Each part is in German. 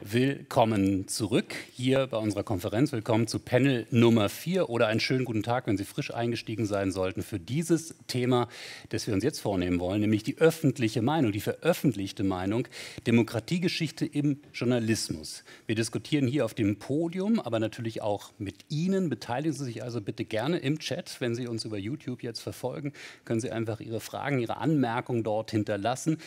Willkommen zurück hier bei unserer Konferenz. Willkommen zu Panel Nummer 4 oder einen schönen guten Tag, wenn Sie frisch eingestiegen sein sollten, für dieses Thema, das wir uns jetzt vornehmen wollen, nämlich die öffentliche Meinung, die veröffentlichte Meinung, Demokratiegeschichte im Journalismus. Wir diskutieren hier auf dem Podium, aber natürlich auch mit Ihnen. Beteiligen Sie sich also bitte gerne im Chat, wenn Sie uns über YouTube jetzt verfolgen, können Sie einfach Ihre Fragen, Ihre Anmerkungen dort hinterlassen.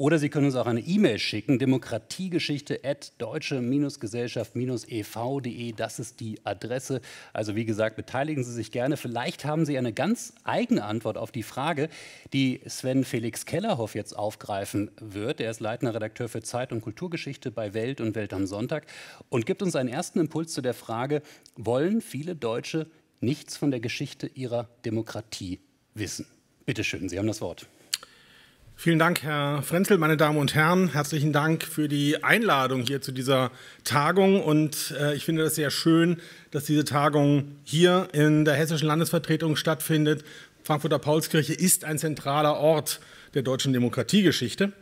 Oder Sie können uns auch eine E-Mail schicken, demokratiegeschichte at deutsche-gesellschaft-ev.de. Das ist die Adresse. Also wie gesagt, beteiligen Sie sich gerne. Vielleicht haben Sie eine ganz eigene Antwort auf die Frage, die Sven Felix Kellerhoff jetzt aufgreifen wird. Er ist leitender Redakteur für Zeit- und Kulturgeschichte bei Welt und Welt am Sonntag und gibt uns einen ersten Impuls zu der Frage, wollen viele Deutsche nichts von der Geschichte ihrer Demokratie wissen? Bitte schön, Sie haben das Wort. Vielen Dank, Herr Frenzel, meine Damen und Herren. Herzlichen Dank für die Einladung hier zu dieser Tagung. Und äh, ich finde das sehr schön, dass diese Tagung hier in der Hessischen Landesvertretung stattfindet. Frankfurter Paulskirche ist ein zentraler Ort der deutschen Demokratiegeschichte.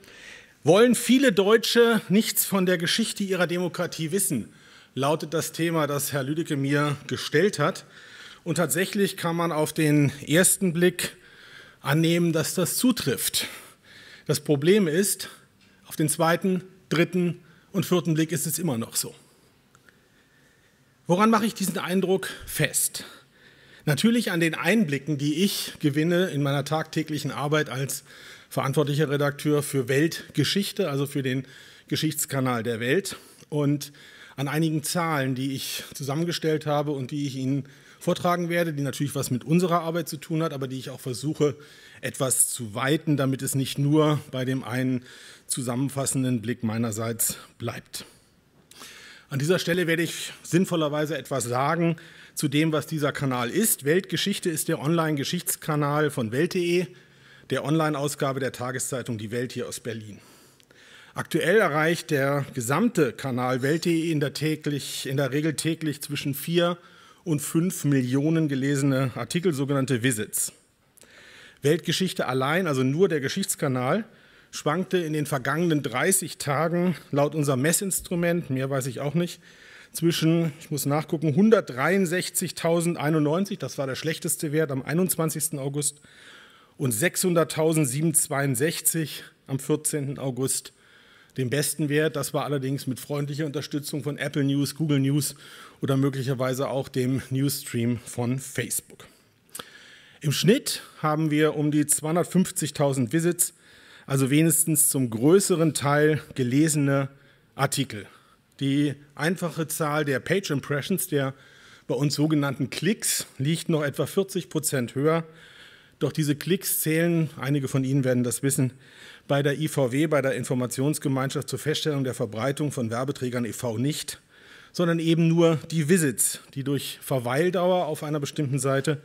Wollen viele Deutsche nichts von der Geschichte ihrer Demokratie wissen, lautet das Thema, das Herr Lüdecke mir gestellt hat. Und tatsächlich kann man auf den ersten Blick annehmen, dass das zutrifft. Das Problem ist, auf den zweiten, dritten und vierten Blick ist es immer noch so. Woran mache ich diesen Eindruck fest? Natürlich an den Einblicken, die ich gewinne in meiner tagtäglichen Arbeit als verantwortlicher Redakteur für Weltgeschichte, also für den Geschichtskanal der Welt und an einigen Zahlen, die ich zusammengestellt habe und die ich Ihnen vortragen werde, die natürlich was mit unserer Arbeit zu tun hat, aber die ich auch versuche etwas zu weiten, damit es nicht nur bei dem einen zusammenfassenden Blick meinerseits bleibt. An dieser Stelle werde ich sinnvollerweise etwas sagen zu dem, was dieser Kanal ist. Weltgeschichte ist der Online-Geschichtskanal von Welt.de, der Online-Ausgabe der Tageszeitung Die Welt hier aus Berlin. Aktuell erreicht der gesamte Kanal Welt.de in, der in der Regel täglich zwischen vier und fünf Millionen gelesene Artikel, sogenannte Visits. Weltgeschichte allein, also nur der Geschichtskanal, schwankte in den vergangenen 30 Tagen laut unserem Messinstrument, mehr weiß ich auch nicht, zwischen, ich muss nachgucken, 163.091, das war der schlechteste Wert am 21. August, und 600.762 am 14. August. dem besten Wert, das war allerdings mit freundlicher Unterstützung von Apple News, Google News oder möglicherweise auch dem Newsstream von Facebook. Im Schnitt haben wir um die 250.000 Visits, also wenigstens zum größeren Teil gelesene Artikel. Die einfache Zahl der Page Impressions, der bei uns sogenannten Klicks, liegt noch etwa 40 Prozent höher. Doch diese Klicks zählen, einige von Ihnen werden das wissen, bei der IVW, bei der Informationsgemeinschaft zur Feststellung der Verbreitung von Werbeträgern e.V. nicht, sondern eben nur die Visits, die durch Verweildauer auf einer bestimmten Seite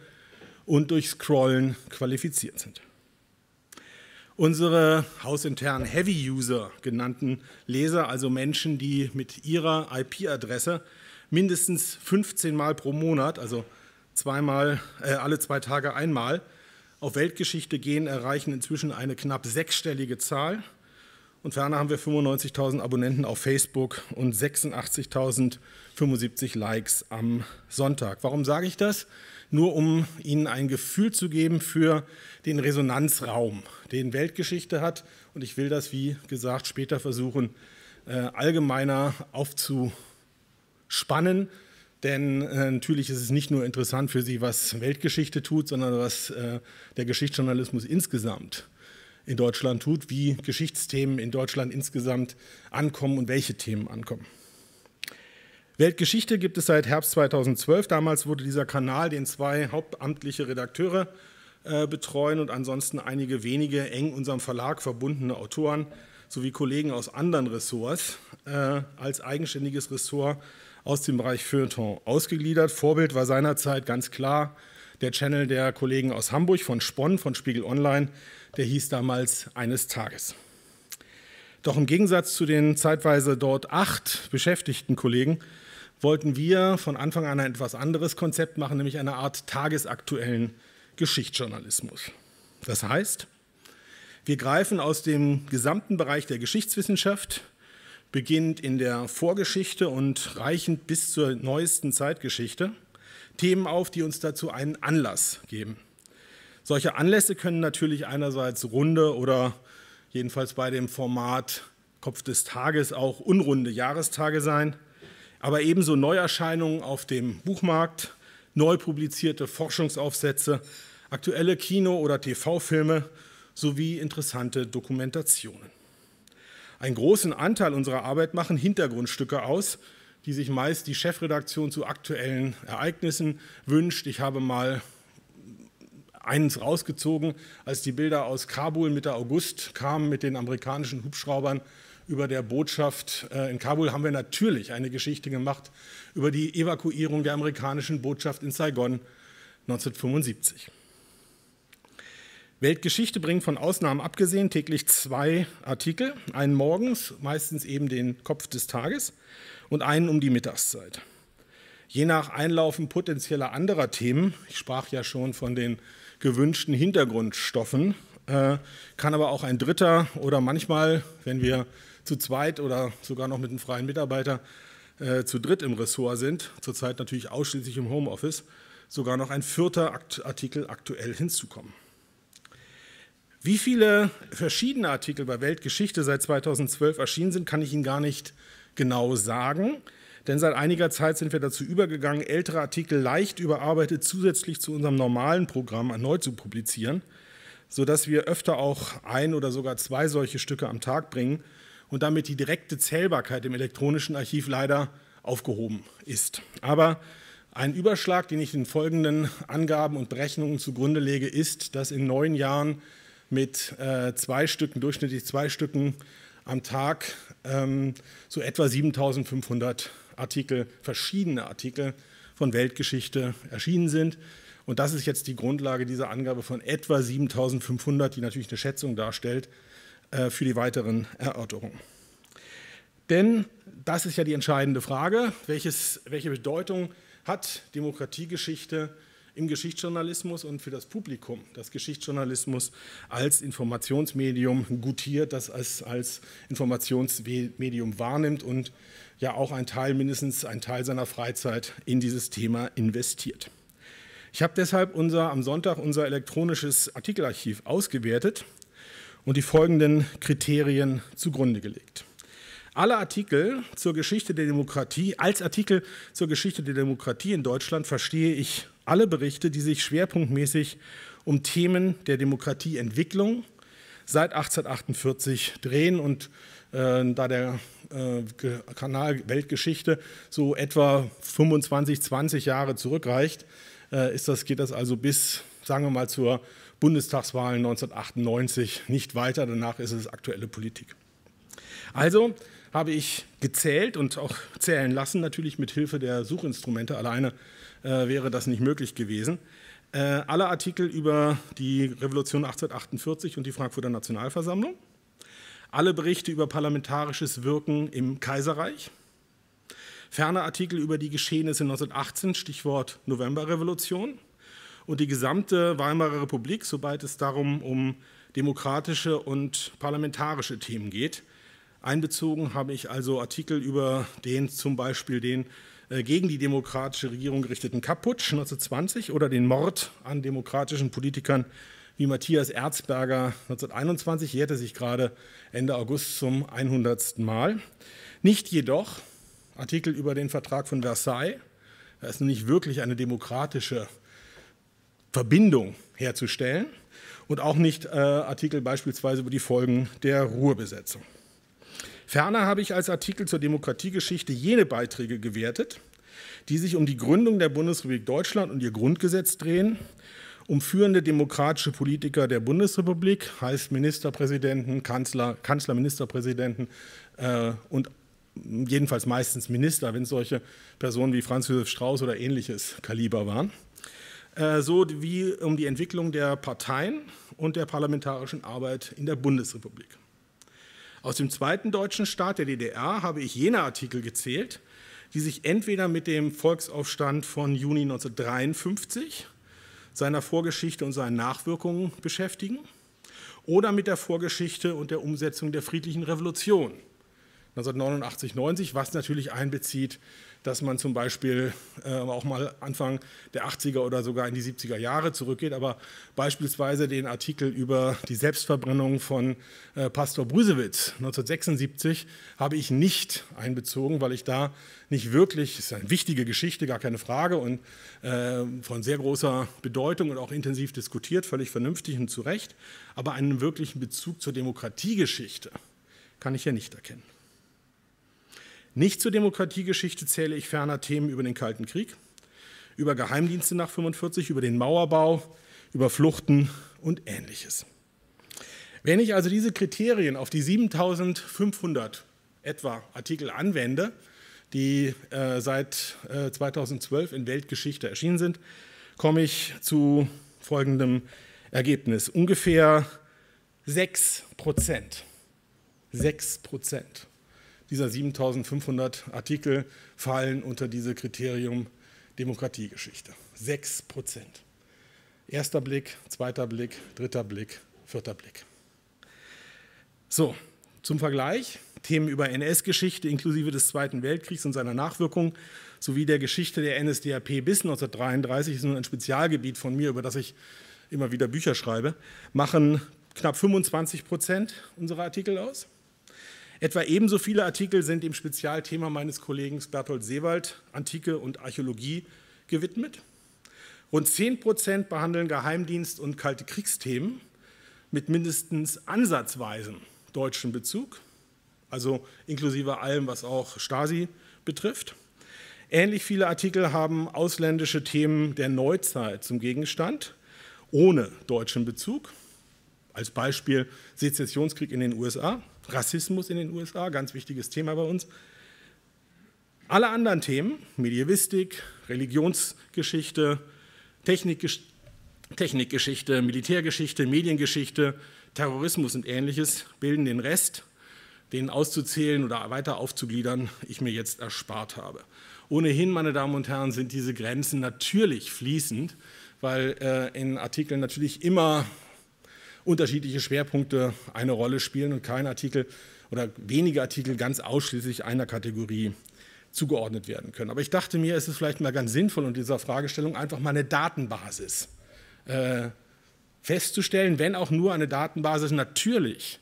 und durch Scrollen qualifiziert sind. Unsere hausinternen Heavy User genannten Leser, also Menschen, die mit ihrer IP-Adresse mindestens 15 Mal pro Monat, also zweimal, äh, alle zwei Tage einmal, auf Weltgeschichte gehen, erreichen inzwischen eine knapp sechsstellige Zahl. Und ferner haben wir 95.000 Abonnenten auf Facebook und 86.075 Likes am Sonntag. Warum sage ich das? nur um Ihnen ein Gefühl zu geben für den Resonanzraum, den Weltgeschichte hat. Und ich will das, wie gesagt, später versuchen, äh, allgemeiner aufzuspannen. Denn äh, natürlich ist es nicht nur interessant für Sie, was Weltgeschichte tut, sondern was äh, der Geschichtsjournalismus insgesamt in Deutschland tut, wie Geschichtsthemen in Deutschland insgesamt ankommen und welche Themen ankommen. Weltgeschichte gibt es seit Herbst 2012. Damals wurde dieser Kanal, den zwei hauptamtliche Redakteure äh, betreuen und ansonsten einige wenige eng unserem Verlag verbundene Autoren sowie Kollegen aus anderen Ressorts äh, als eigenständiges Ressort aus dem Bereich Feuilleton ausgegliedert. Vorbild war seinerzeit ganz klar der Channel der Kollegen aus Hamburg von Sponn, von Spiegel Online, der hieß damals Eines Tages. Doch im Gegensatz zu den zeitweise dort acht beschäftigten Kollegen wollten wir von Anfang an ein etwas anderes Konzept machen, nämlich eine Art tagesaktuellen Geschichtsjournalismus. Das heißt, wir greifen aus dem gesamten Bereich der Geschichtswissenschaft, beginnend in der Vorgeschichte und reichend bis zur neuesten Zeitgeschichte, Themen auf, die uns dazu einen Anlass geben. Solche Anlässe können natürlich einerseits runde oder jedenfalls bei dem Format Kopf des Tages auch unrunde Jahrestage sein aber ebenso Neuerscheinungen auf dem Buchmarkt, neu publizierte Forschungsaufsätze, aktuelle Kino- oder TV-Filme sowie interessante Dokumentationen. Einen großen Anteil unserer Arbeit machen Hintergrundstücke aus, die sich meist die Chefredaktion zu aktuellen Ereignissen wünscht. Ich habe mal eines rausgezogen, als die Bilder aus Kabul Mitte August kamen mit den amerikanischen Hubschraubern über der Botschaft äh, in Kabul haben wir natürlich eine Geschichte gemacht über die Evakuierung der amerikanischen Botschaft in Saigon 1975. Weltgeschichte bringt von Ausnahmen abgesehen täglich zwei Artikel, einen morgens, meistens eben den Kopf des Tages, und einen um die Mittagszeit. Je nach Einlaufen potenzieller anderer Themen, ich sprach ja schon von den gewünschten Hintergrundstoffen, äh, kann aber auch ein dritter oder manchmal, wenn wir zu zweit oder sogar noch mit einem freien Mitarbeiter äh, zu dritt im Ressort sind, zurzeit natürlich ausschließlich im Homeoffice, sogar noch ein vierter Artikel aktuell hinzukommen. Wie viele verschiedene Artikel bei Weltgeschichte seit 2012 erschienen sind, kann ich Ihnen gar nicht genau sagen. Denn seit einiger Zeit sind wir dazu übergegangen, ältere Artikel leicht überarbeitet zusätzlich zu unserem normalen Programm erneut zu publizieren, sodass wir öfter auch ein oder sogar zwei solche Stücke am Tag bringen und damit die direkte Zählbarkeit im elektronischen Archiv leider aufgehoben ist. Aber ein Überschlag, den ich den folgenden Angaben und Berechnungen zugrunde lege, ist, dass in neun Jahren mit äh, zwei Stücken, durchschnittlich zwei Stücken am Tag ähm, so etwa 7500 Artikel, verschiedene Artikel von Weltgeschichte erschienen sind. Und das ist jetzt die Grundlage dieser Angabe von etwa 7500, die natürlich eine Schätzung darstellt. Äh, für die weiteren Erörterungen. Denn das ist ja die entscheidende Frage, welches, welche Bedeutung hat Demokratiegeschichte im Geschichtsjournalismus und für das Publikum, das Geschichtsjournalismus als Informationsmedium gutiert, das als, als Informationsmedium wahrnimmt und ja auch ein Teil, mindestens ein Teil seiner Freizeit in dieses Thema investiert. Ich habe deshalb unser, am Sonntag unser elektronisches Artikelarchiv ausgewertet und die folgenden Kriterien zugrunde gelegt. Alle Artikel zur Geschichte der Demokratie, als Artikel zur Geschichte der Demokratie in Deutschland verstehe ich alle Berichte, die sich schwerpunktmäßig um Themen der Demokratieentwicklung seit 1848 drehen und äh, da der äh, Kanal Weltgeschichte so etwa 25, 20 Jahre zurückreicht, äh, ist das, geht das also bis, sagen wir mal, zur Bundestagswahlen 1998 nicht weiter. Danach ist es aktuelle Politik. Also habe ich gezählt und auch zählen lassen, natürlich mit Hilfe der Suchinstrumente. Alleine äh, wäre das nicht möglich gewesen. Äh, alle Artikel über die Revolution 1848 und die Frankfurter Nationalversammlung. Alle Berichte über parlamentarisches Wirken im Kaiserreich. Ferner Artikel über die Geschehnisse 1918, Stichwort Novemberrevolution und die gesamte Weimarer Republik, sobald es darum um demokratische und parlamentarische Themen geht. Einbezogen habe ich also Artikel über den zum Beispiel den äh, gegen die demokratische Regierung gerichteten Kapputsch 1920 oder den Mord an demokratischen Politikern wie Matthias Erzberger 1921 jährte sich gerade Ende August zum 100. Mal. Nicht jedoch Artikel über den Vertrag von Versailles. Da ist nun nicht wirklich eine demokratische Verbindung herzustellen und auch nicht äh, Artikel beispielsweise über die Folgen der Ruhebesetzung. Ferner habe ich als Artikel zur Demokratiegeschichte jene Beiträge gewertet, die sich um die Gründung der Bundesrepublik Deutschland und ihr Grundgesetz drehen, um führende demokratische Politiker der Bundesrepublik, heißt Ministerpräsidenten, Kanzler, Kanzlerministerpräsidenten äh, und jedenfalls meistens Minister, wenn es solche Personen wie Franz Josef Strauß oder ähnliches Kaliber waren. Äh, so wie um die Entwicklung der Parteien und der parlamentarischen Arbeit in der Bundesrepublik. Aus dem zweiten deutschen Staat, der DDR, habe ich jene Artikel gezählt, die sich entweder mit dem Volksaufstand von Juni 1953, seiner Vorgeschichte und seinen Nachwirkungen beschäftigen, oder mit der Vorgeschichte und der Umsetzung der friedlichen Revolution 1989, 90, was natürlich einbezieht, dass man zum Beispiel äh, auch mal Anfang der 80er oder sogar in die 70er Jahre zurückgeht, aber beispielsweise den Artikel über die Selbstverbrennung von äh, Pastor Brüsewitz 1976 habe ich nicht einbezogen, weil ich da nicht wirklich, es ist eine wichtige Geschichte, gar keine Frage und äh, von sehr großer Bedeutung und auch intensiv diskutiert, völlig vernünftig und zu Recht, aber einen wirklichen Bezug zur Demokratiegeschichte kann ich hier nicht erkennen. Nicht zur Demokratiegeschichte zähle ich ferner Themen über den Kalten Krieg, über Geheimdienste nach 45, über den Mauerbau, über Fluchten und ähnliches. Wenn ich also diese Kriterien auf die 7500 etwa Artikel anwende, die äh, seit äh, 2012 in Weltgeschichte erschienen sind, komme ich zu folgendem Ergebnis. Ungefähr 6 Prozent. 6 Prozent dieser 7500 Artikel fallen unter diese Kriterium Demokratiegeschichte. 6 Prozent. Erster Blick, zweiter Blick, dritter Blick, vierter Blick. So, zum Vergleich, Themen über NS-Geschichte inklusive des Zweiten Weltkriegs und seiner Nachwirkungen sowie der Geschichte der NSDAP bis 1933 ist nun ein Spezialgebiet von mir, über das ich immer wieder Bücher schreibe, machen knapp 25 Prozent unserer Artikel aus. Etwa ebenso viele Artikel sind dem Spezialthema meines Kollegen Bertolt Seewald, Antike und Archäologie, gewidmet. Rund 10 Prozent behandeln Geheimdienst- und Kalte Kriegsthemen mit mindestens ansatzweisen deutschen Bezug, also inklusive allem, was auch Stasi betrifft. Ähnlich viele Artikel haben ausländische Themen der Neuzeit zum Gegenstand, ohne deutschen Bezug. Als Beispiel Sezessionskrieg in den USA Rassismus in den USA, ganz wichtiges Thema bei uns. Alle anderen Themen, Medievistik, Religionsgeschichte, Technikgesch Technikgeschichte, Militärgeschichte, Mediengeschichte, Terrorismus und ähnliches, bilden den Rest, den auszuzählen oder weiter aufzugliedern, ich mir jetzt erspart habe. Ohnehin, meine Damen und Herren, sind diese Grenzen natürlich fließend, weil äh, in Artikeln natürlich immer unterschiedliche Schwerpunkte eine Rolle spielen und kein Artikel oder wenige Artikel ganz ausschließlich einer Kategorie zugeordnet werden können. Aber ich dachte mir, es ist vielleicht mal ganz sinnvoll in dieser Fragestellung einfach mal eine Datenbasis äh, festzustellen, wenn auch nur eine Datenbasis natürlich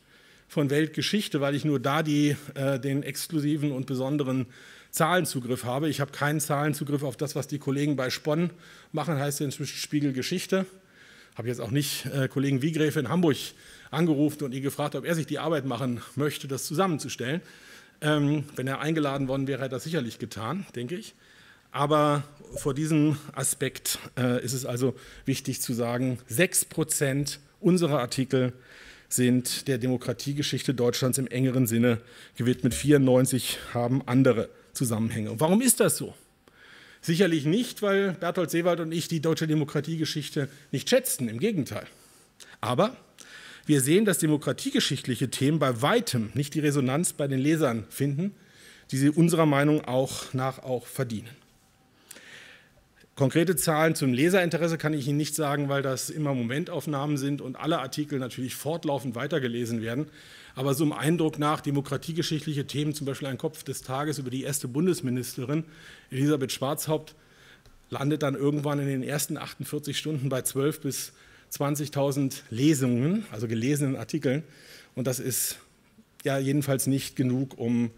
von Weltgeschichte, weil ich nur da die, äh, den exklusiven und besonderen Zahlenzugriff habe. Ich habe keinen Zahlenzugriff auf das, was die Kollegen bei Spon machen, heißt ja inzwischen Spiegel Geschichte habe jetzt auch nicht äh, Kollegen Wiegräfe in Hamburg angerufen und ihn gefragt, ob er sich die Arbeit machen möchte, das zusammenzustellen. Ähm, wenn er eingeladen worden wäre, hätte er das sicherlich getan, denke ich. Aber vor diesem Aspekt äh, ist es also wichtig zu sagen, 6% unserer Artikel sind der Demokratiegeschichte Deutschlands im engeren Sinne gewidmet. 94 haben andere Zusammenhänge. Und warum ist das so? Sicherlich nicht, weil Bertolt Seewald und ich die deutsche Demokratiegeschichte nicht schätzten, im Gegenteil. Aber wir sehen, dass demokratiegeschichtliche Themen bei weitem nicht die Resonanz bei den Lesern finden, die sie unserer Meinung auch nach auch verdienen. Konkrete Zahlen zum Leserinteresse kann ich Ihnen nicht sagen, weil das immer Momentaufnahmen sind und alle Artikel natürlich fortlaufend weitergelesen werden aber so im Eindruck nach demokratiegeschichtliche Themen, zum Beispiel ein Kopf des Tages über die erste Bundesministerin Elisabeth Schwarzhaupt, landet dann irgendwann in den ersten 48 Stunden bei 12.000 bis 20.000 Lesungen, also gelesenen Artikeln. Und das ist ja jedenfalls nicht genug, um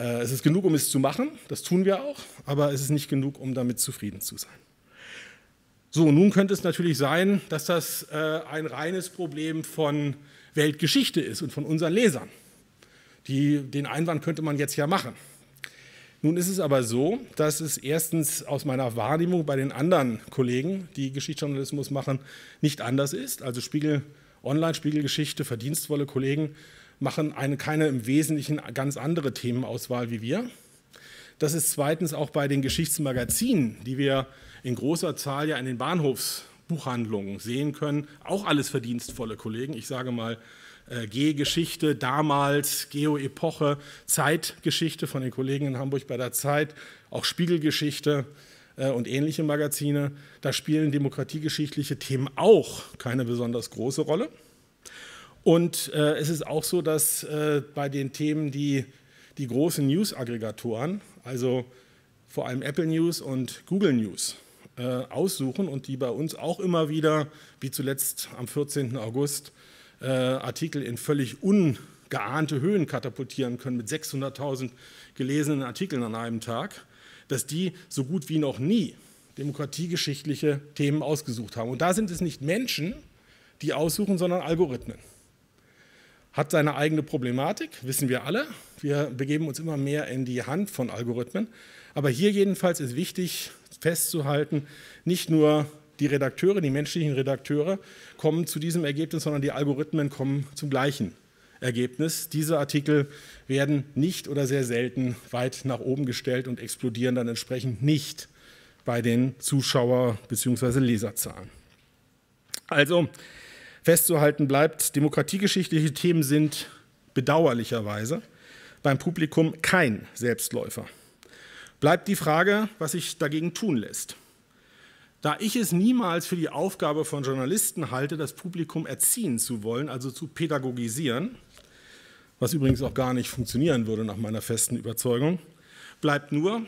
äh, es ist genug, um es zu machen. Das tun wir auch, aber es ist nicht genug, um damit zufrieden zu sein. So, nun könnte es natürlich sein, dass das äh, ein reines Problem von Weltgeschichte ist und von unseren Lesern. Die, den Einwand könnte man jetzt ja machen. Nun ist es aber so, dass es erstens aus meiner Wahrnehmung bei den anderen Kollegen, die Geschichtsjournalismus machen, nicht anders ist. Also Spiegel Online, Spiegelgeschichte, verdienstvolle Kollegen machen eine, keine im Wesentlichen ganz andere Themenauswahl wie wir. Das ist zweitens auch bei den Geschichtsmagazinen, die wir in großer Zahl ja in den Bahnhofs Buchhandlungen sehen können. Auch alles verdienstvolle Kollegen. Ich sage mal äh, G-Geschichte damals, Geo-Epoche, Zeitgeschichte von den Kollegen in Hamburg bei der Zeit, auch Spiegelgeschichte äh, und ähnliche Magazine. Da spielen demokratiegeschichtliche Themen auch keine besonders große Rolle. Und äh, es ist auch so, dass äh, bei den Themen, die die großen News-Aggregatoren, also vor allem Apple News und Google News, äh, aussuchen und die bei uns auch immer wieder, wie zuletzt am 14. August, äh, Artikel in völlig ungeahnte Höhen katapultieren können mit 600.000 gelesenen Artikeln an einem Tag, dass die so gut wie noch nie demokratiegeschichtliche Themen ausgesucht haben. Und da sind es nicht Menschen, die aussuchen, sondern Algorithmen. Hat seine eigene Problematik, wissen wir alle. Wir begeben uns immer mehr in die Hand von Algorithmen. Aber hier jedenfalls ist wichtig, festzuhalten, nicht nur die Redakteure, die menschlichen Redakteure kommen zu diesem Ergebnis, sondern die Algorithmen kommen zum gleichen Ergebnis. Diese Artikel werden nicht oder sehr selten weit nach oben gestellt und explodieren dann entsprechend nicht bei den Zuschauer- bzw. Leserzahlen. Also festzuhalten bleibt, demokratiegeschichtliche Themen sind bedauerlicherweise beim Publikum kein Selbstläufer bleibt die Frage, was sich dagegen tun lässt. Da ich es niemals für die Aufgabe von Journalisten halte, das Publikum erziehen zu wollen, also zu pädagogisieren, was übrigens auch gar nicht funktionieren würde nach meiner festen Überzeugung, bleibt nur,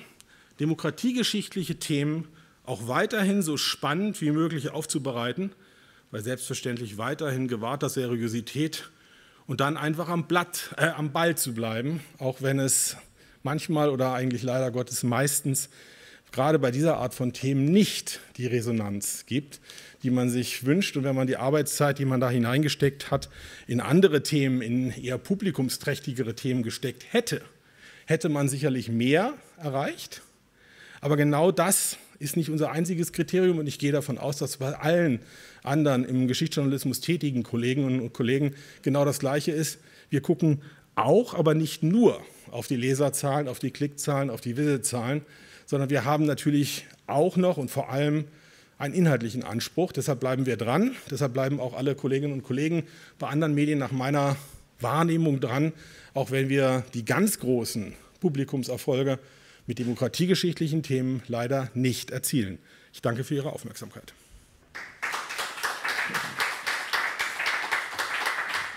demokratiegeschichtliche Themen auch weiterhin so spannend wie möglich aufzubereiten, weil selbstverständlich weiterhin gewahrter Seriosität und dann einfach am Blatt, äh, am Ball zu bleiben, auch wenn es manchmal oder eigentlich leider Gottes meistens gerade bei dieser Art von Themen nicht die Resonanz gibt, die man sich wünscht. Und wenn man die Arbeitszeit, die man da hineingesteckt hat, in andere Themen, in eher publikumsträchtigere Themen gesteckt hätte, hätte man sicherlich mehr erreicht. Aber genau das ist nicht unser einziges Kriterium und ich gehe davon aus, dass bei allen anderen im Geschichtsjournalismus tätigen Kolleginnen und Kollegen genau das Gleiche ist. Wir gucken auch, aber nicht nur auf die Leserzahlen, auf die Klickzahlen, auf die Visitzahlen, sondern wir haben natürlich auch noch und vor allem einen inhaltlichen Anspruch. Deshalb bleiben wir dran. Deshalb bleiben auch alle Kolleginnen und Kollegen bei anderen Medien nach meiner Wahrnehmung dran, auch wenn wir die ganz großen Publikumserfolge mit demokratiegeschichtlichen Themen leider nicht erzielen. Ich danke für Ihre Aufmerksamkeit.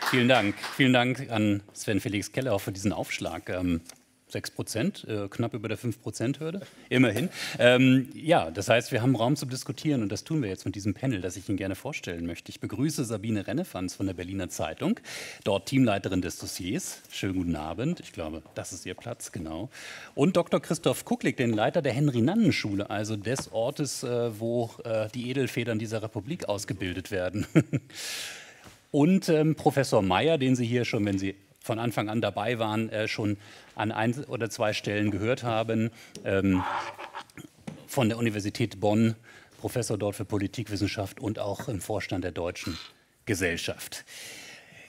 Vielen Dank. Vielen Dank an Sven Felix Keller auch für diesen Aufschlag. Ähm, 6 Prozent, äh, knapp über der 5-Prozent-Hürde, immerhin. Ähm, ja, das heißt, wir haben Raum zum Diskutieren und das tun wir jetzt mit diesem Panel, das ich Ihnen gerne vorstellen möchte. Ich begrüße Sabine Rennefanz von der Berliner Zeitung, dort Teamleiterin des Dossiers. Schönen guten Abend, ich glaube, das ist Ihr Platz, genau. Und Dr. Christoph Kucklick, den Leiter der Henry-Nannen-Schule, also des Ortes, äh, wo äh, die Edelfedern dieser Republik ausgebildet werden. und ähm, Professor Meyer, den Sie hier schon, wenn Sie von Anfang an dabei waren, äh, schon an ein oder zwei Stellen gehört haben, ähm, von der Universität Bonn, Professor dort für Politikwissenschaft und auch im Vorstand der Deutschen Gesellschaft.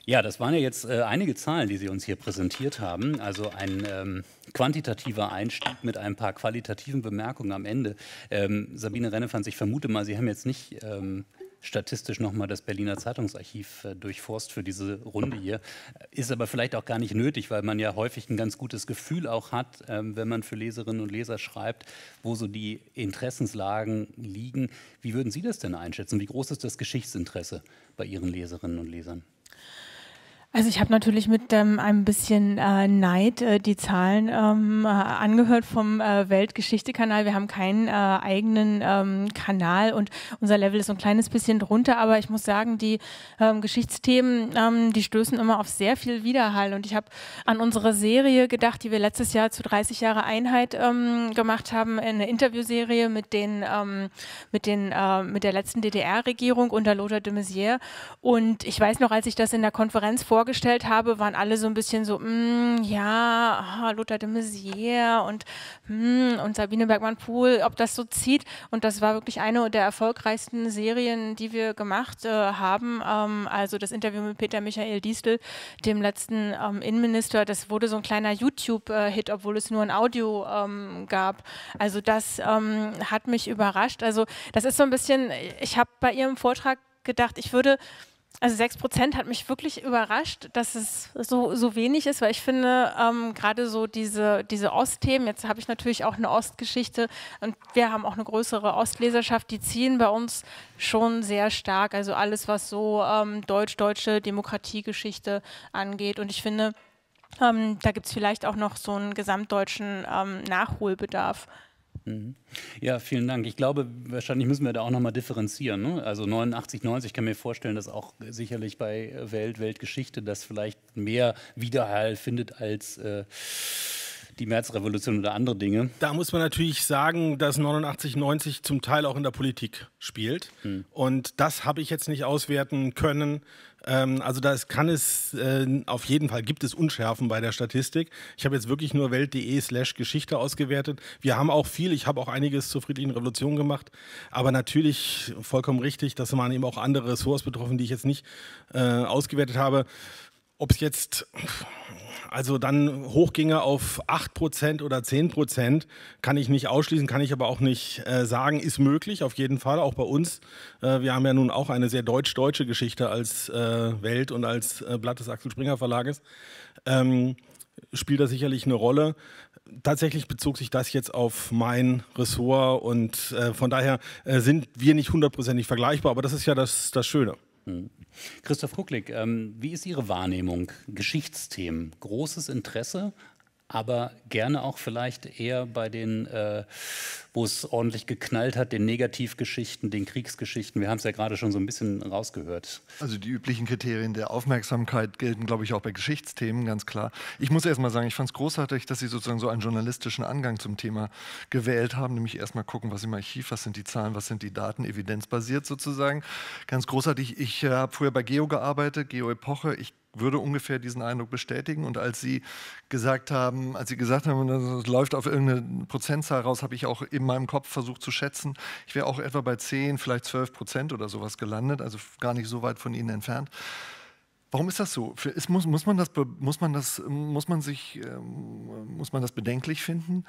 Ja, das waren ja jetzt äh, einige Zahlen, die Sie uns hier präsentiert haben. Also ein ähm, quantitativer Einstieg mit ein paar qualitativen Bemerkungen am Ende. Ähm, Sabine Rennefanz, ich vermute mal, Sie haben jetzt nicht ähm, statistisch nochmal das Berliner Zeitungsarchiv äh, durchforst für diese Runde hier. Ist aber vielleicht auch gar nicht nötig, weil man ja häufig ein ganz gutes Gefühl auch hat, ähm, wenn man für Leserinnen und Leser schreibt, wo so die Interessenslagen liegen. Wie würden Sie das denn einschätzen? Wie groß ist das Geschichtsinteresse bei Ihren Leserinnen und Lesern? Also ich habe natürlich mit ähm, ein bisschen äh, Neid äh, die Zahlen ähm, äh, angehört vom äh, Weltgeschichte-Kanal. Wir haben keinen äh, eigenen ähm, Kanal und unser Level ist ein kleines bisschen drunter, aber ich muss sagen, die ähm, Geschichtsthemen, ähm, die stößen immer auf sehr viel Widerhall. Und ich habe an unsere Serie gedacht, die wir letztes Jahr zu 30 Jahre Einheit ähm, gemacht haben, eine Interviewserie mit den, mit den äh, mit der letzten DDR-Regierung unter Lothar de Maizière. Und ich weiß noch, als ich das in der Konferenz vor vorgestellt habe, waren alle so ein bisschen so, mm, ja, ah, Lothar de Maizière und, mm, und Sabine Bergmann-Pohl, ob das so zieht. Und das war wirklich eine der erfolgreichsten Serien, die wir gemacht äh, haben. Ähm, also das Interview mit Peter Michael Diestel, dem letzten ähm, Innenminister, das wurde so ein kleiner YouTube-Hit, obwohl es nur ein Audio ähm, gab. Also das ähm, hat mich überrascht. Also das ist so ein bisschen, ich habe bei Ihrem Vortrag gedacht, ich würde also 6 Prozent hat mich wirklich überrascht, dass es so, so wenig ist, weil ich finde, ähm, gerade so diese, diese Ostthemen, jetzt habe ich natürlich auch eine Ostgeschichte und wir haben auch eine größere Ostleserschaft, die ziehen bei uns schon sehr stark. Also alles, was so ähm, deutsch-deutsche Demokratiegeschichte angeht. Und ich finde, ähm, da gibt es vielleicht auch noch so einen gesamtdeutschen ähm, Nachholbedarf. Mhm. Ja, vielen Dank. Ich glaube, wahrscheinlich müssen wir da auch nochmal differenzieren. Ne? Also 89, 90, ich kann mir vorstellen, dass auch sicherlich bei äh, Welt, Weltgeschichte das vielleicht mehr Widerhall findet als äh, die Märzrevolution oder andere Dinge. Da muss man natürlich sagen, dass 89, 90 zum Teil auch in der Politik spielt. Hm. Und das habe ich jetzt nicht auswerten können, ähm, also da kann es äh, auf jeden Fall, gibt es Unschärfen bei der Statistik. Ich habe jetzt wirklich nur welt.de slash Geschichte ausgewertet. Wir haben auch viel, ich habe auch einiges zur friedlichen Revolution gemacht, aber natürlich vollkommen richtig, dass waren eben auch andere Ressorts betroffen, die ich jetzt nicht äh, ausgewertet habe. Ob es jetzt Pff, also dann hochginge auf 8% oder 10%, kann ich nicht ausschließen, kann ich aber auch nicht äh, sagen, ist möglich, auf jeden Fall, auch bei uns. Äh, wir haben ja nun auch eine sehr deutsch-deutsche Geschichte als äh, Welt und als äh, Blatt des Axel Springer Verlages. Ähm, spielt das sicherlich eine Rolle. Tatsächlich bezog sich das jetzt auf mein Ressort und äh, von daher äh, sind wir nicht hundertprozentig vergleichbar, aber das ist ja das, das Schöne. Mhm. Christoph Kucklick, ähm, wie ist Ihre Wahrnehmung? Geschichtsthemen, großes Interesse, aber gerne auch vielleicht eher bei den, äh, wo es ordentlich geknallt hat, den Negativgeschichten, den Kriegsgeschichten. Wir haben es ja gerade schon so ein bisschen rausgehört. Also die üblichen Kriterien der Aufmerksamkeit gelten, glaube ich, auch bei Geschichtsthemen, ganz klar. Ich muss erst mal sagen, ich fand es großartig, dass Sie sozusagen so einen journalistischen Angang zum Thema gewählt haben, nämlich erst mal gucken, was im Archiv, was sind die Zahlen, was sind die Daten, evidenzbasiert sozusagen. Ganz großartig. Ich äh, habe früher bei Geo gearbeitet, Geo-Epoche. Ich würde ungefähr diesen Eindruck bestätigen. Und als Sie gesagt haben, als Sie gesagt haben, das läuft auf irgendeine Prozentzahl raus, habe ich auch in meinem Kopf versucht zu schätzen. Ich wäre auch etwa bei 10, vielleicht 12 Prozent oder sowas gelandet, also gar nicht so weit von Ihnen entfernt. Warum ist das so? Ist, muss, muss, man das, muss, man das, muss, man sich, ähm, muss man das bedenklich finden?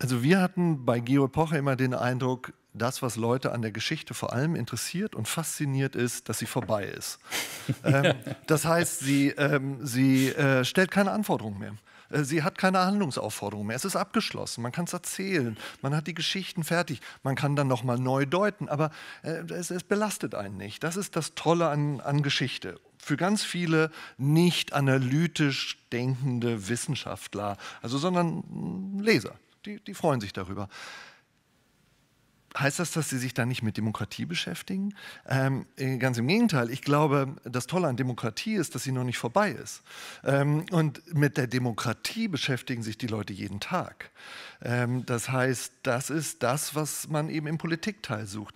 Also wir hatten bei Geo Pocher immer den Eindruck, das, was Leute an der Geschichte vor allem interessiert und fasziniert ist, dass sie vorbei ist. ähm, das heißt, sie, ähm, sie äh, stellt keine Anforderungen mehr. Äh, sie hat keine Handlungsaufforderung mehr. Es ist abgeschlossen. Man kann es erzählen. Man hat die Geschichten fertig. Man kann dann nochmal neu deuten. Aber äh, es, es, belastet einen nicht. Das ist das Tolle an, an Geschichte für ganz viele nicht analytisch denkende Wissenschaftler, also sondern Leser, die, die freuen sich darüber heißt das, dass sie sich da nicht mit Demokratie beschäftigen? Ähm, äh, ganz im Gegenteil. Ich glaube, das Tolle an Demokratie ist, dass sie noch nicht vorbei ist. Ähm, und mit der Demokratie beschäftigen sich die Leute jeden Tag. Ähm, das heißt, das ist das, was man eben im Politikteil sucht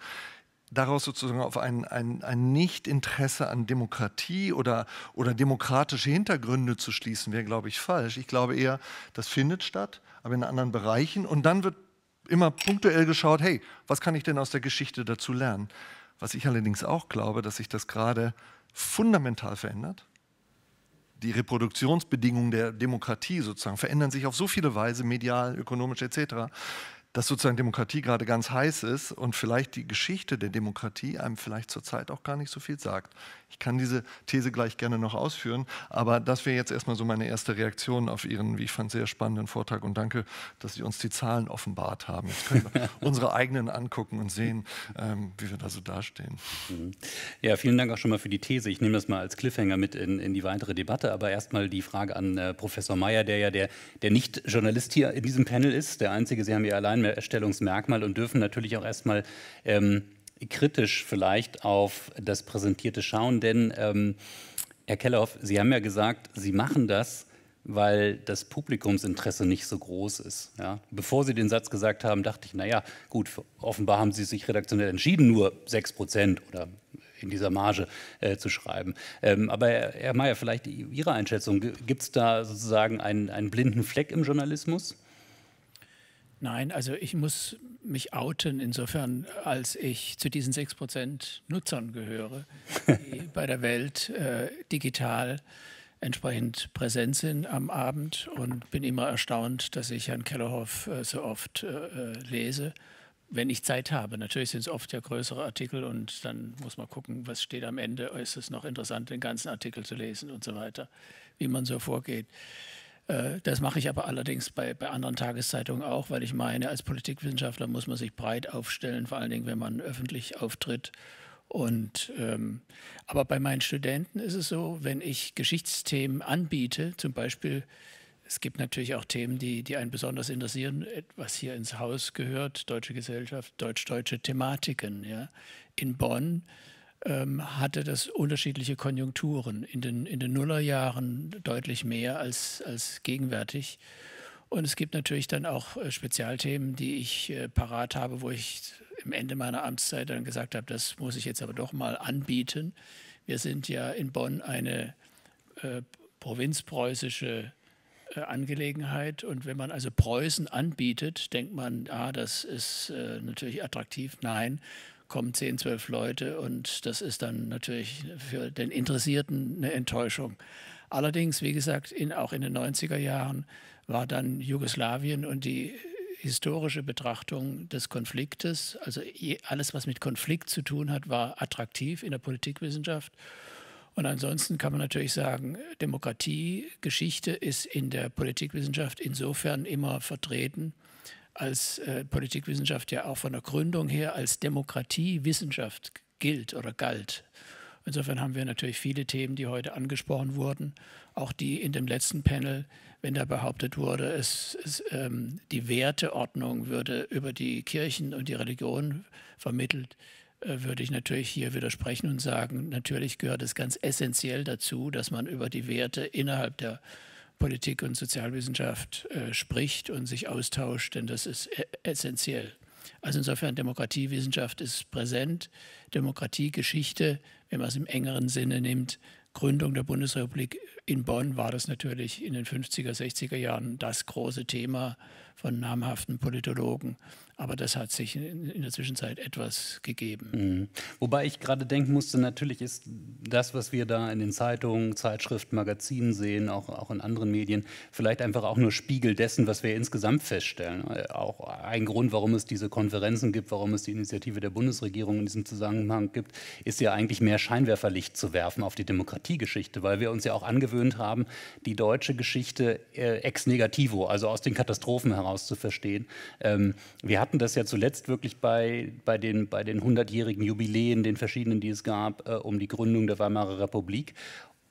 daraus sozusagen auf ein, ein, ein Nichtinteresse an Demokratie oder, oder demokratische Hintergründe zu schließen, wäre, glaube ich, falsch. Ich glaube eher, das findet statt, aber in anderen Bereichen. Und dann wird immer punktuell geschaut, hey, was kann ich denn aus der Geschichte dazu lernen? Was ich allerdings auch glaube, dass sich das gerade fundamental verändert. Die Reproduktionsbedingungen der Demokratie sozusagen verändern sich auf so viele Weise, medial, ökonomisch etc., dass sozusagen Demokratie gerade ganz heiß ist und vielleicht die Geschichte der Demokratie einem vielleicht zurzeit auch gar nicht so viel sagt. Ich kann diese These gleich gerne noch ausführen, aber das wäre jetzt erstmal so meine erste Reaktion auf Ihren, wie ich fand, sehr spannenden Vortrag und danke, dass Sie uns die Zahlen offenbart haben. Jetzt können wir unsere eigenen angucken und sehen, ähm, wie wir da so dastehen. Mhm. Ja, vielen Dank auch schon mal für die These. Ich nehme das mal als Cliffhanger mit in, in die weitere Debatte, aber erstmal die Frage an äh, Professor Mayer, der ja der, der Nicht-Journalist hier in diesem Panel ist, der einzige, Sie haben Ihr Alleinstellungsmerkmal und dürfen natürlich auch erstmal ähm, kritisch vielleicht auf das Präsentierte schauen, denn ähm, Herr Kellerhoff, Sie haben ja gesagt, Sie machen das, weil das Publikumsinteresse nicht so groß ist. Ja? Bevor Sie den Satz gesagt haben, dachte ich, naja, gut, offenbar haben Sie sich redaktionell entschieden, nur 6 Prozent oder in dieser Marge äh, zu schreiben. Ähm, aber Herr Mayer, vielleicht Ihre Einschätzung, gibt es da sozusagen einen, einen blinden Fleck im Journalismus? Nein, also ich muss mich outen insofern, als ich zu diesen 6% Nutzern gehöre, die bei der Welt äh, digital entsprechend präsent sind am Abend und bin immer erstaunt, dass ich Herrn Kellerhoff äh, so oft äh, äh, lese, wenn ich Zeit habe. Natürlich sind es oft ja größere Artikel und dann muss man gucken, was steht am Ende, ist es noch interessant, den ganzen Artikel zu lesen und so weiter, wie man so vorgeht. Äh, das mache ich aber allerdings bei, bei anderen Tageszeitungen auch, weil ich meine, als Politikwissenschaftler muss man sich breit aufstellen, vor allen Dingen, wenn man öffentlich auftritt. Und, ähm, aber bei meinen Studenten ist es so, wenn ich Geschichtsthemen anbiete, zum Beispiel, es gibt natürlich auch Themen, die, die einen besonders interessieren, was hier ins Haus gehört, deutsche Gesellschaft, deutsch-deutsche Thematiken ja, in Bonn ähm, hatte das unterschiedliche Konjunkturen. In den, in den Nullerjahren deutlich mehr als, als gegenwärtig. Und es gibt natürlich dann auch äh, Spezialthemen, die ich äh, parat habe, wo ich am Ende meiner Amtszeit dann gesagt habe, das muss ich jetzt aber doch mal anbieten. Wir sind ja in Bonn eine äh, provinzpreußische äh, Angelegenheit. Und wenn man also Preußen anbietet, denkt man, ah, das ist äh, natürlich attraktiv. Nein, kommen 10, 12 Leute und das ist dann natürlich für den Interessierten eine Enttäuschung. Allerdings, wie gesagt, in, auch in den 90er Jahren war dann Jugoslawien und die historische Betrachtung des Konfliktes, also alles, was mit Konflikt zu tun hat, war attraktiv in der Politikwissenschaft. Und ansonsten kann man natürlich sagen, Demokratie, Geschichte ist in der Politikwissenschaft insofern immer vertreten, als äh, Politikwissenschaft ja auch von der Gründung her als Demokratiewissenschaft gilt oder galt. Insofern haben wir natürlich viele Themen, die heute angesprochen wurden, auch die in dem letzten Panel, wenn da behauptet wurde, es, es, ähm, die Werteordnung würde über die Kirchen und die Religion vermittelt, äh, würde ich natürlich hier widersprechen und sagen, natürlich gehört es ganz essentiell dazu, dass man über die Werte innerhalb der äh, Politik und Sozialwissenschaft äh, spricht und sich austauscht, denn das ist e-, essentiell. Also insofern Demokratiewissenschaft ist präsent, Demokratiegeschichte, wenn man es im engeren Sinne nimmt, Gründung der Bundesrepublik in Bonn war das natürlich in den 50er, 60er Jahren das große Thema von namhaften Politologen. Aber das hat sich in, der Zwischenzeit etwas gegeben. Mhm. Wobei ich gerade denken musste, natürlich ist das, was wir da in den Zeitungen, Zeitschriften, Magazinen sehen, auch, auch in anderen Medien, vielleicht einfach auch nur Spiegel dessen, was wir insgesamt feststellen. Äh, auch ein Grund, warum es diese Konferenzen gibt, warum es die Initiative der Bundesregierung in diesem Zusammenhang gibt, ist ja eigentlich mehr Scheinwerferlicht zu werfen auf die Demokratiegeschichte, weil wir uns ja auch angewöhnt haben, die deutsche Geschichte äh, ex negativo, also aus den Katastrophen heraus zu verstehen. Ähm, wir hatten merkten das ja zuletzt wirklich bei, bei den, bei den 100-jährigen Jubiläen, den verschiedenen, die es gab, äh, um die Gründung der Weimarer Republik.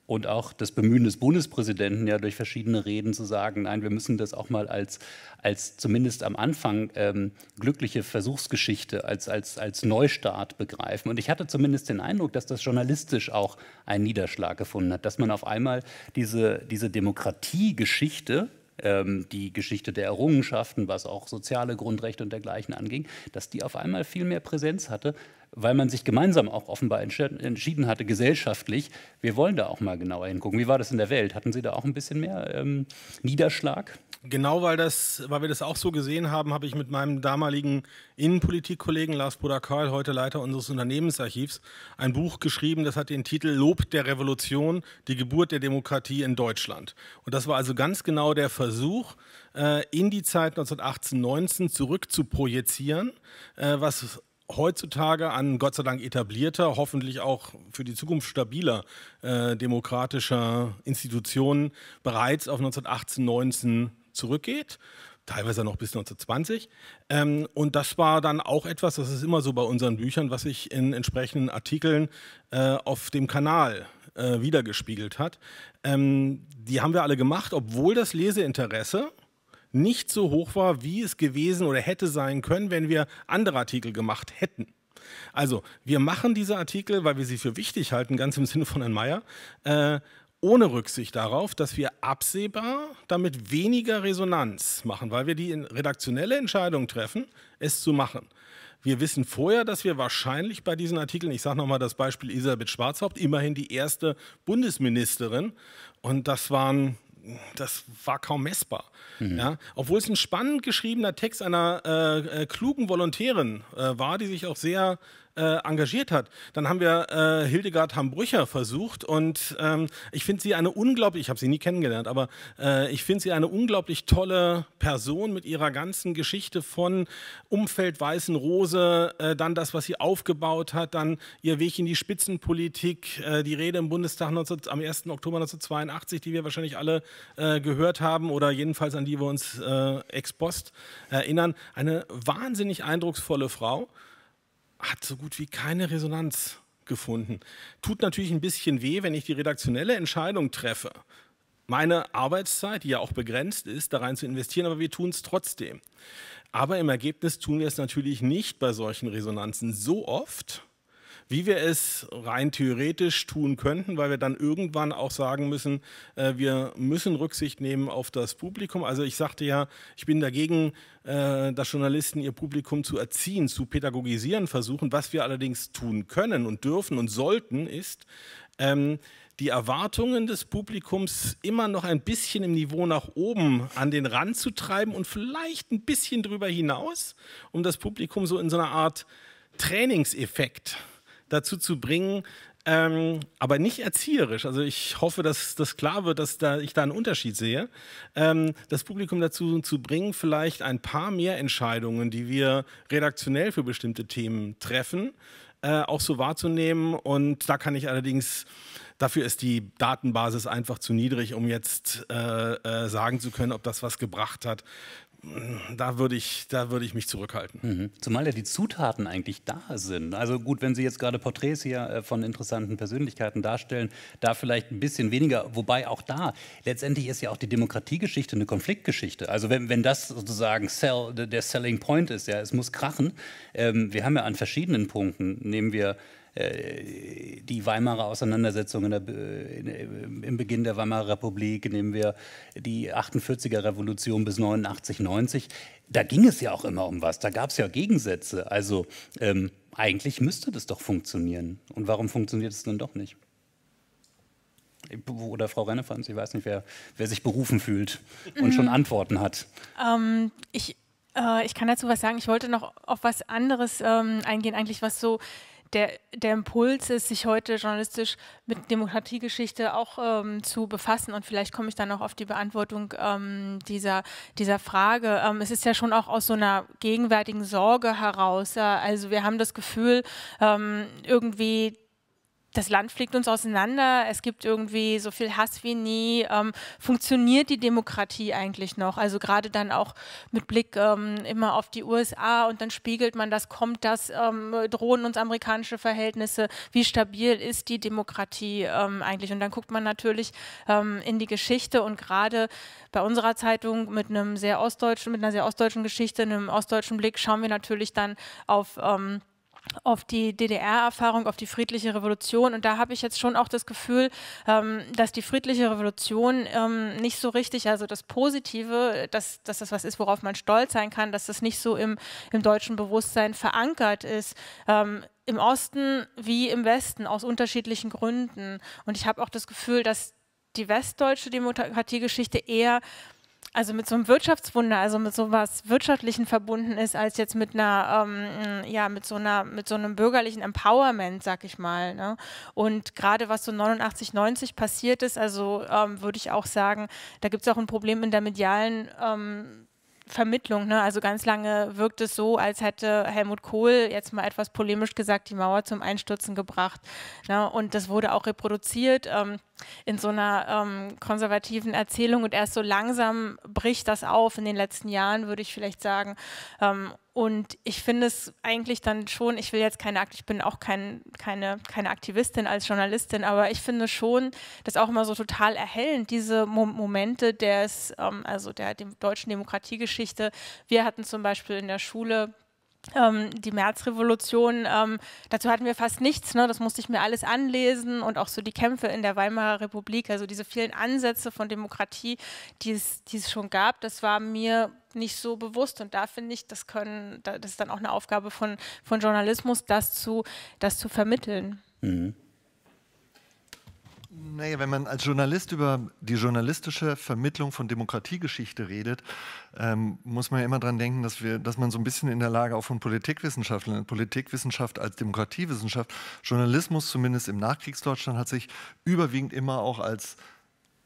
Und auch das Bemühen des Bundespräsidenten, ja durch verschiedene Reden zu sagen, nein, wir müssen das auch mal als, als zumindest am Anfang ähm, glückliche Versuchsgeschichte, als, als, als Neustart begreifen. Und ich hatte zumindest den Eindruck, dass das journalistisch auch einen Niederschlag gefunden hat, dass man auf einmal diese, diese Demokratiegeschichte, ähm, die Geschichte der Errungenschaften, was auch soziale Grundrechte und dergleichen anging, dass die auf einmal viel mehr Präsenz hatte, weil man sich gemeinsam auch offenbar entschieden hatte, gesellschaftlich, wir wollen da auch mal genauer hingucken. Wie war das in der Welt? Hatten Sie da auch ein bisschen mehr ähm, Niederschlag? Genau weil, das, weil wir das auch so gesehen haben, habe ich mit meinem damaligen Innenpolitikkollegen Lars Budakarl, heute Leiter unseres Unternehmensarchivs, ein Buch geschrieben, das hat den Titel Lob der Revolution, die Geburt der Demokratie in Deutschland. Und das war also ganz genau der Versuch, äh, in die Zeit 1918, 19 zurück zu projizieren, was heutzutage an Gott sei Dank etablierter, hoffentlich auch für die Zukunft stabiler äh, demokratischer Institutionen bereits auf 1918, 19 zurückgeht, teilweise noch bis 1920. Ähm, und das war dann auch etwas, das ist immer so bei unseren Büchern, was sich in entsprechenden Artikeln äh, auf dem Kanal äh, wiedergespiegelt hat. Ähm, die haben wir alle gemacht, obwohl das Leseinteresse nicht so hoch war, wie es gewesen oder hätte sein können, wenn wir andere Artikel gemacht hätten. Also, wir machen diese Artikel, weil wir sie für wichtig halten, ganz im Sinne von Herrn Meyer. Äh, ohne Rücksicht darauf, dass wir absehbar damit weniger Resonanz machen, weil wir die redaktionelle Entscheidung treffen, es zu machen. Wir wissen vorher, dass wir wahrscheinlich bei diesen Artikeln, ich sage nochmal das Beispiel Elisabeth Schwarzhaupt, immerhin die erste Bundesministerin, und das waren das war kaum messbar. Mhm. Ja? Obwohl es ein spannend geschriebener Text einer äh, äh klugen Volontärin äh, war, die sich auch sehr äh, engagiert hat. Dann haben wir äh, Hildegard Hambrücher versucht und ähm, ich finde sie eine unglaublich, ich habe sie nie kennengelernt, aber äh, ich finde sie eine unglaublich tolle Person mit ihrer ganzen Geschichte von Umfeld Weißen Rose, äh, dann das, was sie aufgebaut hat, dann ihr Weg in die Spitzenpolitik, äh, die Rede im Bundestag 19, am 1. Oktober 1982, die wir wahrscheinlich alle äh, gehört haben oder jedenfalls an die wir uns ex post erinnern. Eine wahnsinnig eindrucksvolle Frau hat so gut wie keine Resonanz gefunden. Tut natürlich ein bisschen weh, wenn ich die redaktionelle Entscheidung treffe, meine Arbeitszeit, die ja auch begrenzt ist, da rein zu investieren, aber wir tun es trotzdem. Aber im Ergebnis tun wir es natürlich nicht bei solchen Resonanzen so oft, wie wir es rein theoretisch tun könnten, weil wir dann irgendwann auch sagen müssen, äh, wir müssen Rücksicht nehmen auf das Publikum. Also ich sagte ja, ich bin dagegen, äh, dass Journalisten ihr Publikum zu erziehen, zu pädagogisieren versuchen. Was wir allerdings tun können und dürfen und sollten, ist, ähm, die Erwartungen des Publikums immer noch ein bisschen im Niveau nach oben an den Rand zu treiben und vielleicht ein bisschen drüber hinaus, um das Publikum so in so einer Art Trainingseffekt dazu zu bringen, ähm, aber nicht erzieherisch. Also ich hoffe, dass das klar wird, dass da ich da einen Unterschied sehe. Ähm, das Publikum dazu zu bringen, vielleicht ein paar mehr Entscheidungen, die wir redaktionell für bestimmte Themen treffen, äh, auch so wahrzunehmen. Und da kann ich allerdings Dafür ist die Datenbasis einfach zu niedrig, um jetzt äh, äh, sagen zu können, ob das was gebracht hat da würde ich, da ich mich zurückhalten. Mhm. Zumal ja die Zutaten eigentlich da sind. Also gut, wenn Sie jetzt gerade Porträts hier äh, von interessanten Persönlichkeiten darstellen, da vielleicht ein bisschen weniger. Wobei auch da letztendlich ist ja auch die Demokratiegeschichte eine Konfliktgeschichte. Also wenn, wenn das sozusagen sell, der Selling Point ist, ja, es muss krachen. Ähm, wir haben ja an verschiedenen Punkten nehmen wir äh, die Weimarer Auseinandersetzung in der, in, äh, im Beginn der Weimarer Republik, nehmen wir die 48er Revolution bis 89, 90. Da ging es ja auch immer um was, da gab es ja Gegensätze. Also ähm, eigentlich müsste das doch funktionieren. Und warum funktioniert es dann doch nicht? Oder Frau Rennefanz, ich weiß nicht, wer, wer sich berufen fühlt und mhm. schon Antworten hat. Ähm, ich, äh, ich kann dazu was sagen. Ich wollte noch auf was anderes ähm, eingehen, eigentlich was so der, der Impuls ist, sich heute journalistisch mit Demokratiegeschichte auch ähm, zu befassen. Und vielleicht komme ich dann auch auf die Beantwortung ähm, dieser, dieser Frage. Ähm, es ist ja schon auch aus so einer gegenwärtigen Sorge heraus. Ja? Äh, also wir haben das Gefühl, ähm, irgendwie das Land fliegt uns auseinander, es gibt irgendwie so viel Hass wie nie. Ähm, funktioniert die Demokratie eigentlich noch? Also gerade dann auch mit Blick ähm, immer auf die USA und dann spiegelt man das, kommt das, ähm, drohen uns amerikanische Verhältnisse, wie stabil ist die Demokratie ähm, eigentlich? Und dann guckt man natürlich ähm, in die Geschichte und gerade bei unserer Zeitung mit einem sehr ostdeutschen, mit einer sehr ostdeutschen Geschichte, einem ostdeutschen Blick schauen wir natürlich dann auf ähm, auf die DDR-Erfahrung, auf die friedliche Revolution. Und da habe ich jetzt schon auch das Gefühl, ähm, dass die friedliche Revolution ähm, nicht so richtig, also das Positive, dass, dass das was ist, worauf man stolz sein kann, dass das nicht so im, im deutschen Bewusstsein verankert ist. Ähm, im Osten wie im Westen aus unterschiedlichen Gründen. Und ich habe auch das Gefühl, dass die westdeutsche Demokratiegeschichte eher also mit so einem Wirtschaftswunder, also mit so was Wirtschaftlichen verbunden ist, als jetzt mit einer, ähm, ja, mit so einer, mit so einem bürgerlichen Empowerment, sag ich mal. Ne? Und gerade was so 89, 90 passiert ist, also ähm, würde ich auch sagen, da gibt es auch ein Problem in der medialen ähm, Vermittlung. Ne? Also ganz lange wirkt es so, als hätte Helmut Kohl jetzt mal etwas polemisch gesagt die Mauer zum Einstürzen gebracht. Ne? Und das wurde auch reproduziert. Ähm in so einer ähm, konservativen Erzählung und erst so langsam bricht das auf in den letzten Jahren, würde ich vielleicht sagen. Ähm, und ich finde es eigentlich dann schon, ich will jetzt keine, ich bin auch kein, keine, keine Aktivistin als Journalistin, aber ich finde schon, das auch immer so total erhellend, diese Mo Momente des, ähm, also der, der deutschen Demokratiegeschichte. Wir hatten zum Beispiel in der Schule ähm, die Märzrevolution, ähm, dazu hatten wir fast nichts. Ne? Das musste ich mir alles anlesen und auch so die Kämpfe in der Weimarer Republik, also diese vielen Ansätze von Demokratie, die es, die es schon gab, das war mir nicht so bewusst. Und da finde ich, das, können, das ist dann auch eine Aufgabe von, von Journalismus, das zu, das zu vermitteln. Mhm. Naja, wenn man als Journalist über die journalistische Vermittlung von Demokratiegeschichte redet, ähm, muss man ja immer daran denken, dass, wir, dass man so ein bisschen in der Lage auch von Politikwissenschaftlern, Politikwissenschaft als Demokratiewissenschaft, Journalismus zumindest im Nachkriegsdeutschland hat sich überwiegend immer auch als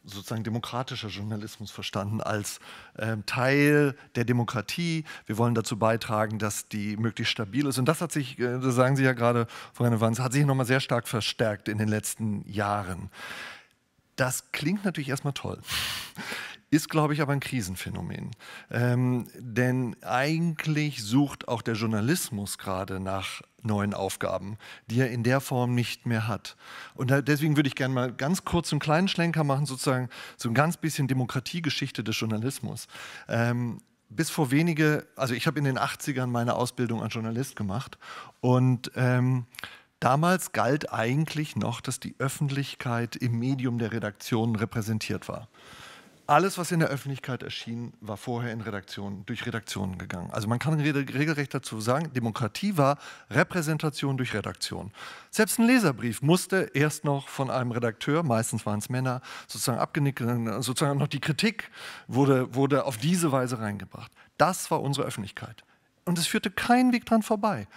sozusagen demokratischer Journalismus verstanden als ähm, Teil der Demokratie. Wir wollen dazu beitragen, dass die möglichst stabil ist. Und das hat sich, äh, das sagen Sie ja gerade, Frau Renovanz, hat sich nochmal sehr stark verstärkt in den letzten Jahren. Das klingt natürlich erstmal toll ist, glaube ich, aber ein Krisenphänomen. Ähm, denn eigentlich sucht auch der Journalismus gerade nach neuen Aufgaben, die er in der Form nicht mehr hat. Und deswegen würde ich gerne mal ganz kurz einen kleinen Schlenker machen, sozusagen so ein ganz bisschen Demokratiegeschichte des Journalismus. Ähm, bis vor wenige, also ich habe in den 80ern meine Ausbildung als Journalist gemacht und ähm, Damals galt eigentlich noch, dass die Öffentlichkeit im Medium der Redaktion repräsentiert war alles, was in der Öffentlichkeit erschien, war vorher in Redaktionen, durch Redaktionen gegangen. Also man kann regelrecht dazu sagen, Demokratie war Repräsentation durch Redaktion. Selbst ein Leserbrief musste erst noch von einem Redakteur, meistens waren es Männer, sozusagen abgenickt, sozusagen noch die Kritik wurde, wurde auf diese Weise reingebracht. Das war unsere Öffentlichkeit. Und es führte keinen Weg dran vorbei.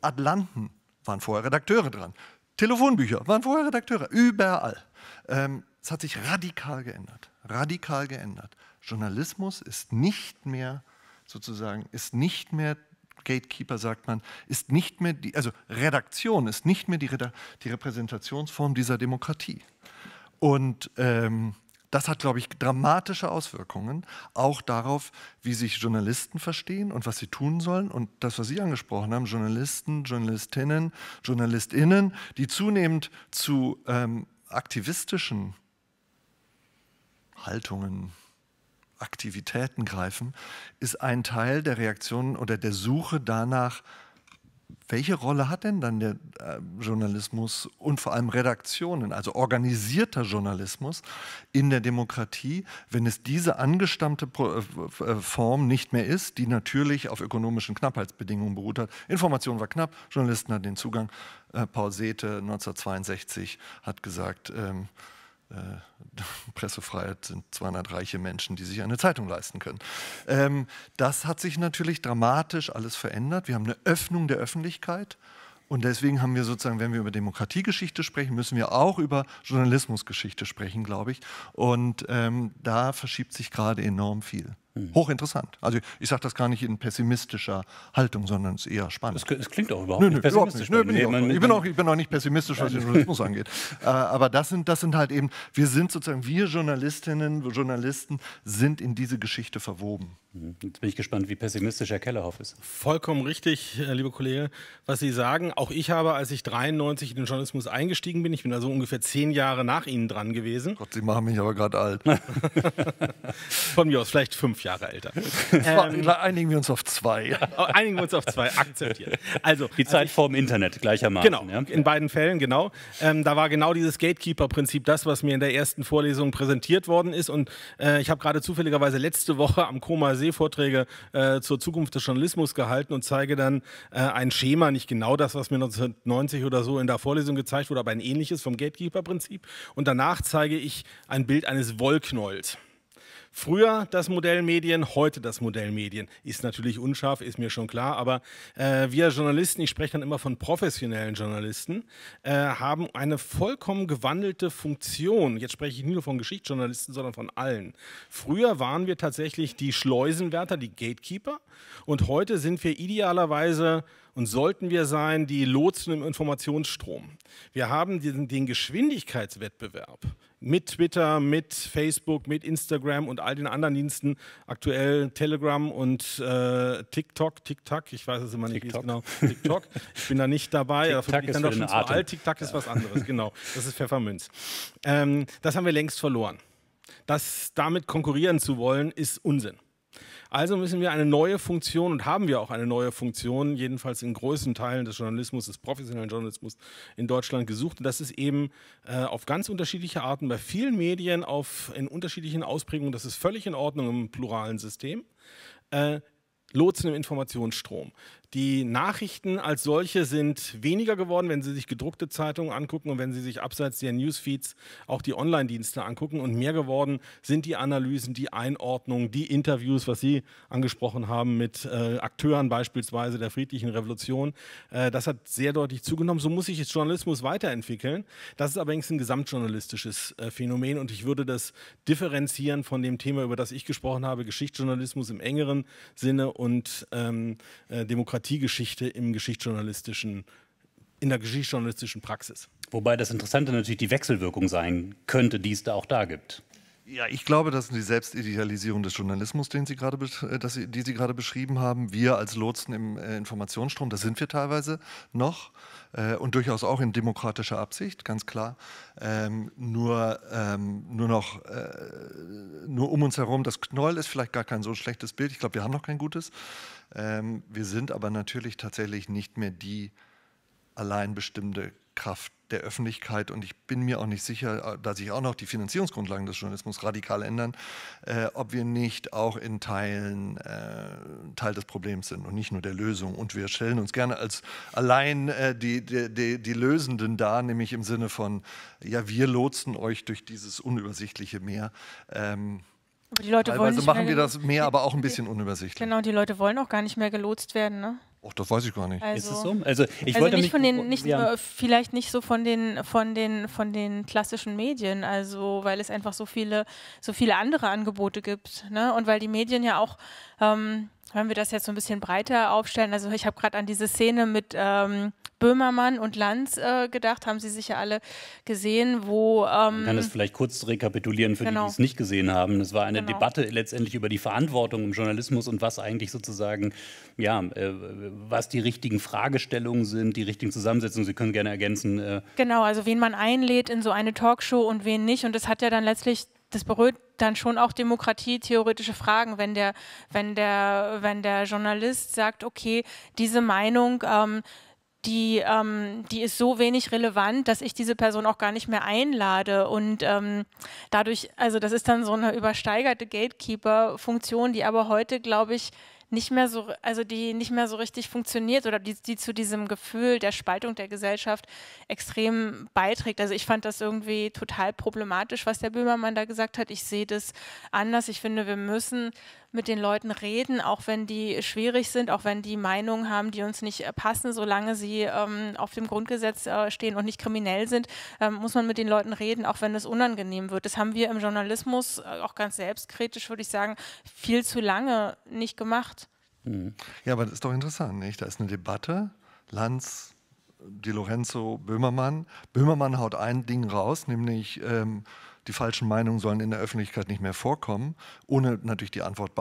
Atlanten waren vorher Redakteure dran. Telefonbücher waren vorher Redakteure. Überall. Ähm, es hat sich radikal geändert radikal geändert. Journalismus ist nicht mehr sozusagen, ist nicht mehr Gatekeeper, sagt man, ist nicht mehr die, also Redaktion ist nicht mehr die, die Repräsentationsform dieser Demokratie. Und ähm, das hat, glaube ich, dramatische Auswirkungen, auch darauf, wie sich Journalisten verstehen und was sie tun sollen. Und das, was Sie angesprochen haben, Journalisten, Journalistinnen, Journalistinnen, die zunehmend zu ähm, aktivistischen Haltungen, Aktivitäten greifen, ist ein Teil der Reaktion oder der Suche danach, welche Rolle hat denn dann der äh, Journalismus und vor allem Redaktionen, also organisierter Journalismus in der Demokratie, wenn es diese angestammte Pro äh, äh Form nicht mehr ist, die natürlich auf ökonomischen Knappheitsbedingungen beruht hat? Information war knapp, Journalisten hatten den Zugang. Äh, Paul Sethe 1962 hat gesagt, ähm, äh, Pressefreiheit sind 200 reiche Menschen, die sich eine Zeitung leisten können. Ähm, das hat sich natürlich dramatisch alles verändert. Wir haben eine Öffnung der Öffentlichkeit. Und deswegen haben wir sozusagen, wenn wir über Demokratiegeschichte sprechen, müssen wir auch über Journalismusgeschichte sprechen, glaube ich. Und ähm, da verschiebt sich gerade enorm viel. Hm. Hochinteressant. Also ich sage das gar nicht in pessimistischer Haltung, sondern es ist eher spannend. Es, klingt auch überhaupt nö, nicht pessimistisch. Überhaupt nicht. Nö, bin ich, auch, ich, bin auch, ich bin auch nicht pessimistisch, was den Journalismus angeht. Äh, aber das sind, das sind halt eben, wir sind sozusagen, wir Journalistinnen, Journalisten sind in diese Geschichte verwoben. Mhm. Jetzt bin ich gespannt, wie pessimistisch Herr Kellerhoff ist. Vollkommen richtig, äh, liebe Kollege, was Sie sagen. Auch ich habe, als ich 93 in den Journalismus eingestiegen bin, ich bin also ungefähr zehn Jahre nach Ihnen dran gewesen. Gott, Sie machen mich aber gerade alt. Von mir aus vielleicht fünf Jahre. Jahre älter. Ähm, einigen wir uns auf zwei. Oh, einigen wir uns auf zwei, akzeptiert. Also, die also Zeit also ich, vorm Internet gleichermaßen. Genau, ja? in beiden Fällen, genau. Ähm, da war genau dieses Gatekeeper-Prinzip das, was mir in der ersten Vorlesung präsentiert worden ist. Und äh, ich habe gerade zufälligerweise letzte Woche am Koma See Vorträge äh, zur Zukunft des Journalismus gehalten und zeige dann äh, ein Schema, nicht genau das, was mir 1990 oder so in der Vorlesung gezeigt wurde, aber ein ähnliches vom Gatekeeper-Prinzip. Und danach zeige ich ein Bild eines Wollknäuels. Früher das Modell Medien, heute das Modell Medien. Ist natürlich unscharf, ist mir schon klar, aber äh, wir Journalisten, ich spreche dann immer von professionellen Journalisten, äh, haben eine vollkommen gewandelte Funktion. Jetzt spreche ich nicht nur von Geschichtsjournalisten, sondern von allen. Früher waren wir tatsächlich die Schleusenwärter, die Gatekeeper und heute sind wir idealerweise und sollten wir sein, die Lotsen im Informationsstrom. Wir haben den, den Geschwindigkeitswettbewerb mit Twitter, mit Facebook, mit Instagram und all den anderen Diensten, aktuell Telegram und äh, TikTok, TikTok, ich weiß es immer nicht, TikTok. genau, TikTok. Ich bin da nicht dabei, TikTok dafür bin ich dann doch schon zu alt. TikTok ist ja. was anderes, genau. Das ist Pfeffermünz. Ähm, das haben wir längst verloren. Das damit konkurrieren zu wollen, ist Unsinn. Also müssen wir eine neue Funktion und haben wir auch eine neue Funktion, jedenfalls in größten Teilen des Journalismus, des professionellen Journalismus in Deutschland gesucht. Und das ist eben äh, auf ganz unterschiedliche Arten bei vielen Medien auf, in unterschiedlichen Ausprägungen. Das ist völlig in Ordnung im pluralen System. Äh, Lotsen im Informationsstrom. Die Nachrichten als solche sind weniger geworden, wenn Sie sich gedruckte Zeitungen angucken und wenn Sie sich abseits der Newsfeeds auch die Online-Dienste angucken. Und mehr geworden sind die Analysen, die Einordnungen, die Interviews, was Sie angesprochen haben mit äh, Akteuren beispielsweise der friedlichen Revolution. Äh, das hat sehr deutlich zugenommen. So muss sich jetzt Journalismus weiterentwickeln. Das ist allerdings ein gesamtjournalistisches äh, Phänomen und ich würde das differenzieren von dem Thema, über das ich gesprochen habe, Geschichtsjournalismus im engeren Sinne und ähm, äh, Demokratie Demokratiegeschichte im geschichtsjournalistischen, in der geschichtsjournalistischen Praxis. Wobei das Interessante natürlich die Wechselwirkung sein könnte, die es da auch da gibt. Ja, ich glaube, das ist die Selbstidealisierung des Journalismus, den Sie gerade, äh, dass Sie, die Sie gerade beschrieben haben. Wir als Lotsen im äh, Informationsstrom, das sind wir teilweise noch äh, und durchaus auch in demokratischer Absicht, ganz klar. Ähm, nur, ähm, nur noch, äh, nur um uns herum, das Knäuel ist vielleicht gar kein so schlechtes Bild. Ich glaube, wir haben noch kein gutes. Ähm, wir sind aber natürlich tatsächlich nicht mehr die allein bestimmte Kraft der Öffentlichkeit und ich bin mir auch nicht sicher, äh, da sich auch noch die Finanzierungsgrundlagen des Journalismus radikal ändern, äh, ob wir nicht auch in Teilen äh, Teil des Problems sind und nicht nur der Lösung. Und wir stellen uns gerne als allein äh, die, die, die, die, Lösenden dar, nämlich im Sinne von, ja, wir lotsen euch durch dieses unübersichtliche Meer. Ähm, aber die Leute Teilweise wollen nicht machen wir das Meer aber auch ein bisschen unübersichtlich. Genau, die Leute wollen auch gar nicht mehr gelotst werden. Ne? Och, das weiß ich gar nicht. Also, ist es so? Also, ich also wollte nicht von den, nicht ja. vielleicht nicht so von den, von den, von den klassischen Medien, also weil es einfach so viele, so viele andere Angebote gibt, ne? Und weil die Medien ja auch, ähm, wenn wir das jetzt so ein bisschen breiter aufstellen, also ich habe gerade an diese Szene mit ähm, Böhmermann und Lanz äh, gedacht, haben Sie sicher alle gesehen, wo. Ähm, ich kann das vielleicht kurz rekapitulieren für genau. die, die es nicht gesehen haben. Es war eine genau. Debatte letztendlich über die Verantwortung im Journalismus und was eigentlich sozusagen, ja, äh, was die richtigen Fragestellungen sind, die richtigen Zusammensetzungen. Sie können gerne ergänzen. Äh genau, also wen man einlädt in so eine Talkshow und wen nicht. Und das hat ja dann letztlich das berührt dann schon auch demokratietheoretische Fragen, wenn der, wenn der, wenn der Journalist sagt, okay, diese Meinung ähm, die, ähm, die ist so wenig relevant, dass ich diese Person auch gar nicht mehr einlade. Und ähm, dadurch, also das ist dann so eine übersteigerte Gatekeeper-Funktion, die aber heute, glaube ich, nicht mehr so, also die nicht mehr so richtig funktioniert oder die, die zu diesem Gefühl der Spaltung der Gesellschaft extrem beiträgt. Also ich fand das irgendwie total problematisch, was der Böhmermann da gesagt hat. Ich sehe das anders. Ich finde, wir müssen mit den Leuten reden, auch wenn die schwierig sind, auch wenn die Meinungen haben, die uns nicht äh, passen, solange sie ähm, auf dem Grundgesetz äh, stehen und nicht kriminell sind, ähm, muss man mit den Leuten reden, auch wenn es unangenehm wird. Das haben wir im Journalismus, äh, auch ganz selbstkritisch würde ich sagen, viel zu lange nicht gemacht. Hm. Ja, aber das ist doch interessant, nicht? Da ist eine Debatte, Lanz, Di Lorenzo, Böhmermann. Böhmermann haut ein Ding raus, nämlich... Ähm, die falschen Meinungen sollen in der Öffentlichkeit nicht mehr vorkommen, ohne natürlich die Antwort,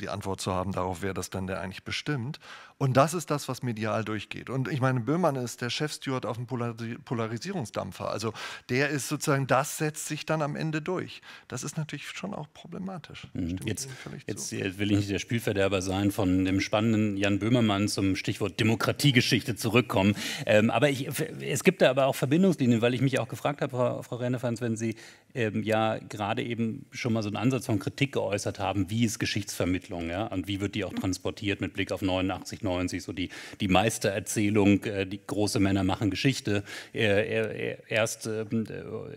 die Antwort zu haben darauf, wer das dann der eigentlich bestimmt. Und das ist das, was medial durchgeht. Und ich meine, Böhmann ist der Chefsteward auf dem Polarisierungsdampfer. Also der ist sozusagen, das setzt sich dann am Ende durch. Das ist natürlich schon auch problematisch. Mhm. Jetzt, jetzt will ich nicht der Spielverderber sein von dem spannenden Jan Böhmermann zum Stichwort Demokratiegeschichte zurückkommen. Ähm, aber ich, es gibt da aber auch Verbindungslinien, weil ich mich auch gefragt habe, Frau, Frau Rennefans, wenn Sie ähm, ja gerade eben schon mal so einen Ansatz von Kritik geäußert haben, wie ist Geschichtsvermittlung ja? und wie wird die auch transportiert mit Blick auf 89, 90. 1993 so die, die Meistererzählung, äh, die große Männer machen Geschichte, äh, äh, äh, erst, äh,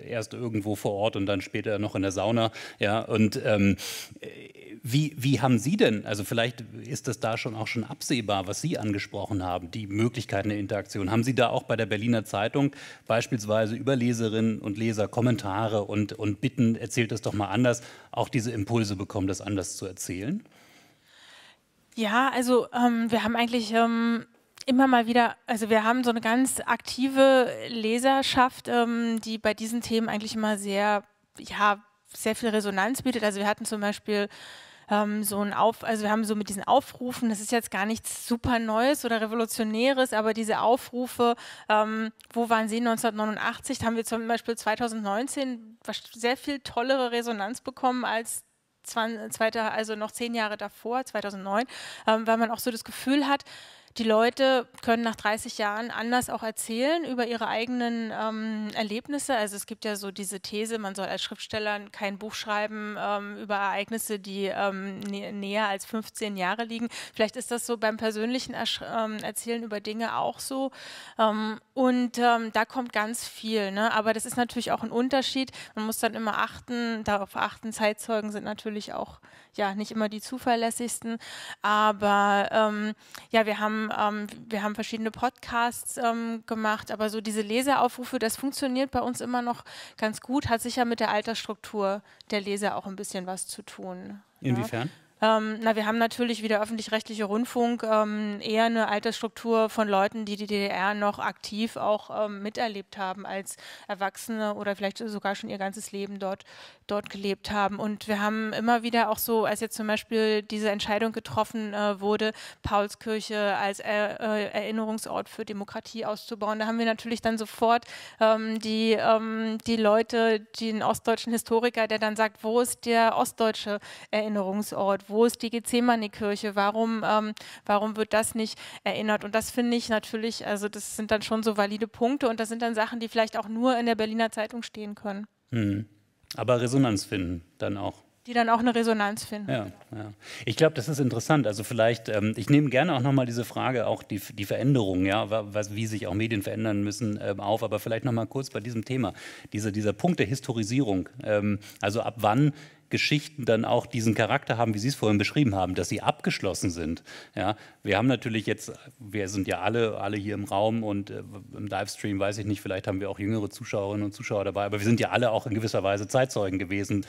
erst irgendwo vor Ort und dann später noch in der Sauna. Ja, und ähm, äh, wie, wie haben Sie denn, also vielleicht ist das da schon auch schon absehbar, was Sie angesprochen haben, die Möglichkeiten der Interaktion. Haben Sie da auch bei der Berliner Zeitung beispielsweise über Leserinnen und Leser Kommentare und, und Bitten, erzählt das doch mal anders, auch diese Impulse bekommen, das anders zu erzählen? Ja, also ähm, wir haben eigentlich ähm, immer mal wieder, also wir haben so eine ganz aktive Leserschaft, ähm, die bei diesen Themen eigentlich immer sehr, ja, sehr viel Resonanz bietet. Also wir hatten zum Beispiel ähm, so ein Auf, also wir haben so mit diesen Aufrufen, das ist jetzt gar nichts super Neues oder Revolutionäres, aber diese Aufrufe, ähm, wo waren Sie 1989, haben wir zum Beispiel 2019 sehr viel tollere Resonanz bekommen als 20, also noch zehn Jahre davor, 2009, ähm, weil man auch so das Gefühl hat, die Leute können nach 30 Jahren anders auch erzählen über ihre eigenen ähm, Erlebnisse. Also es gibt ja so diese These, man soll als Schriftsteller kein Buch schreiben ähm, über Ereignisse, die ähm, nä näher als 15 Jahre liegen. Vielleicht ist das so beim persönlichen Ersch ähm, Erzählen über Dinge auch so. Ähm, und ähm, da kommt ganz viel. Ne? Aber das ist natürlich auch ein Unterschied. Man muss dann immer achten, darauf achten, Zeitzeugen sind natürlich auch ja nicht immer die zuverlässigsten. Aber ähm, ja, wir haben, ähm, wir haben verschiedene Podcasts ähm, gemacht, aber so diese Leseraufrufe, das funktioniert bei uns immer noch ganz gut, hat sicher mit der Altersstruktur der Leser auch ein bisschen was zu tun. Ne? Inwiefern? Ja. Ähm, na, wir haben natürlich wie der öffentlich-rechtliche Rundfunk ähm, eher eine Altersstruktur von Leuten, die die DDR noch aktiv auch ähm, miterlebt haben als Erwachsene oder vielleicht sogar schon ihr ganzes Leben dort, dort gelebt haben. Und wir haben immer wieder auch so, als jetzt zum Beispiel diese Entscheidung getroffen äh, wurde, Paulskirche als er äh, äh, Erinnerungsort für Demokratie auszubauen, da haben wir natürlich dann sofort ähm, die, ähm, die Leute, den ostdeutschen Historiker, der dann sagt, wo ist der ostdeutsche Erinnerungsort? wo ist die Gethsemane-Kirche, warum, ähm, warum wird das nicht erinnert? Und das finde ich natürlich, also das sind dann schon so valide Punkte und das sind dann Sachen, die vielleicht auch nur in der Berliner Zeitung stehen können. Mhm. Aber Resonanz finden dann auch die dann auch eine Resonanz finden. Ja, ja. Ich glaube, das ist interessant. Also vielleicht, ähm, ich nehme gerne auch nochmal diese Frage, auch die, die Veränderung, ja, was, wie sich auch Medien verändern müssen, ähm, auf, aber vielleicht nochmal kurz bei diesem Thema, diese, dieser Punkt der Historisierung. Ähm, also ab wann Geschichten dann auch diesen Charakter haben, wie Sie es vorhin beschrieben haben, dass sie abgeschlossen sind. Ja, wir haben natürlich jetzt, wir sind ja alle, alle hier im Raum und äh, im Livestream, weiß ich nicht, vielleicht haben wir auch jüngere Zuschauerinnen und Zuschauer dabei, aber wir sind ja alle auch in gewisser Weise Zeitzeugen gewesen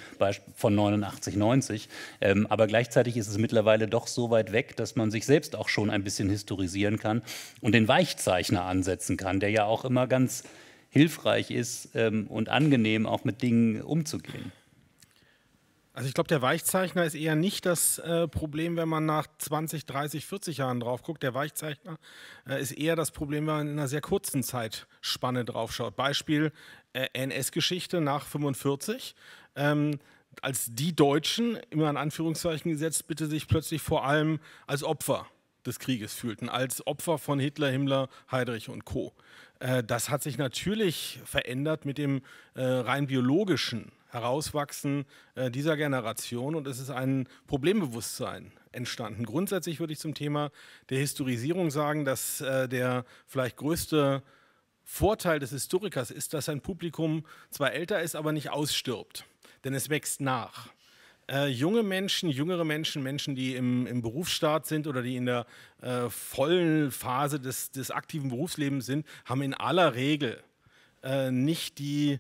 von 89, 90. Ähm, aber gleichzeitig ist es mittlerweile doch so weit weg, dass man sich selbst auch schon ein bisschen historisieren kann und den Weichzeichner ansetzen kann, der ja auch immer ganz hilfreich ist ähm, und angenehm auch mit Dingen umzugehen. Also ich glaube, der Weichzeichner ist eher nicht das äh, Problem, wenn man nach 20, 30, 40 Jahren drauf guckt. Der Weichzeichner äh, ist eher das Problem, wenn man in einer sehr kurzen Zeitspanne drauf schaut. Beispiel äh, NS-Geschichte nach 45. Ähm, als die Deutschen, immer in Anführungszeichen gesetzt, bitte sich plötzlich vor allem als Opfer des Krieges fühlten, als Opfer von Hitler, Himmler, Heydrich und Co. Äh, das hat sich natürlich verändert mit dem äh, rein biologischen Herauswachsen äh, dieser Generation und es ist ein Problembewusstsein entstanden. Grundsätzlich würde ich zum Thema der Historisierung sagen, dass äh, der vielleicht größte Vorteil des Historikers ist, dass sein Publikum zwar älter ist, aber nicht ausstirbt, denn es wächst nach. Äh, junge Menschen, jüngere Menschen, Menschen, die im, im Berufsstaat sind oder die in der äh, vollen Phase des, des aktiven Berufslebens sind, haben in aller Regel äh, nicht die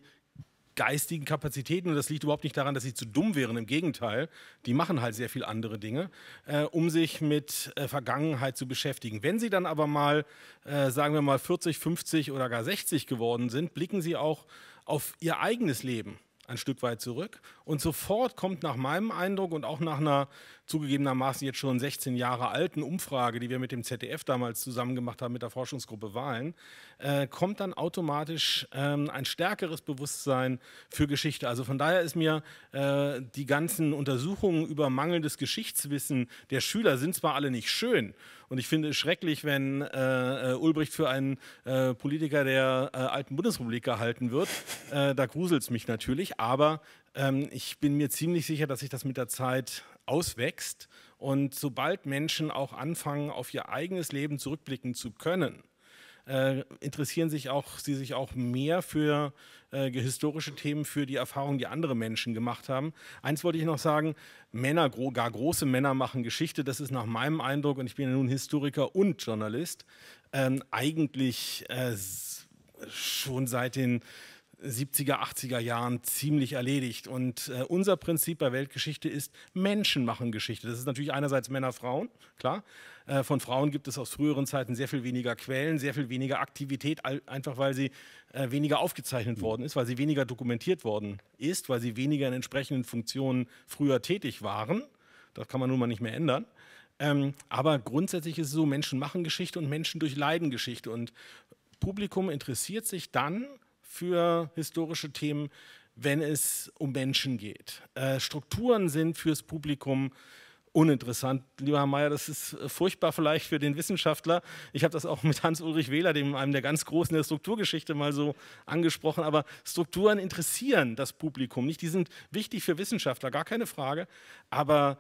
geistigen Kapazitäten und das liegt überhaupt nicht daran, dass sie zu dumm wären. Im Gegenteil, die machen halt sehr viel andere Dinge, äh, um sich mit äh, Vergangenheit zu beschäftigen. Wenn sie dann aber mal, äh, sagen wir mal, 40, 50 oder gar 60 geworden sind, blicken sie auch auf ihr eigenes Leben ein Stück weit zurück. Und sofort kommt nach meinem Eindruck und auch nach einer zugegebenermaßen jetzt schon 16 Jahre alten Umfrage, die wir mit dem ZDF damals zusammen gemacht haben, mit der Forschungsgruppe Wahlen, äh, kommt dann automatisch ähm, ein stärkeres Bewusstsein für Geschichte. Also von daher ist mir äh, die ganzen Untersuchungen über mangelndes Geschichtswissen der Schüler sind zwar alle nicht schön, und ich finde es schrecklich, wenn äh, äh Ulbricht für einen äh, Politiker der äh, alten Bundesrepublik gehalten wird. Äh, da gruselt es mich natürlich, aber ähm, ich bin mir ziemlich sicher, dass sich das mit der Zeit auswächst. Und sobald Menschen auch anfangen, auf ihr eigenes Leben zurückblicken zu können, äh, interessieren sich auch, sie sich auch mehr für äh, historische Themen, für die Erfahrungen, die andere Menschen gemacht haben. Eins wollte ich noch sagen, Männer, gro gar große Männer machen Geschichte, das ist nach meinem Eindruck, und ich bin ja nun Historiker und Journalist, ähm, eigentlich äh, schon seit den 70er, 80er Jahren ziemlich erledigt. Und äh, unser Prinzip bei Weltgeschichte ist, Menschen machen Geschichte. Das ist natürlich einerseits Männer, Frauen, klar. Äh, von Frauen gibt es aus früheren Zeiten sehr viel weniger Quellen, sehr viel weniger Aktivität, einfach weil sie äh, weniger aufgezeichnet worden ist, weil sie weniger dokumentiert worden ist, weil sie weniger in entsprechenden Funktionen früher tätig waren. Das kann man nun mal nicht mehr ändern. Ähm, aber grundsätzlich ist es so, Menschen machen Geschichte und Menschen durchleiden Geschichte. Und Publikum interessiert sich dann, für historische Themen, wenn es um Menschen geht. Äh, Strukturen sind fürs Publikum uninteressant. Lieber Herr Mayer, das ist äh, furchtbar vielleicht für den Wissenschaftler. Ich habe das auch mit Hans-Ulrich Wähler, dem, einem der ganz Großen der Strukturgeschichte, mal so angesprochen. Aber Strukturen interessieren das Publikum nicht. Die sind wichtig für Wissenschaftler, gar keine Frage. Aber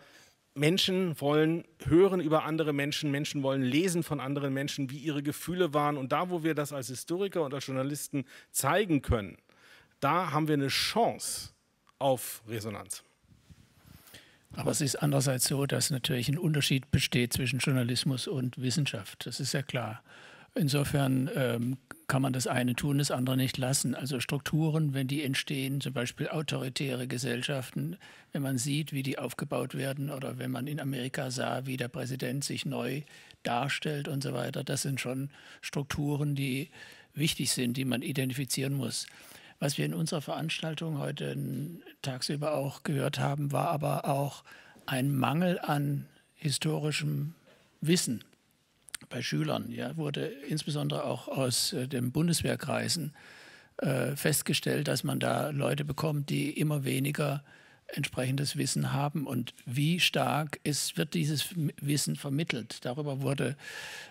Menschen wollen hören über andere Menschen, Menschen wollen lesen von anderen Menschen, wie ihre Gefühle waren. Und da, wo wir das als Historiker und als Journalisten zeigen können, da haben wir eine Chance auf Resonanz. Aber es ist andererseits so, dass natürlich ein Unterschied besteht zwischen Journalismus und Wissenschaft. Das ist ja klar. Insofern ähm, kann man das eine tun, das andere nicht lassen. Also Strukturen, wenn die entstehen, zum Beispiel autoritäre Gesellschaften, wenn man sieht, wie die aufgebaut werden oder wenn man in Amerika sah, wie der Präsident sich neu darstellt und so weiter, das sind schon Strukturen, die wichtig sind, die man identifizieren muss. Was wir in unserer Veranstaltung heute tagsüber auch gehört haben, war aber auch ein Mangel an historischem Wissen bei Schülern ja, wurde insbesondere auch aus äh, den Bundeswehrkreisen äh, festgestellt, dass man da Leute bekommt, die immer weniger entsprechendes Wissen haben und wie stark ist, wird dieses Wissen vermittelt. Darüber wurde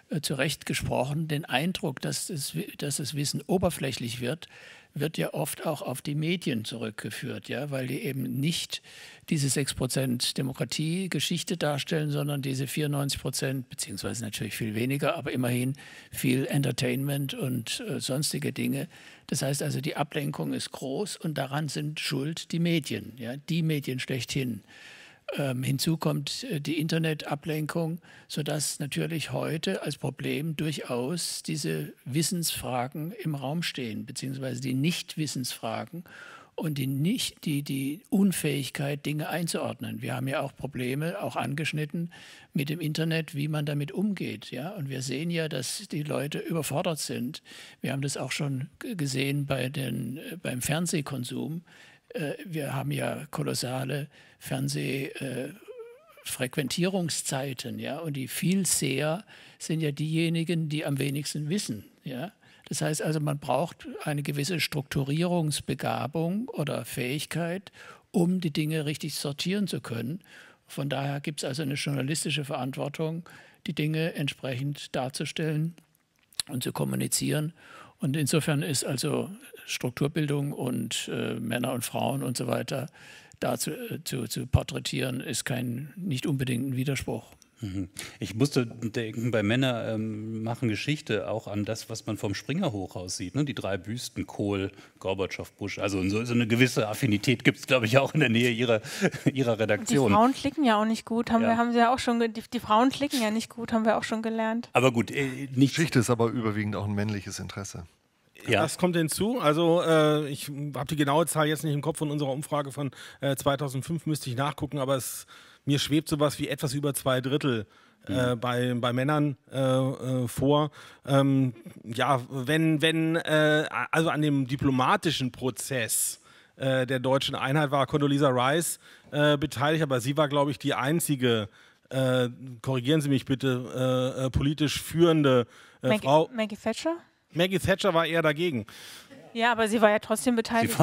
äh, zu Recht gesprochen. Den Eindruck, dass, es, dass das Wissen oberflächlich wird, wird ja oft auch auf die Medien zurückgeführt, ja, weil die eben nicht diese 6% Demokratiegeschichte darstellen, sondern diese 94%, beziehungsweise natürlich viel weniger, aber immerhin viel Entertainment und äh, sonstige Dinge. Das heißt also, die Ablenkung ist groß und daran sind schuld die Medien, ja, die Medien schlechthin. Ähm, hinzu kommt äh, die Internetablenkung, sodass natürlich heute als Problem durchaus diese Wissensfragen im Raum stehen, beziehungsweise die Nichtwissensfragen und die, nicht, die, die Unfähigkeit, Dinge einzuordnen. Wir haben ja auch Probleme, auch angeschnitten, mit dem Internet, wie man damit umgeht. Ja? Und wir sehen ja, dass die Leute überfordert sind. Wir haben das auch schon gesehen bei den, äh, beim Fernsehkonsum äh, wir haben ja kolossale Fernsehfrequentierungszeiten, ja, und die Vielseher sind ja diejenigen, die am wenigsten wissen, ja. Das heißt also, man braucht eine gewisse Strukturierungsbegabung oder Fähigkeit, um die Dinge richtig sortieren zu können. Von daher gibt es also eine journalistische Verantwortung, die Dinge entsprechend darzustellen und zu kommunizieren und insofern ist also Strukturbildung und äh, Männer und Frauen und so weiter da zu, äh, zu, zu porträtieren, ist kein, nicht unbedingt ein Widerspruch. Mhm. Ich musste denken, bei Männer ähm, machen Geschichte auch an das, was man vom Springer hoch aussieht. Ne? Die drei Büsten, Kohl, Gorbatschow, Bush. Also so, so eine gewisse Affinität gibt es, glaube ich, auch in der Nähe ihrer, ihrer Redaktion. Die Frauen klicken ja auch nicht gut, haben, ja. Wir, haben sie ja auch schon, die, die, Frauen klicken ja nicht gut, haben wir auch schon gelernt. Aber gut, äh, nicht. Geschichte ist aber überwiegend auch ein männliches Interesse. Ja. Das kommt hinzu. Also äh, ich habe die genaue Zahl jetzt nicht im Kopf von unserer Umfrage von äh, 2005, müsste ich nachgucken, aber es mir schwebt sowas wie etwas über zwei Drittel. Äh, mhm. bei, bei Männern äh, äh, vor. Ähm, ja, wenn, wenn äh, also an dem diplomatischen Prozess äh, der deutschen Einheit war Condoleezza Rice äh, beteiligt, aber sie war, glaube ich, die einzige, korrigieren Sie mich bitte, politisch führende Frau. Maggie Thatcher? Maggie Thatcher war eher dagegen. Ja, aber sie war ja trotzdem beteiligt.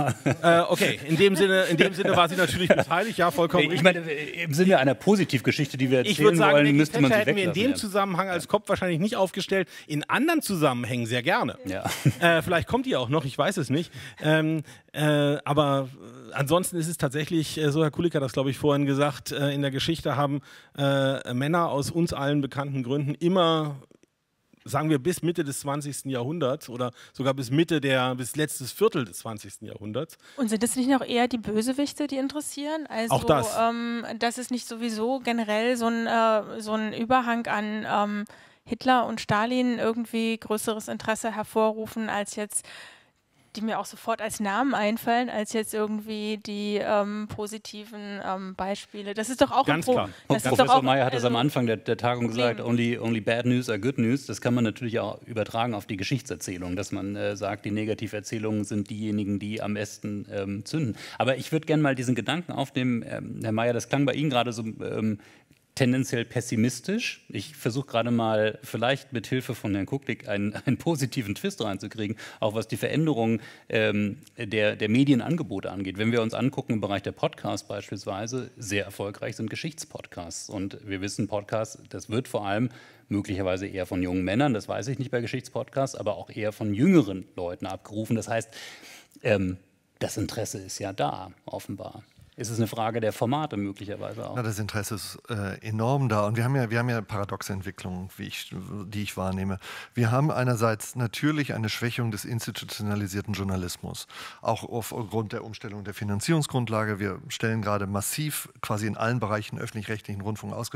Äh, okay, in dem, Sinne, in dem Sinne war sie natürlich beteiligt, ja, vollkommen nee, Ich meine, im Sinne einer Positivgeschichte, die wir erzählen ich würde sagen, wollen, müsste man sie hätten wir in dem Zusammenhang als Kopf wahrscheinlich nicht aufgestellt, in anderen Zusammenhängen sehr gerne. Ja. Äh, vielleicht kommt die auch noch, ich weiß es nicht. Ähm, äh, aber äh, ansonsten ist es tatsächlich, äh, so Herr Kulika das, glaube ich, vorhin gesagt, äh, in der Geschichte haben Männer aus uns allen bekannten Gründen immer sagen wir bis Mitte des 20. Jahrhunderts oder sogar bis Mitte der, bis letztes Viertel des 20. Jahrhunderts. Und sind das nicht noch eher die Bösewichte, die interessieren? Also, Auch das. Ähm, dass es nicht sowieso generell so ein, äh, so ein Überhang an ähm, Hitler und Stalin irgendwie größeres Interesse hervorrufen als jetzt die mir auch sofort als Namen einfallen, als jetzt irgendwie die ähm, positiven ähm, Beispiele. Das ist doch auch Ganz ein Pro klar. Das Ganz Professor Mayer hat es also am Anfang der, der Tagung gesagt, only, only bad news are good news. Das kann man natürlich auch übertragen auf die Geschichtserzählung, dass man äh, sagt, die Negativerzählungen sind diejenigen, die am besten ähm, zünden. Aber ich würde gerne mal diesen Gedanken aufnehmen, ähm, Herr Mayer, das klang bei Ihnen gerade so ähm, tendenziell pessimistisch. Ich versuche gerade mal vielleicht mit Hilfe von Herrn Kucklick einen, einen, positiven Twist reinzukriegen, auch was die Veränderung ähm, der, der Medienangebote angeht. Wenn wir uns angucken im Bereich der Podcasts beispielsweise, sehr erfolgreich sind Geschichtspodcasts. Und wir wissen, Podcasts, das wird vor allem möglicherweise eher von jungen Männern, das weiß ich nicht bei Geschichtspodcasts, aber auch eher von jüngeren Leuten abgerufen. Das heißt, ähm, das Interesse ist ja da, offenbar. Ist es eine Frage der Formate möglicherweise auch? Ja, das Interesse ist äh, enorm da. Und wir haben ja, wir haben ja paradoxe Entwicklungen, ich, die ich wahrnehme. Wir haben einerseits natürlich eine Schwächung des institutionalisierten Journalismus, auch aufgrund der Umstellung der Finanzierungsgrundlage. Wir stellen gerade massiv quasi in allen Bereichen öffentlich-rechtlichen Rundfunk aus,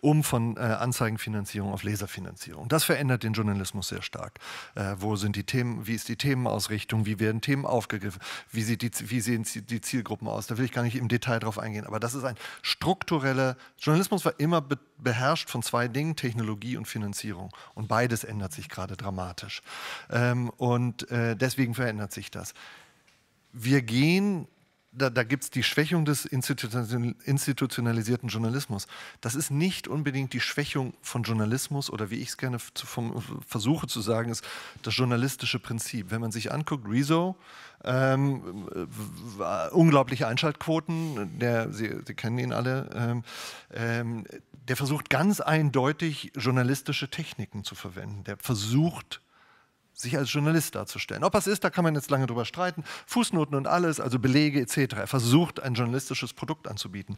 um von äh, Anzeigenfinanzierung auf Leserfinanzierung. Das verändert den Journalismus sehr stark. Äh, wo sind die Themen, wie ist die Themenausrichtung, wie werden Themen aufgegriffen, wie, sieht die, wie sehen die Zielgruppen aus? Da will ich gar nicht nicht im Detail darauf eingehen, aber das ist ein struktureller, Journalismus war immer be beherrscht von zwei Dingen, Technologie und Finanzierung. Und beides ändert sich gerade dramatisch. Ähm, und äh, deswegen verändert sich das. Wir gehen da, da gibt es die Schwächung des institutionalisierten Journalismus. Das ist nicht unbedingt die Schwächung von Journalismus oder wie ich es gerne zu, vom, äh, versuche zu sagen, ist das journalistische Prinzip. Wenn man sich anguckt, Rezo, ähm, unglaubliche Einschaltquoten, der, Sie, Sie kennen ihn alle, ähm, ähm, der versucht ganz eindeutig journalistische Techniken zu verwenden. Der versucht, sich als Journalist darzustellen. Ob das ist, da kann man jetzt lange drüber streiten. Fußnoten und alles, also Belege etc. Er versucht, ein journalistisches Produkt anzubieten.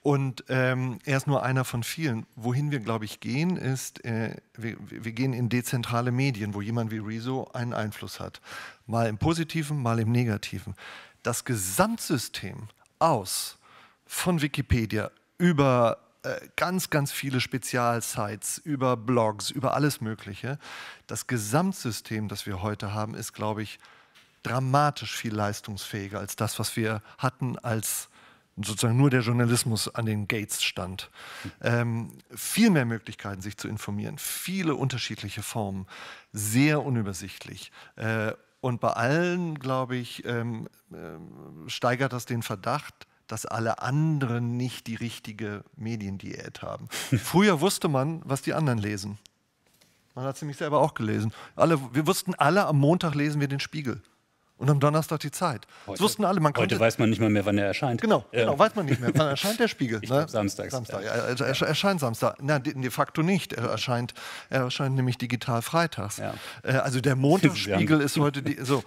Und ähm, er ist nur einer von vielen. Wohin wir, glaube ich, gehen, ist, äh, wir, wir gehen in dezentrale Medien, wo jemand wie Rezo einen Einfluss hat. Mal im Positiven, mal im Negativen. Das Gesamtsystem aus von Wikipedia über äh, ganz, ganz viele Spezialsites über Blogs, über alles Mögliche. Das Gesamtsystem, das wir heute haben, ist, glaube ich, dramatisch viel leistungsfähiger als das, was wir hatten, als sozusagen nur der Journalismus an den Gates stand. Ähm, viel mehr Möglichkeiten, sich zu informieren, viele unterschiedliche Formen, sehr unübersichtlich. Äh, und bei allen, glaube ich, ähm, äh, steigert das den Verdacht, dass alle anderen nicht die richtige Mediendiät haben. Früher wusste man, was die anderen lesen. Man hat sie mich selber auch gelesen. Alle, wir wussten alle, am Montag lesen wir den Spiegel. Und am Donnerstag die Zeit. Heute, das wussten alle. Man konnte, heute weiß man nicht mal mehr, wann er erscheint. Genau, ja. genau weiß man nicht mehr. Wann erscheint der Spiegel? Ich ne? samstags. Samstag. Ja. Also er, er, erscheint Samstag. Na, de, de facto nicht. Er erscheint, er erscheint nämlich digital freitags. Ja. Äh, also der Montagsspiegel ist heute die, so.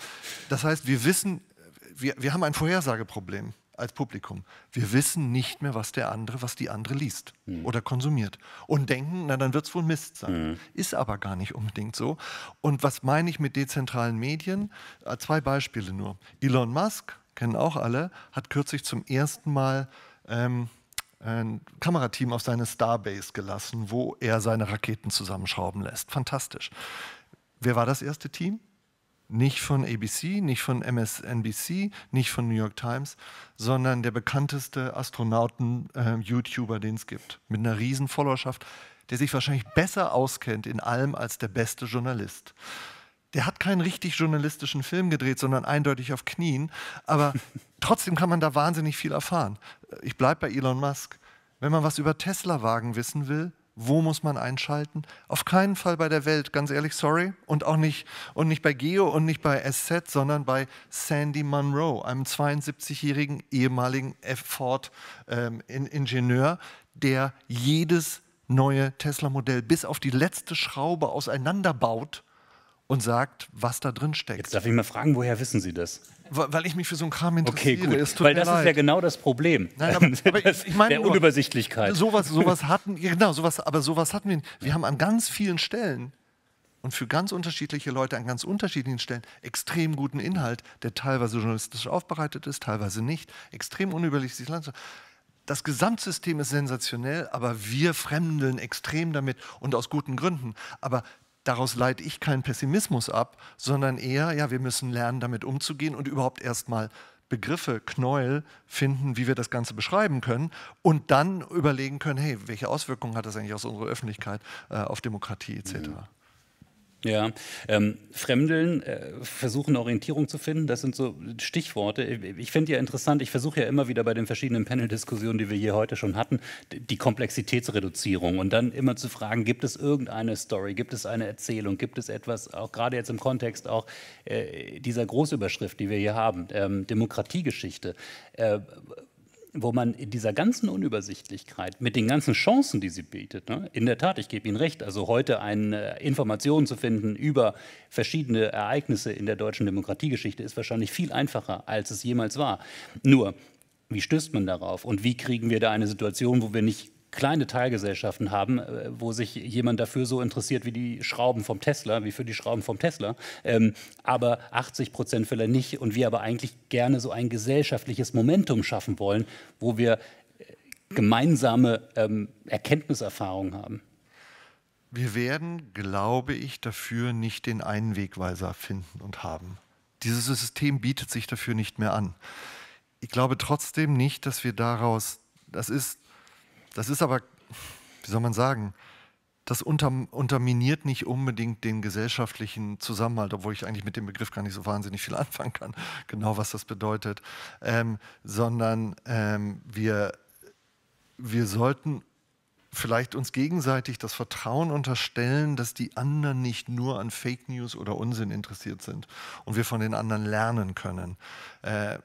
Das heißt, wir wissen, wir, wir haben ein Vorhersageproblem als Publikum. Wir wissen nicht mehr, was der andere, was die andere liest mhm. oder konsumiert und denken, na dann wird es wohl Mist sein. Mhm. Ist aber gar nicht unbedingt so. Und was meine ich mit dezentralen Medien? Äh, zwei Beispiele nur. Elon Musk, kennen auch alle, hat kürzlich zum ersten Mal ähm, ein Kamerateam auf seine Starbase gelassen, wo er seine Raketen zusammenschrauben lässt. Fantastisch. Wer war das erste Team? Nicht von ABC, nicht von MSNBC, nicht von New York Times, sondern der bekannteste Astronauten-YouTuber, ähm, den es gibt. Mit einer riesen Followerschaft, der sich wahrscheinlich besser auskennt in allem als der beste Journalist. Der hat keinen richtig journalistischen Film gedreht, sondern eindeutig auf Knien. Aber trotzdem kann man da wahnsinnig viel erfahren. Ich bleibe bei Elon Musk. Wenn man was über Tesla-Wagen wissen will, wo muss man einschalten? Auf keinen Fall bei der Welt, ganz ehrlich, sorry. Und auch nicht, und nicht bei Geo und nicht bei SZ, sondern bei Sandy Munro, einem 72-jährigen ehemaligen Ford-Ingenieur, ähm, der jedes neue Tesla-Modell bis auf die letzte Schraube auseinanderbaut und sagt, was da drin steckt. Jetzt darf ich mal fragen, woher wissen Sie das? Weil ich mich für so einen Kram interessiere. Okay, gut. Weil das leid. ist ja genau das Problem. Nein, aber, aber ich meine der nur, Unübersichtlichkeit. Sowas, sowas hatten, genau, sowas, aber sowas hatten wir. Wir haben an ganz vielen Stellen und für ganz unterschiedliche Leute an ganz unterschiedlichen Stellen extrem guten Inhalt, der teilweise journalistisch aufbereitet ist, teilweise nicht, extrem unübersichtlich. Das Gesamtsystem ist sensationell, aber wir fremdeln extrem damit und aus guten Gründen. Aber daraus leite ich keinen Pessimismus ab, sondern eher, ja, wir müssen lernen, damit umzugehen und überhaupt erstmal Begriffe, Knäuel finden, wie wir das Ganze beschreiben können und dann überlegen können, hey, welche Auswirkungen hat das eigentlich aus unserer Öffentlichkeit äh, auf Demokratie etc. Mhm. Ja, ähm, Fremdeln, äh, versuchen Orientierung zu finden, das sind so Stichworte. Ich finde ja interessant, ich versuche ja immer wieder bei den verschiedenen Panel-Diskussionen, die wir hier heute schon hatten, die Komplexitätsreduzierung und dann immer zu fragen, gibt es irgendeine Story, gibt es eine Erzählung, gibt es etwas, auch gerade jetzt im Kontext auch äh, dieser Großüberschrift, die wir hier haben, ähm, Demokratiegeschichte. Äh, wo man in dieser ganzen Unübersichtlichkeit mit den ganzen Chancen, die sie bietet, ne, in der Tat, ich gebe Ihnen recht, also heute eine äh, Information zu finden über verschiedene Ereignisse in der deutschen Demokratiegeschichte ist wahrscheinlich viel einfacher, als es jemals war. Nur, wie stößt man darauf und wie kriegen wir da eine Situation, wo wir nicht kleine Teilgesellschaften haben, äh, wo sich jemand dafür so interessiert wie die Schrauben vom Tesla, wie für die Schrauben vom Tesla. Ähm, aber 80 Prozent Fälle nicht. Und wir aber eigentlich gerne so ein gesellschaftliches Momentum schaffen wollen, wo wir äh, gemeinsame ähm, Erkenntniserfahrungen haben. Wir werden, glaube ich, dafür nicht den einen Wegweiser finden und haben. Dieses System bietet sich dafür nicht mehr an. Ich glaube trotzdem nicht, dass wir daraus, das ist das ist aber, wie soll man sagen, das unter, unterminiert nicht unbedingt den gesellschaftlichen Zusammenhalt, obwohl ich eigentlich mit dem Begriff gar nicht so wahnsinnig viel anfangen kann, genau was das bedeutet, ähm, sondern ähm, wir, wir sollten vielleicht uns gegenseitig das Vertrauen unterstellen, dass die anderen nicht nur an Fake News oder Unsinn interessiert sind und wir von den anderen lernen können. Äh, äh,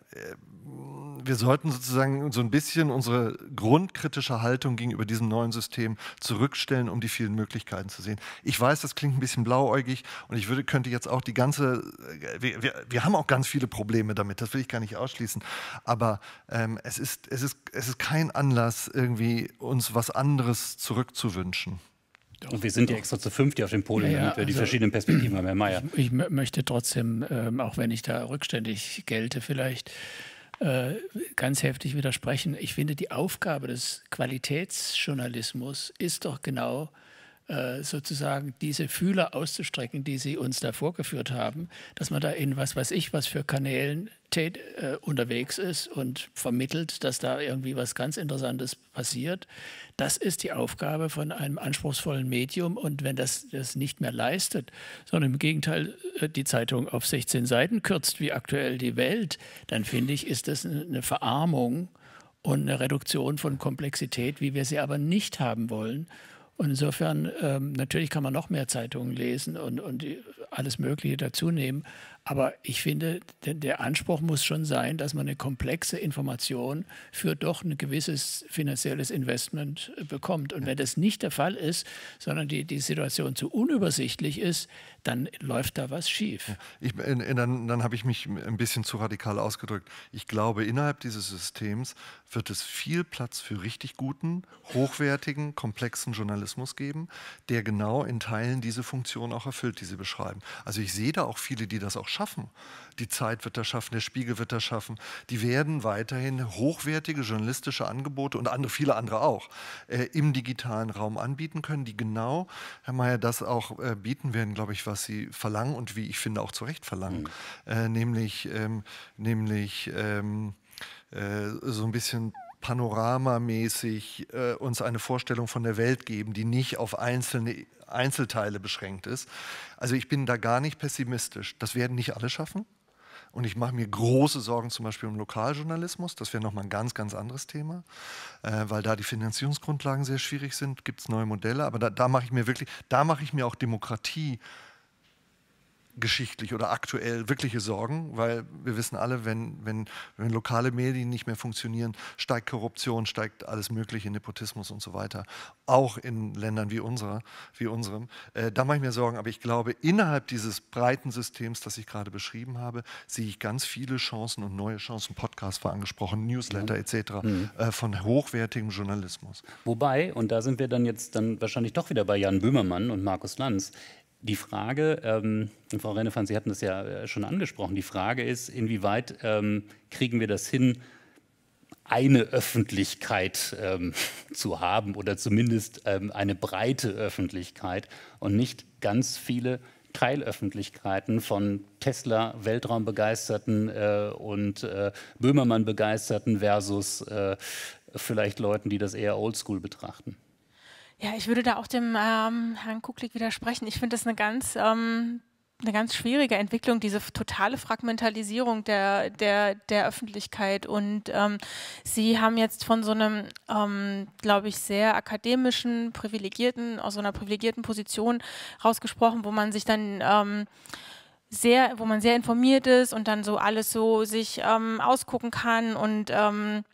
wir sollten sozusagen so ein bisschen unsere grundkritische Haltung gegenüber diesem neuen System zurückstellen, um die vielen Möglichkeiten zu sehen. Ich weiß, das klingt ein bisschen blauäugig und ich würde, könnte jetzt auch die ganze, äh, wir, wir, wir haben auch ganz viele Probleme damit, das will ich gar nicht ausschließen, aber ähm, es, ist, es, ist, es ist kein Anlass, irgendwie uns was anderes zurückzuwünschen und wir sind ja extra zu fünf, die auf dem Podium, ja, damit wir also, die verschiedenen Perspektiven haben, Herr Mayer. Ich, ich möchte trotzdem, ähm, auch wenn ich da rückständig gelte, vielleicht äh, ganz heftig widersprechen. Ich finde, die Aufgabe des Qualitätsjournalismus ist doch genau äh, sozusagen diese Fühler auszustrecken, die sie uns da vorgeführt haben, dass man da in was weiß ich was für Kanälen tät, äh, unterwegs ist und vermittelt, dass da irgendwie was ganz Interessantes passiert. Das ist die Aufgabe von einem anspruchsvollen Medium und wenn das das nicht mehr leistet, sondern im Gegenteil äh, die Zeitung auf 16 Seiten kürzt, wie aktuell die Welt, dann finde ich, ist das eine Verarmung und eine Reduktion von Komplexität, wie wir sie aber nicht haben wollen. Und insofern, ähm, natürlich kann man noch mehr Zeitungen lesen und, und alles Mögliche dazu nehmen, aber ich finde, der Anspruch muss schon sein, dass man eine komplexe Information für doch ein gewisses finanzielles Investment äh, bekommt. Und wenn das nicht der Fall ist, sondern die, die Situation zu unübersichtlich ist, dann läuft da was schief. Ich, äh, äh, dann dann habe ich mich ein bisschen zu radikal ausgedrückt. Ich glaube, innerhalb dieses Systems wird es viel Platz für richtig guten, hochwertigen, komplexen Journalismus geben, der genau in Teilen diese Funktion auch erfüllt, die Sie beschreiben. Also ich sehe da auch viele, die das auch schaffen schaffen. Die Zeit wird das schaffen, der Spiegel wird das schaffen. Die werden weiterhin hochwertige journalistische Angebote und andere, viele andere auch äh, im digitalen Raum anbieten können, die genau, Herr Mayer, das auch äh, bieten werden, glaube ich, was sie verlangen und wie ich finde auch zu Recht verlangen. Mhm. Äh, nämlich, ähm, nämlich ähm, äh, so ein bisschen panoramamäßig äh, uns eine Vorstellung von der Welt geben, die nicht auf einzelne Einzelteile beschränkt ist. Also ich bin da gar nicht pessimistisch. Das werden nicht alle schaffen. Und ich mache mir große Sorgen zum Beispiel um Lokaljournalismus. Das wäre nochmal ein ganz, ganz anderes Thema, äh, weil da die Finanzierungsgrundlagen sehr schwierig sind. Gibt es neue Modelle? Aber da, da mache ich mir wirklich, da mache ich mir auch Demokratie geschichtlich oder aktuell wirkliche Sorgen, weil wir wissen alle, wenn, wenn, wenn lokale Medien nicht mehr funktionieren, steigt Korruption, steigt alles Mögliche, Nepotismus und so weiter, auch in Ländern wie, unserer, wie unserem. Äh, da mache ich mir Sorgen, aber ich glaube, innerhalb dieses breiten Systems, das ich gerade beschrieben habe, sehe ich ganz viele Chancen und neue Chancen. Podcast war angesprochen, Newsletter ja. etc. Mhm. Äh, von hochwertigem Journalismus. Wobei, und da sind wir dann jetzt dann wahrscheinlich doch wieder bei Jan Böhmermann und Markus Lanz, die Frage, ähm, Frau Rennefan, Sie hatten das ja äh, schon angesprochen, die Frage ist, inwieweit ähm, kriegen wir das hin, eine Öffentlichkeit ähm, zu haben oder zumindest ähm, eine breite Öffentlichkeit und nicht ganz viele Teilöffentlichkeiten von Tesla, Weltraumbegeisterten äh, und äh, Böhmermann-Begeisterten versus äh, vielleicht Leuten, die das eher oldschool betrachten. Ja, ich würde da auch dem ähm, Herrn Kuklik widersprechen. Ich finde das eine ganz ähm, eine ganz schwierige Entwicklung, diese totale Fragmentalisierung der, der, der Öffentlichkeit. Und ähm, Sie haben jetzt von so einem, ähm, glaube ich, sehr akademischen, privilegierten, aus so einer privilegierten Position rausgesprochen, wo man sich dann ähm, sehr, wo man sehr informiert ist und dann so alles so sich ähm, ausgucken kann und ähm,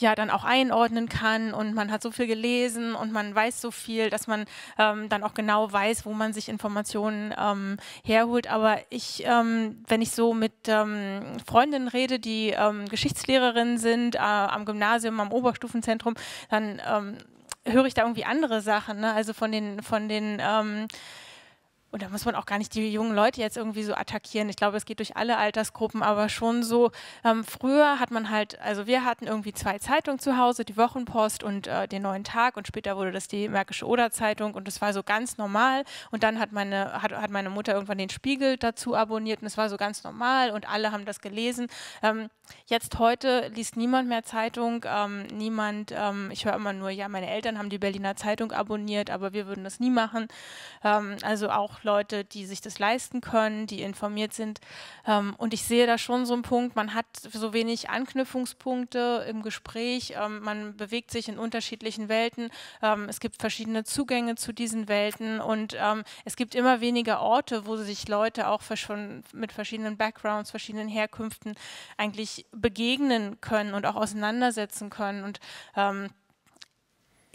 ja dann auch einordnen kann und man hat so viel gelesen und man weiß so viel, dass man ähm, dann auch genau weiß, wo man sich Informationen ähm, herholt. Aber ich, ähm, wenn ich so mit ähm, Freundinnen rede, die ähm, Geschichtslehrerinnen sind äh, am Gymnasium, am Oberstufenzentrum, dann ähm, höre ich da irgendwie andere Sachen. Ne? Also von den, von den ähm, und da muss man auch gar nicht die jungen Leute jetzt irgendwie so attackieren. Ich glaube, es geht durch alle Altersgruppen, aber schon so. Ähm, früher hat man halt, also wir hatten irgendwie zwei Zeitungen zu Hause, die Wochenpost und äh, den Neuen Tag und später wurde das die Märkische Oder Zeitung und das war so ganz normal. Und dann hat meine, hat, hat meine Mutter irgendwann den Spiegel dazu abonniert und es war so ganz normal und alle haben das gelesen. Ähm, jetzt heute liest niemand mehr Zeitung, ähm, niemand, ähm, ich höre immer nur, ja, meine Eltern haben die Berliner Zeitung abonniert, aber wir würden das nie machen. Ähm, also auch Leute, die sich das leisten können, die informiert sind. Ähm, und ich sehe da schon so einen Punkt, man hat so wenig Anknüpfungspunkte im Gespräch, ähm, man bewegt sich in unterschiedlichen Welten, ähm, es gibt verschiedene Zugänge zu diesen Welten und ähm, es gibt immer weniger Orte, wo sich Leute auch schon mit verschiedenen Backgrounds, verschiedenen Herkünften eigentlich begegnen können und auch auseinandersetzen können. Und ähm,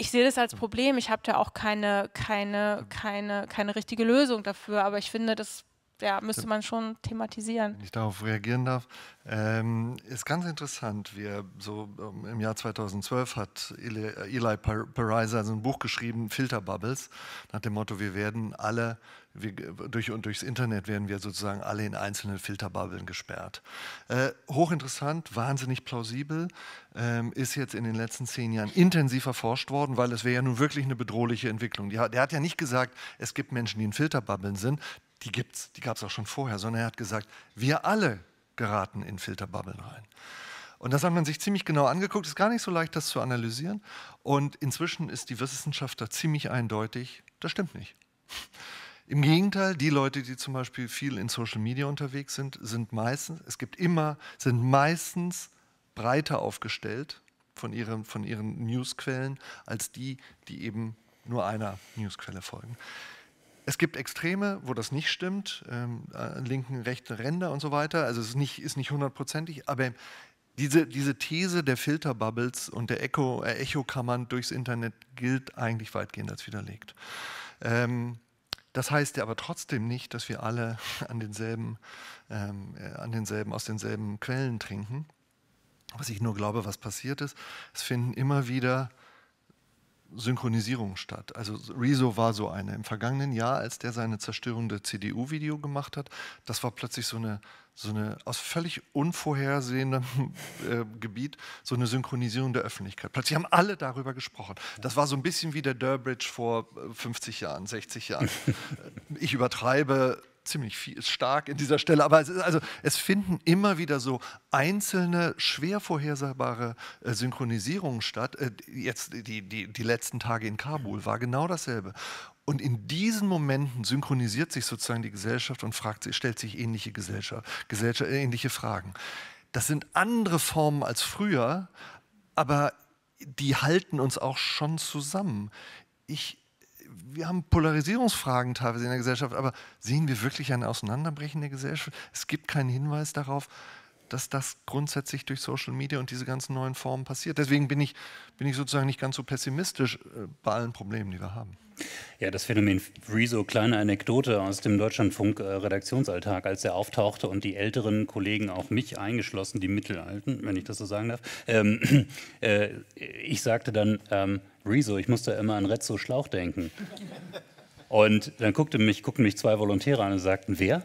ich sehe das als Problem. Ich habe da auch keine, keine, keine, keine richtige Lösung dafür. Aber ich finde, das ja, müsste man schon thematisieren. Wenn ich darauf reagieren darf, ähm, ist ganz interessant. Wir so ähm, im Jahr 2012 hat Eli, äh, Eli Pariser also ein Buch geschrieben, Filterbubbles, nach dem Motto: Wir werden alle wir, durch und durchs Internet werden wir sozusagen alle in einzelne Filterbubbeln gesperrt. Äh, hochinteressant, wahnsinnig plausibel, ähm, ist jetzt in den letzten zehn Jahren intensiv erforscht worden, weil es wäre ja nun wirklich eine bedrohliche Entwicklung. Die, der hat ja nicht gesagt, es gibt Menschen, die in Filterbubbeln sind. Die gibt's, die gab es auch schon vorher, sondern er hat gesagt, wir alle geraten in Filterbubbeln rein. Und das hat man sich ziemlich genau angeguckt. Ist gar nicht so leicht, das zu analysieren. Und inzwischen ist die Wissenschaft da ziemlich eindeutig, das stimmt nicht. Im Gegenteil, die Leute, die zum Beispiel viel in Social Media unterwegs sind, sind meistens, es gibt immer, sind meistens breiter aufgestellt von ihren, von ihren Newsquellen als die, die eben nur einer Newsquelle folgen. Es gibt Extreme, wo das nicht stimmt, ähm, äh, linken, rechten Ränder und so weiter. Also es ist nicht, ist nicht hundertprozentig, aber diese, diese These der Filterbubbles und der Echo, äh, Echokammern durchs Internet gilt eigentlich weitgehend als widerlegt. Ähm, das heißt ja aber trotzdem nicht, dass wir alle an denselben, ähm, äh, an denselben, aus denselben Quellen trinken. Was ich nur glaube, was passiert ist, es finden immer wieder Synchronisierung statt. Also Rezo war so eine. Im vergangenen Jahr, als der seine zerstörende CDU-Video gemacht hat, das war plötzlich so eine, so eine aus völlig unvorhersehendem äh, Gebiet, so eine Synchronisierung der Öffentlichkeit. Plötzlich haben alle darüber gesprochen. Das war so ein bisschen wie der Durbridge vor 50 äh, Jahren, 60 Jahren. Äh, ich übertreibe ziemlich viel, ist stark in dieser Stelle, aber es, ist, also, es finden immer wieder so einzelne, schwer vorhersehbare äh, Synchronisierungen statt. Äh, jetzt die, die, die letzten Tage in Kabul war genau dasselbe. Und in diesen Momenten synchronisiert sich sozusagen die Gesellschaft und fragt, stellt sich ähnliche, Gesellschaft, Gesellschaft, ähnliche Fragen. Das sind andere Formen als früher, aber die halten uns auch schon zusammen. Ich wir haben Polarisierungsfragen teilweise in der Gesellschaft, aber sehen wir wirklich ein Auseinanderbrechen der Gesellschaft? Es gibt keinen Hinweis darauf, dass das grundsätzlich durch Social Media und diese ganzen neuen Formen passiert. Deswegen bin ich, bin ich sozusagen nicht ganz so pessimistisch äh, bei allen Problemen, die wir haben. Ja, das Phänomen Rezo, kleine Anekdote aus dem Deutschlandfunk-Redaktionsalltag, äh, als er auftauchte und die älteren Kollegen, auch mich eingeschlossen, die Mittelalten, wenn ich das so sagen darf, ähm, äh, ich sagte dann, ähm, Rezo, ich musste immer an Rezzo Schlauch denken. Und dann guckte mich, guckten mich zwei Volontäre an und sagten, wer?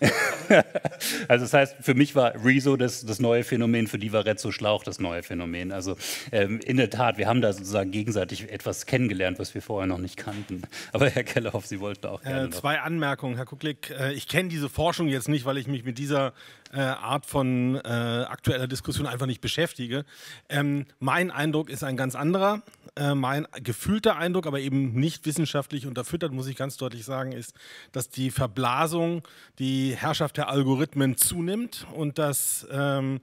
also das heißt, für mich war Rezo das, das neue Phänomen, für die war Rezzo Schlauch das neue Phänomen. Also ähm, in der Tat, wir haben da sozusagen gegenseitig etwas kennengelernt, was wir vorher noch nicht kannten. Aber Herr Kellerhoff, Sie wollten auch äh, gerne. Äh, zwei Anmerkungen, Herr Kucklick. Äh, ich kenne diese Forschung jetzt nicht, weil ich mich mit dieser äh, Art von äh, aktueller Diskussion einfach nicht beschäftige. Ähm, mein Eindruck ist ein ganz anderer. Äh, mein gefühlter Eindruck, aber eben nicht wissenschaftlich unterfüttert, muss ich ganz deutlich sagen, ist, dass die Verblasung, die Herrschaft der Algorithmen zunimmt und dass ähm,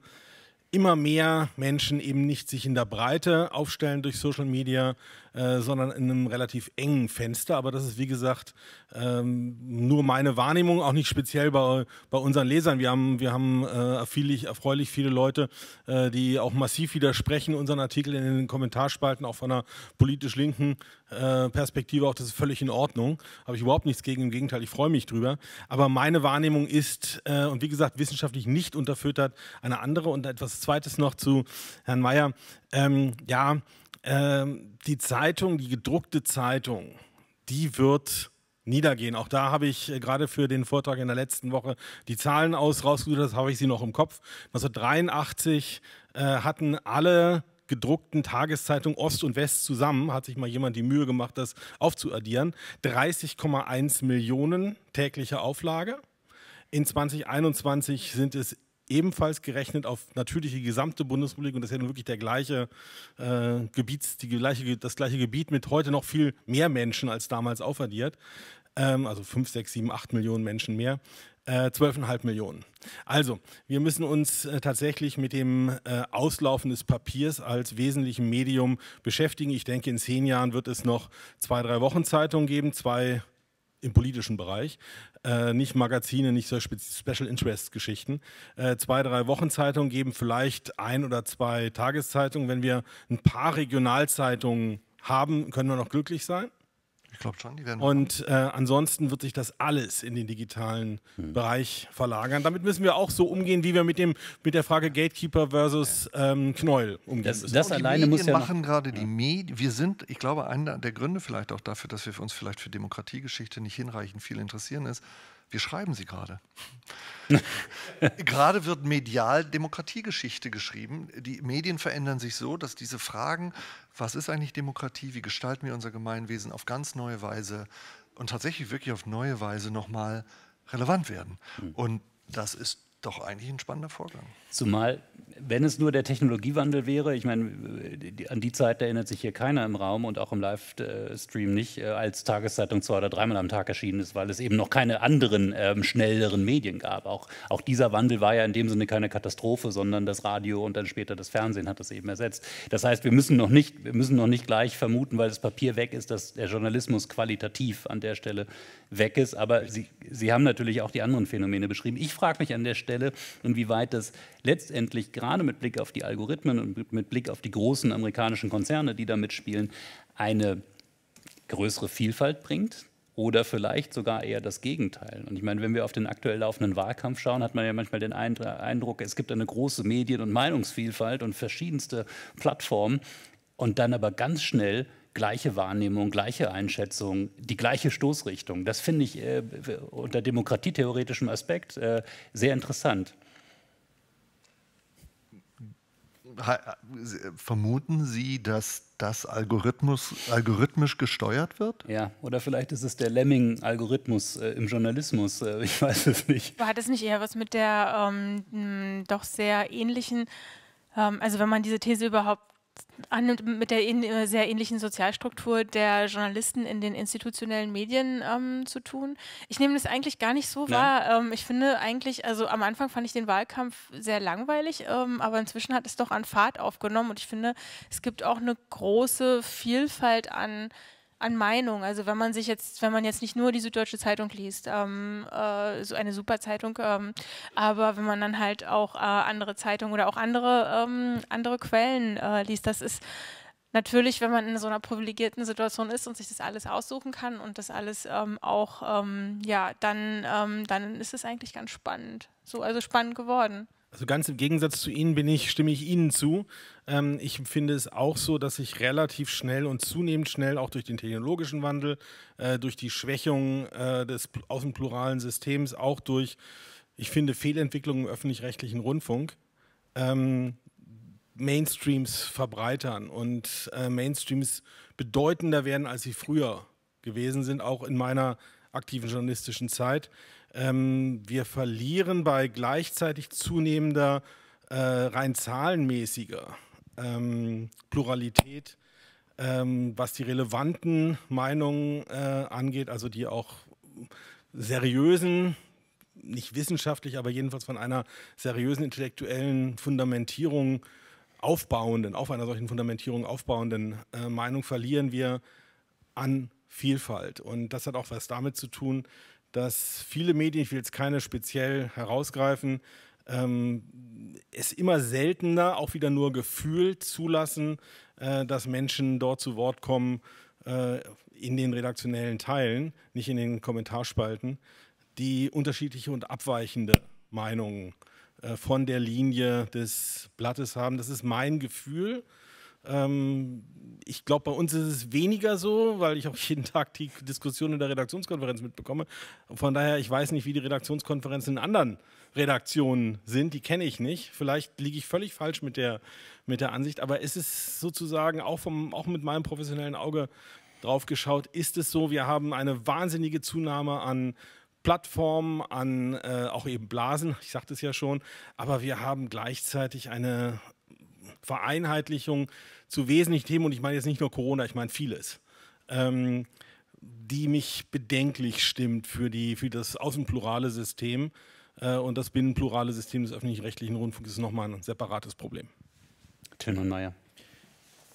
immer mehr Menschen eben nicht sich in der Breite aufstellen durch Social Media, äh, sondern in einem relativ engen Fenster. Aber das ist, wie gesagt, ähm, nur meine Wahrnehmung, auch nicht speziell bei, bei unseren Lesern. Wir haben, wir haben äh, viel, erfreulich viele Leute, äh, die auch massiv widersprechen unseren Artikeln in den Kommentarspalten, auch von einer politisch linken äh, Perspektive. Auch das ist völlig in Ordnung. Habe ich überhaupt nichts gegen. Im Gegenteil, ich freue mich drüber. Aber meine Wahrnehmung ist, äh, und wie gesagt, wissenschaftlich nicht unterfüttert, eine andere. Und etwas Zweites noch zu Herrn Mayer. Ähm, ja, ähm, die Zeitung, die gedruckte Zeitung, die wird niedergehen. Auch da habe ich äh, gerade für den Vortrag in der letzten Woche die Zahlen aus rausgesucht, das habe ich sie noch im Kopf. 1983 äh, hatten alle gedruckten Tageszeitungen Ost und West zusammen, hat sich mal jemand die Mühe gemacht, das aufzuaddieren, 30,1 Millionen tägliche Auflage. In 2021 sind es ebenfalls gerechnet auf natürliche gesamte Bundesrepublik und das ist ja nun wirklich der gleiche äh, Gebiet, die gleiche, das gleiche Gebiet mit heute noch viel mehr Menschen als damals aufaddiert, ähm, also 5, 6, 7, 8 Millionen Menschen mehr, äh, 12,5 Millionen. Also, wir müssen uns äh, tatsächlich mit dem äh, Auslaufen des Papiers als wesentlichem Medium beschäftigen. Ich denke, in zehn Jahren wird es noch zwei, drei Wochen Zeitungen geben, zwei im politischen Bereich, äh, nicht Magazine, nicht so Special Interest Geschichten. Äh, zwei, drei Wochenzeitungen geben vielleicht ein oder zwei Tageszeitungen. Wenn wir ein paar Regionalzeitungen haben, können wir noch glücklich sein. Ich glaube schon, die werden. Und äh, ansonsten wird sich das alles in den digitalen hm. Bereich verlagern. Damit müssen wir auch so umgehen, wie wir mit, dem, mit der Frage Gatekeeper versus ähm, Knäuel umgehen. müssen. das oh, alleine Medien muss ja. Wir machen gerade die Medien. Wir sind, ich glaube, einer der Gründe vielleicht auch dafür, dass wir uns vielleicht für Demokratiegeschichte nicht hinreichend viel interessieren, ist, wir schreiben sie gerade. gerade wird medial Demokratiegeschichte geschrieben. Die Medien verändern sich so, dass diese Fragen was ist eigentlich Demokratie, wie gestalten wir unser Gemeinwesen auf ganz neue Weise und tatsächlich wirklich auf neue Weise nochmal relevant werden. Hm. Und das ist doch eigentlich ein spannender Vorgang. Zumal, wenn es nur der Technologiewandel wäre, ich meine, an die Zeit erinnert sich hier keiner im Raum und auch im Livestream nicht, äh, als Tageszeitung zwei oder dreimal am Tag erschienen ist, weil es eben noch keine anderen ähm, schnelleren Medien gab. Auch, auch dieser Wandel war ja in dem Sinne keine Katastrophe, sondern das Radio und dann später das Fernsehen hat das eben ersetzt. Das heißt, wir müssen noch nicht, wir müssen noch nicht gleich vermuten, weil das Papier weg ist, dass der Journalismus qualitativ an der Stelle weg ist. Aber Sie, Sie haben natürlich auch die anderen Phänomene beschrieben. Ich frage mich an der Stelle, inwieweit das letztendlich gerade mit Blick auf die Algorithmen und mit Blick auf die großen amerikanischen Konzerne, die da mitspielen, eine größere Vielfalt bringt, oder vielleicht sogar eher das Gegenteil. Und ich meine, wenn wir auf den aktuell laufenden Wahlkampf schauen, hat man ja manchmal den Eindruck, es gibt eine große Medien- und Meinungsvielfalt und verschiedenste Plattformen und dann aber ganz schnell gleiche Wahrnehmung, gleiche Einschätzung, die gleiche Stoßrichtung. Das finde ich äh, unter demokratietheoretischem Aspekt äh, sehr interessant. vermuten Sie, dass das Algorithmus, algorithmisch gesteuert wird? Ja, oder vielleicht ist es der Lemming-Algorithmus äh, im Journalismus. Äh, ich weiß es nicht. Hat es nicht eher was mit der ähm, doch sehr ähnlichen, ähm, also wenn man diese These überhaupt annimmt, mit der in, äh, sehr ähnlichen Sozialstruktur der Journalisten in den institutionellen Medien ähm, zu tun. Ich nehme das eigentlich gar nicht so Nein. wahr. Ähm, ich finde eigentlich, also am Anfang fand ich den Wahlkampf sehr langweilig, ähm, aber inzwischen hat es doch an Fahrt aufgenommen und ich finde, es gibt auch eine große Vielfalt an an Meinung. Also wenn man sich jetzt, wenn man jetzt nicht nur die Süddeutsche Zeitung liest, ähm, äh, so eine super Zeitung, ähm, aber wenn man dann halt auch äh, andere Zeitungen oder auch andere, ähm, andere Quellen äh, liest, das ist natürlich, wenn man in so einer privilegierten Situation ist und sich das alles aussuchen kann und das alles ähm, auch, ähm, ja, dann, ähm, dann ist es eigentlich ganz spannend. So, also spannend geworden. Also ganz im Gegensatz zu Ihnen bin ich, stimme ich Ihnen zu. Ähm, ich finde es auch so, dass sich relativ schnell und zunehmend schnell auch durch den technologischen Wandel, äh, durch die Schwächung äh, des außenpluralen Systems, auch durch, ich finde, Fehlentwicklungen im öffentlich-rechtlichen Rundfunk, ähm, Mainstreams verbreitern und äh, Mainstreams bedeutender werden, als sie früher gewesen sind, auch in meiner aktiven journalistischen Zeit. Ähm, wir verlieren bei gleichzeitig zunehmender, äh, rein zahlenmäßiger ähm, Pluralität, ähm, was die relevanten Meinungen äh, angeht, also die auch seriösen, nicht wissenschaftlich, aber jedenfalls von einer seriösen intellektuellen Fundamentierung aufbauenden, auf einer solchen Fundamentierung aufbauenden äh, Meinung verlieren wir an Vielfalt. Und das hat auch was damit zu tun, dass viele Medien, ich will jetzt keine speziell herausgreifen, ähm, es immer seltener, auch wieder nur gefühlt zulassen, äh, dass Menschen dort zu Wort kommen äh, in den redaktionellen Teilen, nicht in den Kommentarspalten, die unterschiedliche und abweichende Meinungen äh, von der Linie des Blattes haben. Das ist mein Gefühl. Ähm, ich glaube, bei uns ist es weniger so, weil ich auch jeden Tag die Diskussion in der Redaktionskonferenz mitbekomme. Von daher, ich weiß nicht, wie die Redaktionskonferenzen in anderen Redaktionen sind. Die kenne ich nicht. Vielleicht liege ich völlig falsch mit der, mit der Ansicht, aber ist es ist sozusagen auch, vom, auch mit meinem professionellen Auge drauf geschaut, ist es so, wir haben eine wahnsinnige Zunahme an Plattformen, an äh, auch eben Blasen, ich sagte es ja schon, aber wir haben gleichzeitig eine, Vereinheitlichung zu wesentlichen Themen, und ich meine jetzt nicht nur Corona, ich meine vieles, ähm, die mich bedenklich stimmt für, die, für das außenplurale System. Äh, und das binnenplurale System des öffentlich-rechtlichen Rundfunks ist nochmal ein separates Problem. und Mayer.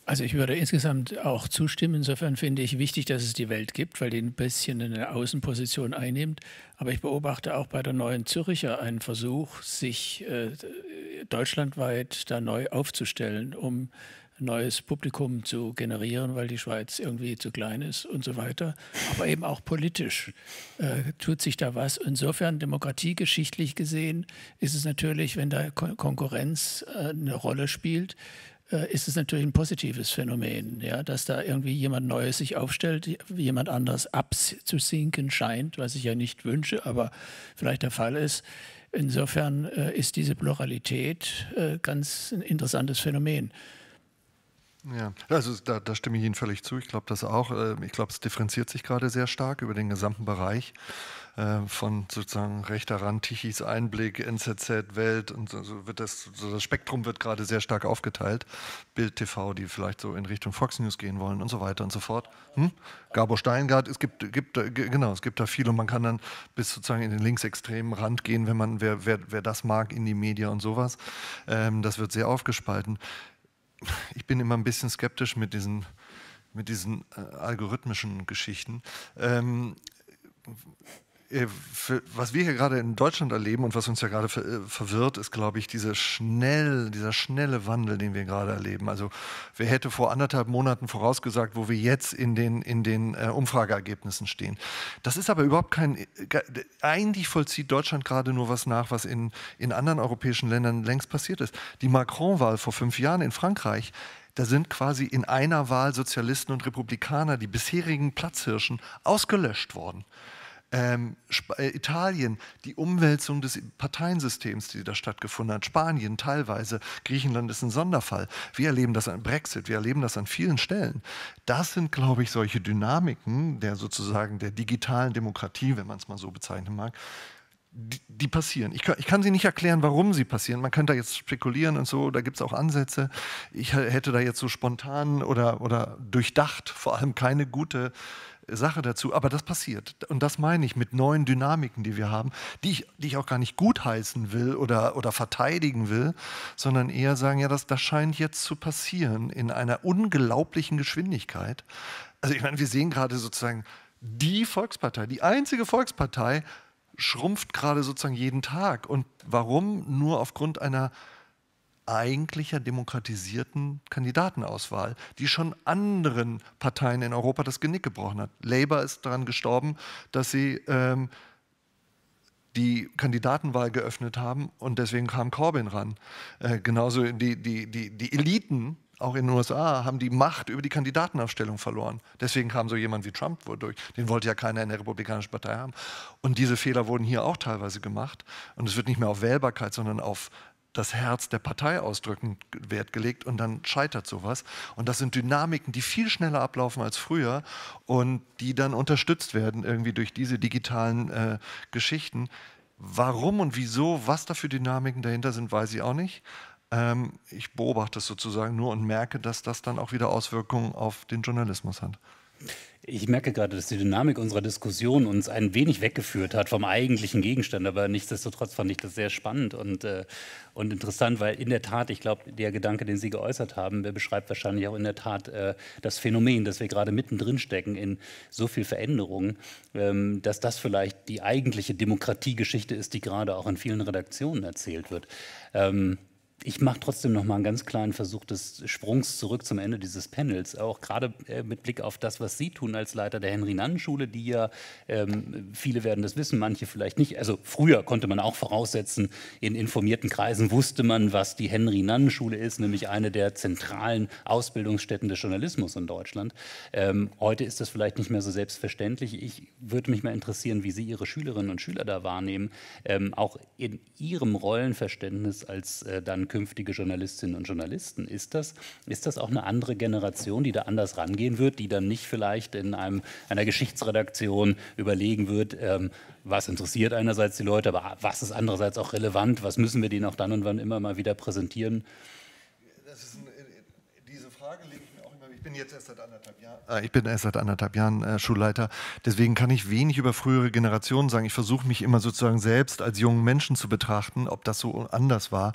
Also ich würde insgesamt auch zustimmen. Insofern finde ich wichtig, dass es die Welt gibt, weil die ein bisschen eine Außenposition einnimmt. Aber ich beobachte auch bei der neuen Züricher einen Versuch, sich äh, deutschlandweit da neu aufzustellen, um neues Publikum zu generieren, weil die Schweiz irgendwie zu klein ist und so weiter. Aber eben auch politisch äh, tut sich da was. Insofern, demokratiegeschichtlich gesehen, ist es natürlich, wenn da Kon Konkurrenz äh, eine Rolle spielt, äh, ist es natürlich ein positives Phänomen, ja, dass da irgendwie jemand Neues sich aufstellt, jemand anders abzusinken scheint, was ich ja nicht wünsche, aber vielleicht der Fall ist. Insofern äh, ist diese Pluralität äh, ganz ein interessantes Phänomen. Ja, also da, da, stimme ich Ihnen völlig zu. Ich glaube das auch. Ähm, ich glaube, es differenziert sich gerade sehr stark über den gesamten Bereich ähm, von sozusagen rechter Rand, Tichys Einblick, NZZ, Welt und so wird das, so das Spektrum wird gerade sehr stark aufgeteilt. Bild TV, die vielleicht so in Richtung Fox News gehen wollen und so weiter und so fort. Hm? Gabor Steingart, es gibt, gibt, äh, genau, es gibt da viel und man kann dann bis sozusagen in den linksextremen Rand gehen, wenn man, wer, wer, wer das mag, in die Medien und sowas. Ähm, das wird sehr aufgespalten ich bin immer ein bisschen skeptisch mit diesen, mit diesen äh, algorithmischen Geschichten. Ähm, äh, was wir hier gerade in Deutschland erleben und was uns ja gerade äh, verwirrt, ist, glaube ich, diese schnell, dieser schnelle Wandel, den wir gerade erleben. Also wer hätte vor anderthalb Monaten vorausgesagt, wo wir jetzt in den, in den äh, Umfrageergebnissen stehen. Das ist aber überhaupt kein, eigentlich vollzieht Deutschland gerade nur was nach, was in, in anderen europäischen Ländern längst passiert ist. Die Macron-Wahl vor fünf Jahren in Frankreich, da sind quasi in einer Wahl Sozialisten und Republikaner, die bisherigen Platzhirschen, ausgelöscht worden ähm, äh, Italien, die Umwälzung des Parteiensystems, die da stattgefunden hat, Spanien teilweise, Griechenland ist ein Sonderfall. Wir erleben das an Brexit, wir erleben das an vielen Stellen. Das sind, glaube ich, solche Dynamiken der sozusagen der digitalen Demokratie, wenn man es mal so bezeichnen mag, die, die, passieren. Ich kann, ich kann, sie nicht erklären, warum sie passieren. Man könnte da jetzt spekulieren und so, da gibt es auch Ansätze. Ich hätte da jetzt so spontan oder, oder durchdacht vor allem keine gute Sache dazu. Aber das passiert. Und das meine ich mit neuen Dynamiken, die wir haben, die ich, die ich auch gar nicht gutheißen will oder, oder verteidigen will, sondern eher sagen, ja, das, das scheint jetzt zu passieren in einer unglaublichen Geschwindigkeit. Also ich meine, wir sehen gerade sozusagen die Volkspartei, die einzige Volkspartei schrumpft gerade sozusagen jeden Tag. Und warum? Nur aufgrund einer eigentlicher demokratisierten Kandidatenauswahl, die schon anderen Parteien in Europa das Genick gebrochen hat. Labour ist daran gestorben, dass sie ähm, die Kandidatenwahl geöffnet haben und deswegen kam Corbyn ran. Äh, genauso die, die, die, die Eliten, auch in den USA, haben die Macht über die Kandidatenaufstellung verloren. Deswegen kam so jemand wie Trump durch. Den wollte ja keiner in der Republikanischen Partei haben. Und diese Fehler wurden hier auch teilweise gemacht. Und es wird nicht mehr auf Wählbarkeit, sondern auf das Herz der Partei ausdrücken Wert gelegt und dann scheitert sowas. Und das sind Dynamiken, die viel schneller ablaufen als früher und die dann unterstützt werden irgendwie durch diese digitalen äh, Geschichten. Warum und wieso, was da für Dynamiken dahinter sind, weiß ich auch nicht. Ähm, ich beobachte es sozusagen nur und merke, dass das dann auch wieder Auswirkungen auf den Journalismus hat. Ich merke gerade, dass die Dynamik unserer Diskussion uns ein wenig weggeführt hat vom eigentlichen Gegenstand, aber nichtsdestotrotz fand ich das sehr spannend und, äh, und interessant, weil in der Tat, ich glaube, der Gedanke, den Sie geäußert haben, der beschreibt wahrscheinlich auch in der Tat äh, das Phänomen, dass wir gerade mittendrin stecken in so viel Veränderung, ähm, dass das vielleicht die eigentliche Demokratiegeschichte ist, die gerade auch in vielen Redaktionen erzählt wird. Ähm, ich mache trotzdem noch mal einen ganz kleinen Versuch des Sprungs zurück zum Ende dieses Panels, auch gerade äh, mit Blick auf das, was Sie tun als Leiter der Henry-Nannen-Schule, die ja, ähm, viele werden das wissen, manche vielleicht nicht, also früher konnte man auch voraussetzen, in informierten Kreisen wusste man, was die Henry-Nannen-Schule ist, nämlich eine der zentralen Ausbildungsstätten des Journalismus in Deutschland. Ähm, heute ist das vielleicht nicht mehr so selbstverständlich. Ich würde mich mal interessieren, wie Sie Ihre Schülerinnen und Schüler da wahrnehmen, ähm, auch in Ihrem Rollenverständnis als äh, dann künftige Journalistinnen und Journalisten? Ist das, ist das auch eine andere Generation, die da anders rangehen wird, die dann nicht vielleicht in einem, einer Geschichtsredaktion überlegen wird, ähm, was interessiert einerseits die Leute, aber was ist andererseits auch relevant, was müssen wir denen auch dann und wann immer mal wieder präsentieren? Das ist ein, äh, äh, diese Frage liegt bin jetzt erst seit anderthalb Jahren, ah, ich bin erst seit anderthalb Jahren äh, Schulleiter. Deswegen kann ich wenig über frühere Generationen sagen. Ich versuche mich immer sozusagen selbst als jungen Menschen zu betrachten, ob das so anders war.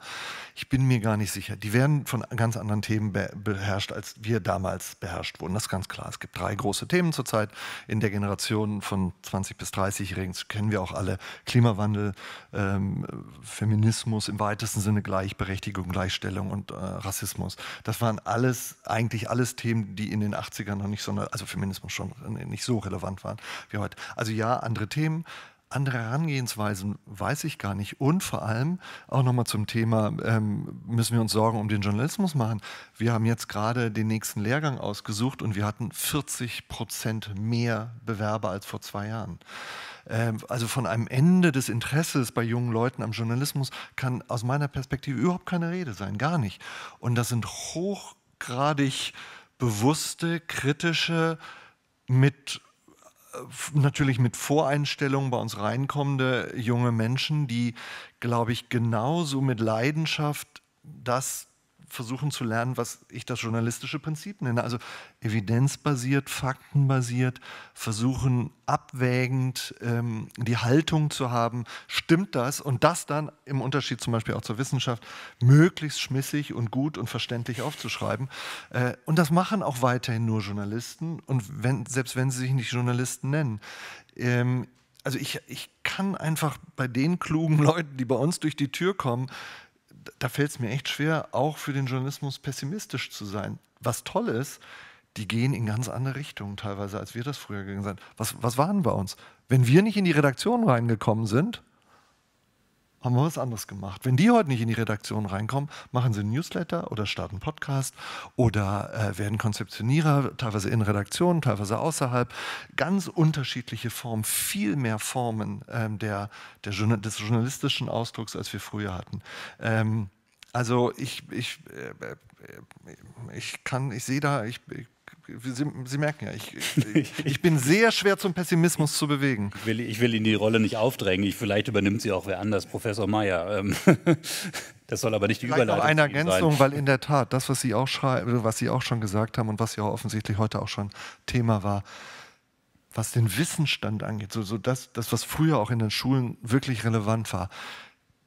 Ich bin mir gar nicht sicher. Die werden von ganz anderen Themen be beherrscht, als wir damals beherrscht wurden. Das ist ganz klar. Es gibt drei große Themen zurzeit in der Generation von 20 bis 30-Jährigen. Das kennen wir auch alle. Klimawandel, ähm, Feminismus im weitesten Sinne, Gleichberechtigung, Gleichstellung und äh, Rassismus. Das waren alles eigentlich alles Themen, eben die in den 80ern noch nicht so, ne, also Feminismus schon ne, nicht so relevant waren wie heute. Also ja, andere Themen, andere Herangehensweisen weiß ich gar nicht. Und vor allem auch nochmal zum Thema, ähm, müssen wir uns Sorgen um den Journalismus machen. Wir haben jetzt gerade den nächsten Lehrgang ausgesucht und wir hatten 40 Prozent mehr Bewerber als vor zwei Jahren. Ähm, also von einem Ende des Interesses bei jungen Leuten am Journalismus kann aus meiner Perspektive überhaupt keine Rede sein, gar nicht. Und das sind hochgradig bewusste, kritische, mit äh, natürlich mit Voreinstellungen bei uns reinkommende junge Menschen, die, glaube ich, genauso mit Leidenschaft das versuchen zu lernen, was ich das journalistische Prinzip nenne. Also evidenzbasiert, faktenbasiert, versuchen abwägend ähm, die Haltung zu haben, stimmt das und das dann im Unterschied zum Beispiel auch zur Wissenschaft möglichst schmissig und gut und verständlich aufzuschreiben. Äh, und das machen auch weiterhin nur Journalisten und wenn, selbst wenn sie sich nicht Journalisten nennen. Ähm, also ich, ich kann einfach bei den klugen Leuten, die bei uns durch die Tür kommen, da fällt es mir echt schwer, auch für den Journalismus pessimistisch zu sein. Was toll ist, die gehen in ganz andere Richtungen teilweise, als wir das früher gegangen sind. Was, was waren bei uns? Wenn wir nicht in die Redaktion reingekommen sind, haben wir was anderes gemacht. Wenn die heute nicht in die Redaktion reinkommen, machen sie einen Newsletter oder starten einen Podcast oder äh, werden Konzeptionierer, teilweise in Redaktionen, teilweise außerhalb. Ganz unterschiedliche Formen, viel mehr Formen ähm, der, der, des journalistischen Ausdrucks, als wir früher hatten. Ähm, also ich, ich, äh, äh, äh ich kann, ich sehe da, ich, ich Sie, Sie merken ja, ich, ich, bin sehr schwer zum Pessimismus zu bewegen. Ich will, ich will Ihnen die Rolle nicht aufdrängen. Ich, vielleicht übernimmt sie auch wer anders, Professor Mayer. Ähm, das soll aber nicht die Überleitung sein. Eine Ergänzung, sein. weil in der Tat das, was Sie, auch was Sie auch schon gesagt haben und was ja offensichtlich heute auch schon Thema war, was den Wissensstand angeht, so, so das, das, was früher auch in den Schulen wirklich relevant war,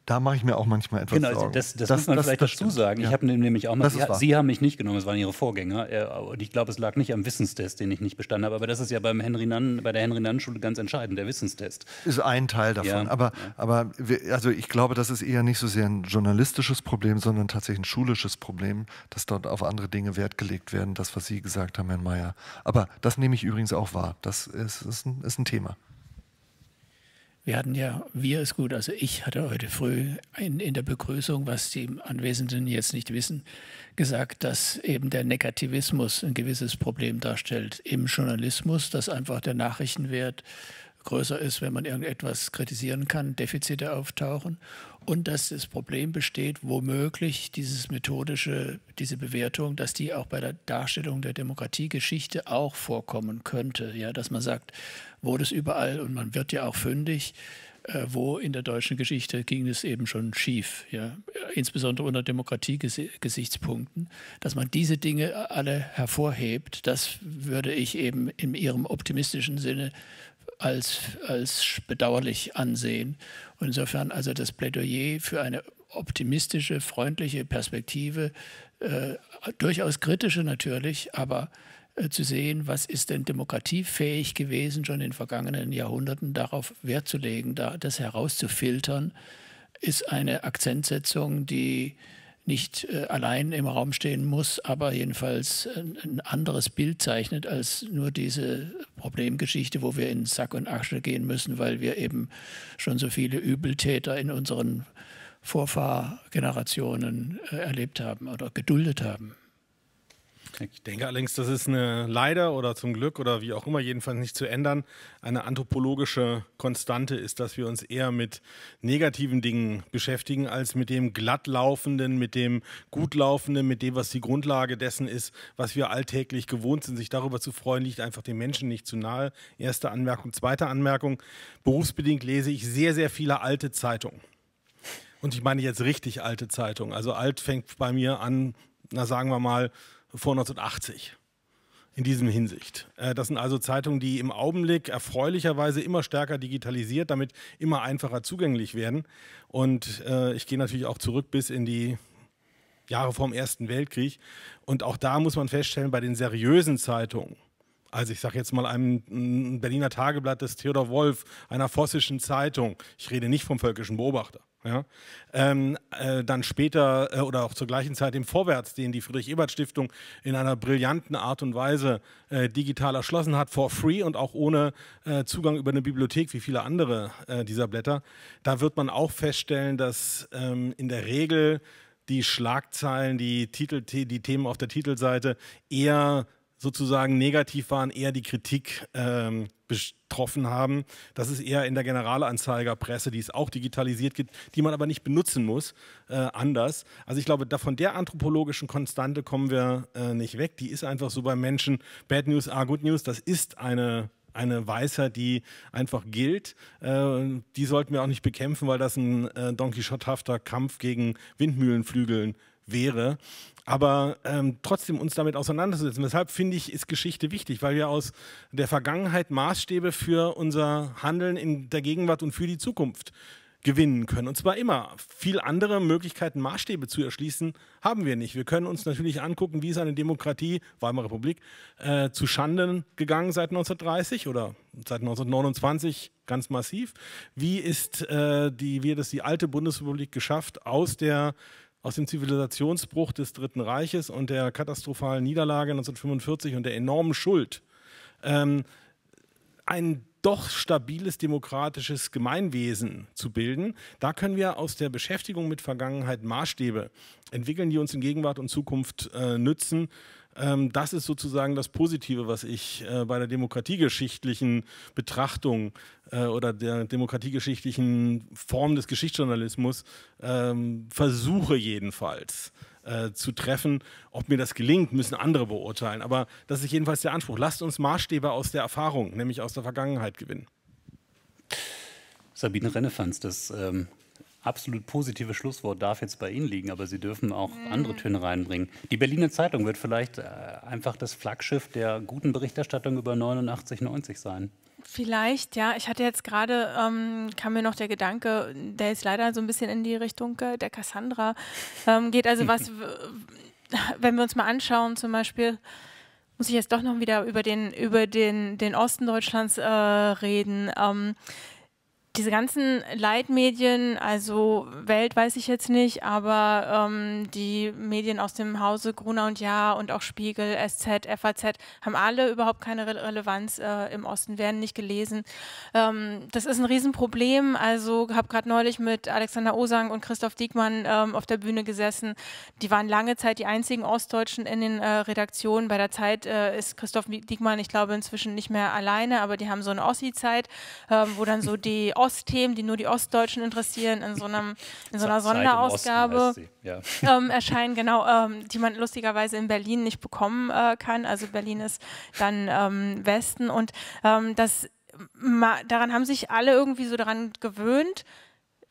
da mache ich mir auch manchmal etwas genau, also Sorgen. Das, das, das muss man das, vielleicht dazu stimmt. sagen. Ja. Ich habe ne, nämlich auch mal, Sie, Sie haben mich nicht genommen, es waren Ihre Vorgänger. Äh, und ich glaube, es lag nicht am Wissenstest, den ich nicht bestanden habe. Aber das ist ja beim Henry Nann, bei der Henry-Nann-Schule ganz entscheidend, der Wissenstest. Ist ein Teil davon. Ja. Aber, aber wir, also ich glaube, das ist eher nicht so sehr ein journalistisches Problem, sondern tatsächlich ein schulisches Problem, dass dort auf andere Dinge Wert gelegt werden. Das, was Sie gesagt haben, Herr Mayer. Aber das nehme ich übrigens auch wahr. Das ist, ist, ein, ist ein Thema. Wir hatten ja, wir ist gut, also ich hatte heute früh in, in, der Begrüßung, was die Anwesenden jetzt nicht wissen, gesagt, dass eben der Negativismus ein gewisses Problem darstellt im Journalismus, dass einfach der Nachrichtenwert größer ist, wenn man irgendetwas kritisieren kann, Defizite auftauchen und dass das Problem besteht, womöglich dieses methodische, diese Bewertung, dass die auch bei der Darstellung der Demokratiegeschichte auch vorkommen könnte. Ja, dass man sagt, wo das überall und man wird ja auch fündig, äh, wo in der deutschen Geschichte ging es eben schon schief, ja, insbesondere unter Demokratiegesichtspunkten, dass man diese Dinge alle hervorhebt, das würde ich eben in ihrem optimistischen Sinne als, als bedauerlich ansehen und insofern also das Plädoyer für eine optimistische, freundliche Perspektive, äh, durchaus kritische natürlich, aber äh, zu sehen, was ist denn demokratiefähig gewesen, schon in vergangenen Jahrhunderten darauf Wert zu legen, da, das herauszufiltern, ist eine Akzentsetzung, die nicht äh, allein im Raum stehen muss, aber jedenfalls ein, äh, ein, anderes Bild zeichnet als nur diese Problemgeschichte, wo wir in Sack und Asche gehen müssen, weil wir eben schon so viele Übeltäter in unseren Vorfahrgenerationen äh, erlebt haben oder geduldet haben. Ich denke allerdings, das ist eine leider oder zum Glück oder wie auch immer jedenfalls nicht zu ändern. Eine anthropologische Konstante ist, dass wir uns eher mit negativen Dingen beschäftigen als mit dem glattlaufenden, mit dem gutlaufenden, mit dem, was die Grundlage dessen ist, was wir alltäglich gewohnt sind. Sich darüber zu freuen, liegt einfach den Menschen nicht zu nahe. Erste Anmerkung. Zweite Anmerkung. Berufsbedingt lese ich sehr, sehr viele alte Zeitungen. Und ich meine jetzt richtig alte Zeitungen. Also alt fängt bei mir an, na sagen wir mal, vor 1980 in diesem Hinsicht. Äh, das sind also Zeitungen, die im Augenblick erfreulicherweise immer stärker digitalisiert, damit immer einfacher zugänglich werden. Und äh, ich gehe natürlich auch zurück bis in die Jahre vor dem Ersten Weltkrieg. Und auch da muss man feststellen, bei den seriösen Zeitungen, also ich sage jetzt mal einem Berliner Tageblatt des Theodor Wolf, einer vossischen Zeitung. Ich rede nicht vom Völkischen Beobachter. Ja? Ähm, äh, dann später äh, oder auch zur gleichen Zeit im Vorwärts, den die Friedrich-Ebert-Stiftung in einer brillanten Art und Weise äh, digital erschlossen hat, for free und auch ohne äh, Zugang über eine Bibliothek wie viele andere äh, dieser Blätter. Da wird man auch feststellen, dass ähm, in der Regel die Schlagzeilen, die, Titel, die Themen auf der Titelseite eher sozusagen negativ waren, eher die Kritik ähm, betroffen haben. Das ist eher in der Generalanzeigerpresse, die es auch digitalisiert gibt, die man aber nicht benutzen muss, äh, anders. Also ich glaube, da von der anthropologischen Konstante kommen wir äh, nicht weg. Die ist einfach so bei Menschen, Bad News are Good News, das ist eine eine Weisheit, die einfach gilt. Äh, die sollten wir auch nicht bekämpfen, weil das ein äh, Don Quixothafter Kampf gegen Windmühlenflügeln ist wäre. Aber ähm, trotzdem uns damit auseinanderzusetzen. Deshalb finde ich, ist Geschichte wichtig, weil wir aus der Vergangenheit Maßstäbe für unser Handeln in der Gegenwart und für die Zukunft gewinnen können. Und zwar immer. Viel andere Möglichkeiten, Maßstäbe zu erschließen, haben wir nicht. Wir können uns natürlich angucken, wie ist eine Demokratie, Weimarer Republik, äh, zu Schanden gegangen seit 1930 oder seit 1929 ganz massiv. Wie ist äh, die, wie hat die alte Bundesrepublik geschafft, aus der aus dem Zivilisationsbruch des Dritten Reiches und der katastrophalen Niederlage 1945 und der enormen Schuld ähm, ein doch stabiles demokratisches Gemeinwesen zu bilden. Da können wir aus der Beschäftigung mit Vergangenheit Maßstäbe entwickeln, die uns in Gegenwart und Zukunft äh, nützen ähm, das ist sozusagen das Positive, was ich äh, bei der demokratiegeschichtlichen Betrachtung äh, oder der demokratiegeschichtlichen Form des Geschichtsjournalismus ähm, versuche jedenfalls äh, zu treffen. Ob mir das gelingt, müssen andere beurteilen. Aber das ist jedenfalls der Anspruch. Lasst uns Maßstäbe aus der Erfahrung, nämlich aus der Vergangenheit gewinnen. Sabine Rennefanz, das ähm, absolut positive Schlusswort darf jetzt bei Ihnen liegen, aber Sie dürfen auch mhm. andere Töne reinbringen. Die Berliner Zeitung wird vielleicht äh, einfach das Flaggschiff der guten Berichterstattung über 89, 90 sein. Vielleicht, ja. Ich hatte jetzt gerade, ähm, kam mir noch der Gedanke, der jetzt leider so ein bisschen in die Richtung äh, der Cassandra ähm, geht. Also was, wenn wir uns mal anschauen, zum Beispiel, muss ich jetzt doch noch wieder über den, über den, den Osten Deutschlands äh, reden. Ähm, diese ganzen Leitmedien, also Welt weiß ich jetzt nicht, aber ähm, die Medien aus dem Hause Gruner und Jahr und auch Spiegel, SZ, FAZ haben alle überhaupt keine Re Relevanz äh, im Osten, werden nicht gelesen. Ähm, das ist ein Riesenproblem. Also habe gerade neulich mit Alexander Osang und Christoph Diekmann ähm, auf der Bühne gesessen. Die waren lange Zeit die einzigen Ostdeutschen in den äh, Redaktionen. Bei der Zeit äh, ist Christoph Diekmann, ich glaube, inzwischen nicht mehr alleine, aber die haben so eine Ossi-Zeit, ähm, wo dann so die Ostthemen, die nur die Ostdeutschen interessieren, in so, einem, in so einer Sonderausgabe sie, ja. ähm, erscheinen, genau, ähm, die man lustigerweise in Berlin nicht bekommen äh, kann. Also Berlin ist dann ähm, Westen und ähm, das daran haben sich alle irgendwie so daran gewöhnt,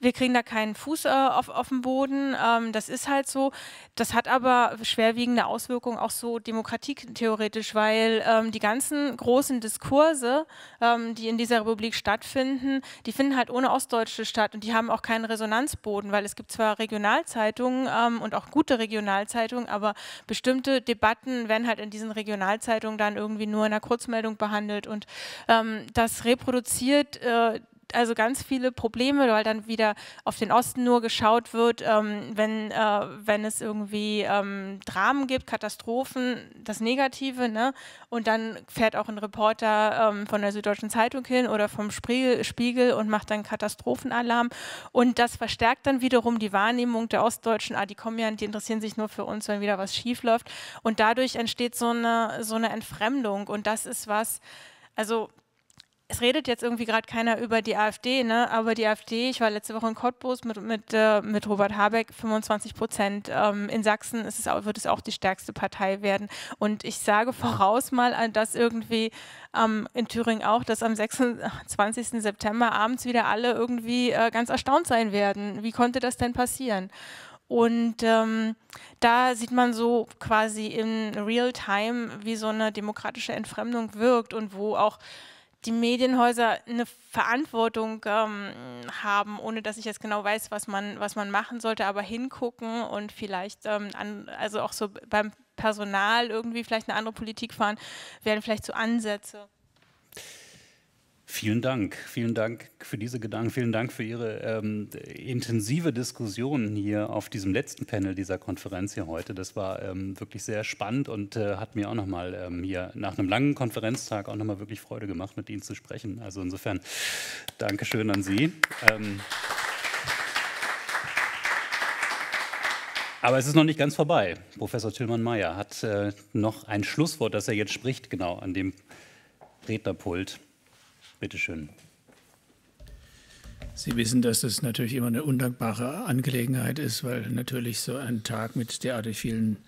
wir kriegen da keinen Fuß äh, auf, auf dem Boden. Ähm, das ist halt so. Das hat aber schwerwiegende Auswirkungen auch so demokratietheoretisch, weil ähm, die ganzen großen Diskurse, ähm, die in dieser Republik stattfinden, die finden halt ohne Ostdeutsche statt und die haben auch keinen Resonanzboden, weil es gibt zwar Regionalzeitungen ähm, und auch gute Regionalzeitungen, aber bestimmte Debatten werden halt in diesen Regionalzeitungen dann irgendwie nur in einer Kurzmeldung behandelt und ähm, das reproduziert äh, also ganz viele Probleme, weil dann wieder auf den Osten nur geschaut wird, ähm, wenn, äh, wenn es irgendwie ähm, Dramen gibt, Katastrophen, das Negative. Ne? Und dann fährt auch ein Reporter ähm, von der Süddeutschen Zeitung hin oder vom Spiegel, Spiegel und macht dann Katastrophenalarm. Und das verstärkt dann wiederum die Wahrnehmung der Ostdeutschen, ah, die kommen ja, die interessieren sich nur für uns, wenn wieder was schief läuft. Und dadurch entsteht so eine, so eine Entfremdung. Und das ist was, also es redet jetzt irgendwie gerade keiner über die AfD, ne? aber die AfD, ich war letzte Woche in Cottbus mit, mit, äh, mit Robert Habeck, 25 Prozent. Ähm, in Sachsen es wird es auch die stärkste Partei werden. Und ich sage voraus mal, äh, dass irgendwie ähm, in Thüringen auch, dass am 26. September abends wieder alle irgendwie äh, ganz erstaunt sein werden. Wie konnte das denn passieren? Und ähm, da sieht man so quasi in Real Time, wie so eine demokratische Entfremdung wirkt und wo auch die Medienhäuser eine Verantwortung ähm, haben, ohne dass ich jetzt genau weiß, was man, was man machen sollte, aber hingucken und vielleicht ähm, an, also auch so beim Personal irgendwie vielleicht eine andere Politik fahren, wären vielleicht so Ansätze. Vielen Dank, vielen Dank für diese Gedanken, vielen Dank für Ihre ähm, intensive Diskussion hier auf diesem letzten Panel dieser Konferenz hier heute. Das war ähm, wirklich sehr spannend und äh, hat mir auch nochmal ähm, hier nach einem langen Konferenztag auch nochmal wirklich Freude gemacht, mit Ihnen zu sprechen. Also insofern Dankeschön an Sie. Ähm, aber es ist noch nicht ganz vorbei. Professor Tillmann-Meyer hat äh, noch ein Schlusswort, das er jetzt spricht, genau an dem Rednerpult. Bitte schön. Sie wissen, dass das natürlich immer eine undankbare Angelegenheit ist, weil natürlich so ein Tag mit derartig vielen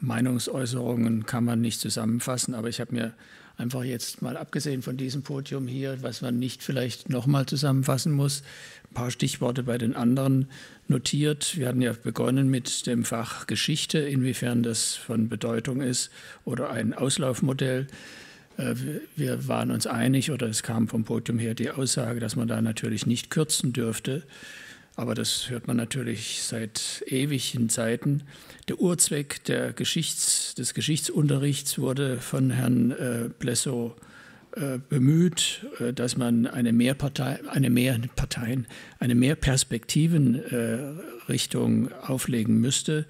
Meinungsäußerungen kann man nicht zusammenfassen. Aber ich habe mir einfach jetzt mal abgesehen von diesem Podium hier, was man nicht vielleicht nochmal zusammenfassen muss, ein paar Stichworte bei den anderen notiert. Wir hatten ja begonnen mit dem Fach Geschichte, inwiefern das von Bedeutung ist oder ein Auslaufmodell. Äh, wir waren uns einig oder es kam vom Podium her die Aussage, dass man da natürlich nicht kürzen dürfte. Aber das hört man natürlich seit ewigen Zeiten. Der Urzweck der Geschichts-, des Geschichtsunterrichts wurde von Herrn äh, Blesso äh, bemüht, äh, dass man eine Mehrpartei, eine Mehrparteien, eine Mehrperspektivenrichtung äh, auflegen müsste.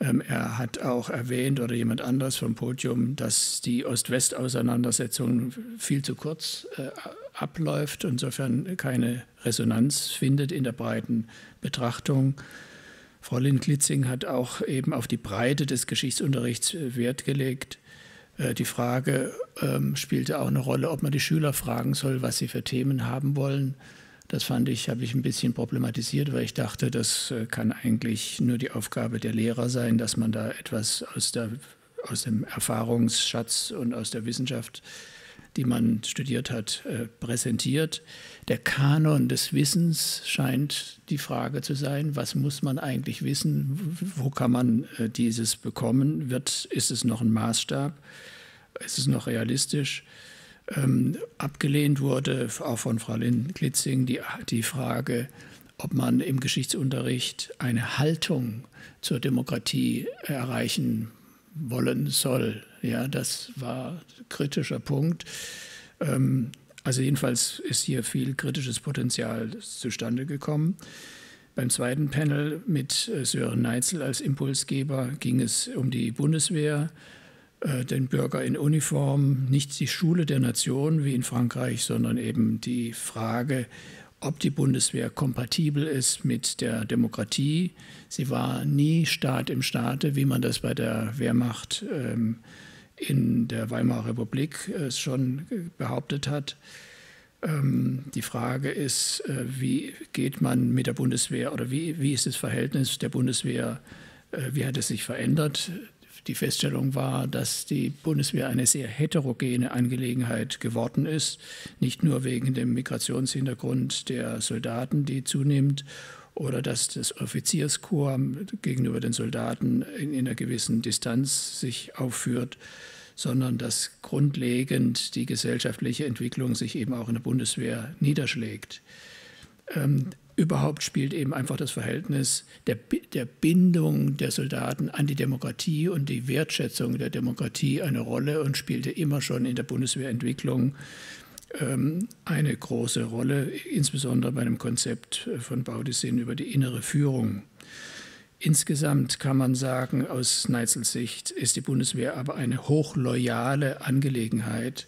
Ähm, er hat auch erwähnt oder jemand anders vom Podium, dass die Ost-West-Auseinandersetzung viel zu kurz äh, abläuft, und insofern keine Resonanz findet in der breiten Betrachtung. Frau Fräulein Klitzing hat auch eben auf die Breite des Geschichtsunterrichts äh, Wert gelegt. Äh, die Frage ähm, spielte auch eine Rolle, ob man die Schüler fragen soll, was sie für Themen haben wollen. Das fand ich, habe ich ein bisschen problematisiert, weil ich dachte, das äh, kann eigentlich nur die Aufgabe der Lehrer sein, dass man da etwas aus, der, aus dem Erfahrungsschatz und aus der Wissenschaft, die man studiert hat, äh, präsentiert. Der Kanon des Wissens scheint die Frage zu sein, was muss man eigentlich wissen, wo kann man äh, dieses bekommen, wird, ist es noch ein Maßstab, ist es noch realistisch? ähm, abgelehnt wurde, auch von Frau Lynn Klitzing, die, die Frage, ob man im Geschichtsunterricht eine Haltung zur Demokratie erreichen wollen soll. Ja, das war ein kritischer Punkt. Ähm, also jedenfalls ist hier viel kritisches Potenzial zustande gekommen. Beim zweiten Panel mit äh, Sören Neitzel als Impulsgeber ging es um die Bundeswehr. Äh, den Bürger in Uniform, nicht die Schule der Nation wie in Frankreich, sondern eben die Frage, ob die Bundeswehr kompatibel ist mit der Demokratie. Sie war nie Staat im Staate, wie man das bei der Wehrmacht ähm, in der Weimarer Republik äh, schon behauptet hat. Ähm, die Frage ist, äh, wie geht man mit der Bundeswehr oder wie, wie ist das Verhältnis der Bundeswehr, äh, wie hat es sich verändert? Die Feststellung war, dass die Bundeswehr eine sehr heterogene Angelegenheit geworden ist, nicht nur wegen dem Migrationshintergrund der Soldaten, die zunimmt, oder dass das Offizierskorps gegenüber den Soldaten in, in einer gewissen Distanz sich aufführt, sondern dass grundlegend die gesellschaftliche Entwicklung sich eben auch in der Bundeswehr niederschlägt. Ähm, überhaupt spielt eben einfach das Verhältnis der, der, Bindung der Soldaten an die Demokratie und die Wertschätzung der Demokratie eine Rolle und spielte immer schon in der Bundeswehrentwicklung ähm, eine große Rolle, insbesondere bei dem Konzept äh, von Baudissin über die innere Führung. Insgesamt kann man sagen, aus Neitzels Sicht ist die Bundeswehr aber eine hochloyale Angelegenheit,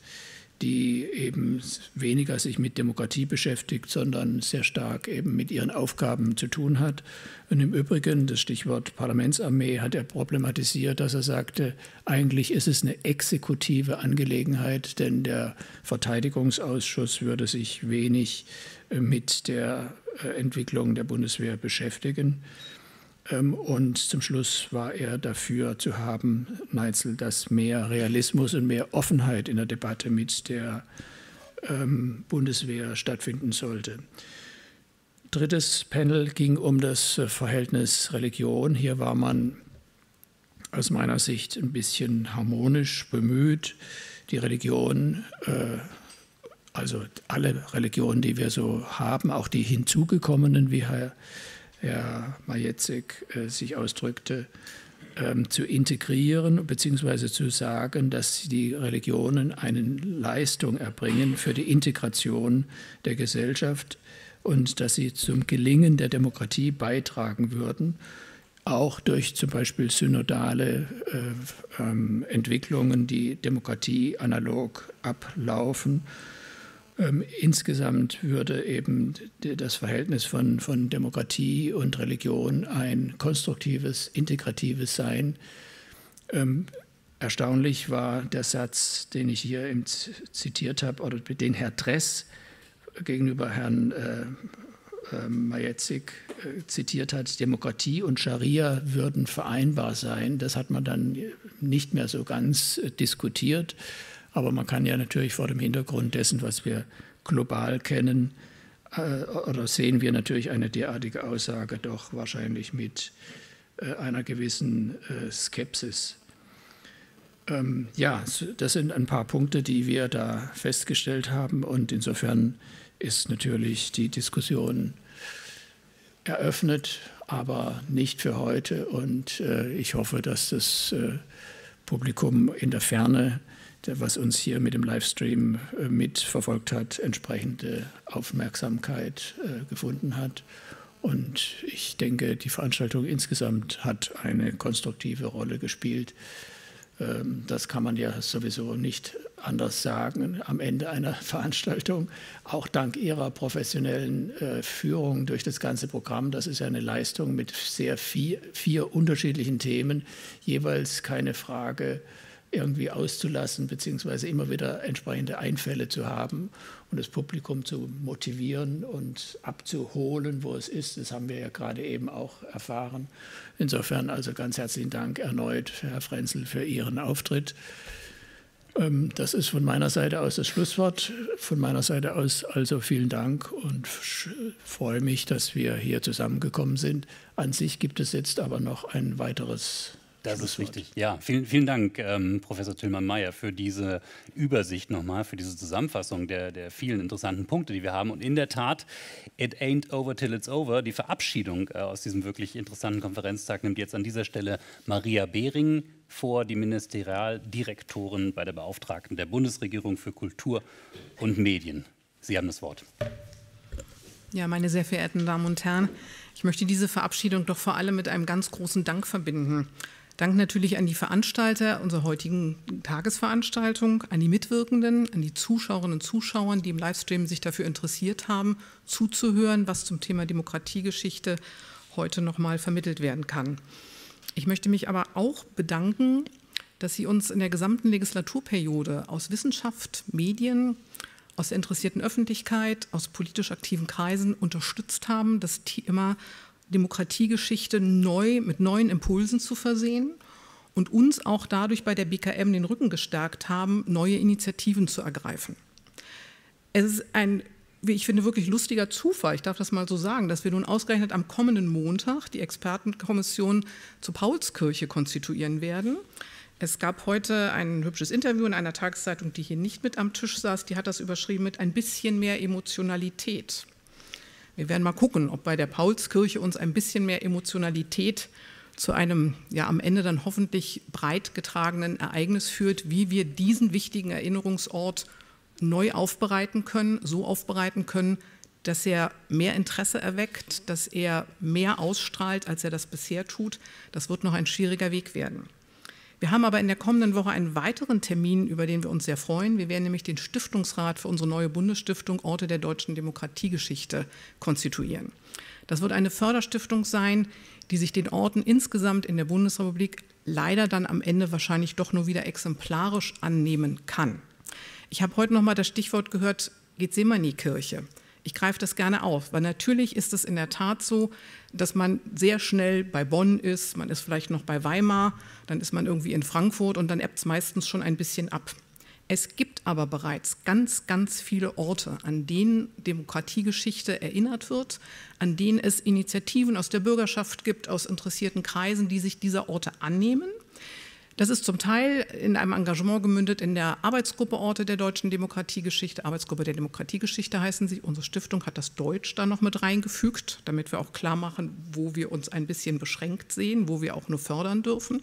die eben weniger sich mit Demokratie beschäftigt, sondern sehr stark eben mit ihren Aufgaben zu tun hat. Und im Übrigen, das Stichwort Parlamentsarmee hat er problematisiert, dass er sagte, eigentlich ist es eine exekutive Angelegenheit, denn der Verteidigungsausschuss würde sich wenig mit der äh, Entwicklung der Bundeswehr beschäftigen. Ähm, und zum Schluss war er dafür zu haben, Neitzel, dass mehr Realismus und mehr Offenheit in der Debatte mit der ähm, Bundeswehr stattfinden sollte. Drittes Panel ging um das äh, Verhältnis Religion. Hier war man aus meiner Sicht ein bisschen harmonisch bemüht, die Religion, äh, also alle Religionen, die wir so haben, auch die hinzugekommenen, wie Herr Herr Majezek äh, sich ausdrückte, ähm, zu integrieren bzw. zu sagen, dass die Religionen eine Leistung erbringen für die Integration der Gesellschaft und dass sie zum Gelingen der Demokratie beitragen würden, auch durch zum Beispiel synodale äh, ähm, Entwicklungen, die Demokratie analog ablaufen ähm, insgesamt würde eben das Verhältnis von, von Demokratie und Religion ein konstruktives, integratives sein. Ähm, erstaunlich war der Satz, den ich hier eben zitiert habe, oder den Herr Dress gegenüber Herrn äh, äh Majetzig äh, zitiert hat, Demokratie und Scharia würden vereinbar sein. Das hat man dann nicht mehr so ganz äh, diskutiert. Aber man kann ja natürlich vor dem Hintergrund dessen, was wir global kennen, äh, oder sehen wir natürlich eine derartige Aussage doch wahrscheinlich mit äh, einer gewissen äh, Skepsis. Ähm, ja, das sind ein paar Punkte, die wir da festgestellt haben und insofern ist natürlich die Diskussion eröffnet, aber nicht für heute und äh, ich hoffe, dass das äh, Publikum in der Ferne was uns hier mit dem Livestream äh, mitverfolgt hat, entsprechende Aufmerksamkeit äh, gefunden hat. Und ich denke, die Veranstaltung insgesamt hat eine konstruktive Rolle gespielt. Ähm, das kann man ja sowieso nicht anders sagen am Ende einer Veranstaltung. Auch dank Ihrer professionellen äh, Führung durch das ganze Programm. Das ist ja eine Leistung mit sehr vier, vier unterschiedlichen Themen, jeweils keine Frage irgendwie auszulassen, beziehungsweise immer wieder entsprechende Einfälle zu haben und das Publikum zu motivieren und abzuholen, wo es ist. Das haben wir ja gerade eben auch erfahren. Insofern also ganz herzlichen Dank erneut, Herr Frenzel, für Ihren Auftritt. Ähm, das ist von meiner Seite aus das Schlusswort. Von meiner Seite aus also vielen Dank und freue mich, dass wir hier zusammengekommen sind. An sich gibt es jetzt aber noch ein weiteres das ist richtig. Ja, vielen, vielen Dank, ähm, Professor Tillmann-Meyer, für diese Übersicht nochmal, für diese Zusammenfassung der, der vielen interessanten Punkte, die wir haben. Und in der Tat, it ain't over till it's over. Die Verabschiedung äh, aus diesem wirklich interessanten Konferenztag nimmt jetzt an dieser Stelle Maria Behring vor, die Ministerialdirektorin bei der Beauftragten der Bundesregierung für Kultur und Medien. Sie haben das Wort. Ja, meine sehr verehrten Damen und Herren, ich möchte diese Verabschiedung doch vor allem mit einem ganz großen Dank verbinden Dank natürlich an die Veranstalter unserer heutigen Tagesveranstaltung, an die Mitwirkenden, an die Zuschauerinnen und Zuschauer, die im Livestream sich dafür interessiert haben, zuzuhören, was zum Thema Demokratiegeschichte heute nochmal vermittelt werden kann. Ich möchte mich aber auch bedanken, dass Sie uns in der gesamten Legislaturperiode aus Wissenschaft, Medien, aus der interessierten Öffentlichkeit, aus politisch aktiven Kreisen unterstützt haben, das Thema Demokratiegeschichte neu mit neuen Impulsen zu versehen und uns auch dadurch bei der BKM den Rücken gestärkt haben, neue Initiativen zu ergreifen. Es ist ein, wie ich finde, wirklich lustiger Zufall, ich darf das mal so sagen, dass wir nun ausgerechnet am kommenden Montag die Expertenkommission zur Paulskirche konstituieren werden. Es gab heute ein hübsches Interview in einer Tageszeitung, die hier nicht mit am Tisch saß, die hat das überschrieben mit ein bisschen mehr Emotionalität. Wir werden mal gucken, ob bei der Paulskirche uns ein bisschen mehr Emotionalität zu einem ja am Ende dann hoffentlich breit getragenen Ereignis führt, wie wir diesen wichtigen Erinnerungsort neu aufbereiten können, so aufbereiten können, dass er mehr Interesse erweckt, dass er mehr ausstrahlt, als er das bisher tut. Das wird noch ein schwieriger Weg werden. Wir haben aber in der kommenden Woche einen weiteren Termin, über den wir uns sehr freuen. Wir werden nämlich den Stiftungsrat für unsere neue Bundesstiftung Orte der deutschen Demokratiegeschichte konstituieren. Das wird eine Förderstiftung sein, die sich den Orten insgesamt in der Bundesrepublik leider dann am Ende wahrscheinlich doch nur wieder exemplarisch annehmen kann. Ich habe heute noch mal das Stichwort gehört Gethsemane-Kirche. Ich greife das gerne auf, weil natürlich ist es in der Tat so, dass man sehr schnell bei Bonn ist, man ist vielleicht noch bei Weimar, dann ist man irgendwie in Frankfurt und dann ebbt es meistens schon ein bisschen ab. Es gibt aber bereits ganz, ganz viele Orte, an denen Demokratiegeschichte erinnert wird, an denen es Initiativen aus der Bürgerschaft gibt, aus interessierten Kreisen, die sich dieser Orte annehmen das ist zum Teil in einem Engagement gemündet in der Arbeitsgruppe Orte der deutschen Demokratiegeschichte. Arbeitsgruppe der Demokratiegeschichte heißen sie. Unsere Stiftung hat das Deutsch da noch mit reingefügt, damit wir auch klar machen, wo wir uns ein bisschen beschränkt sehen, wo wir auch nur fördern dürfen.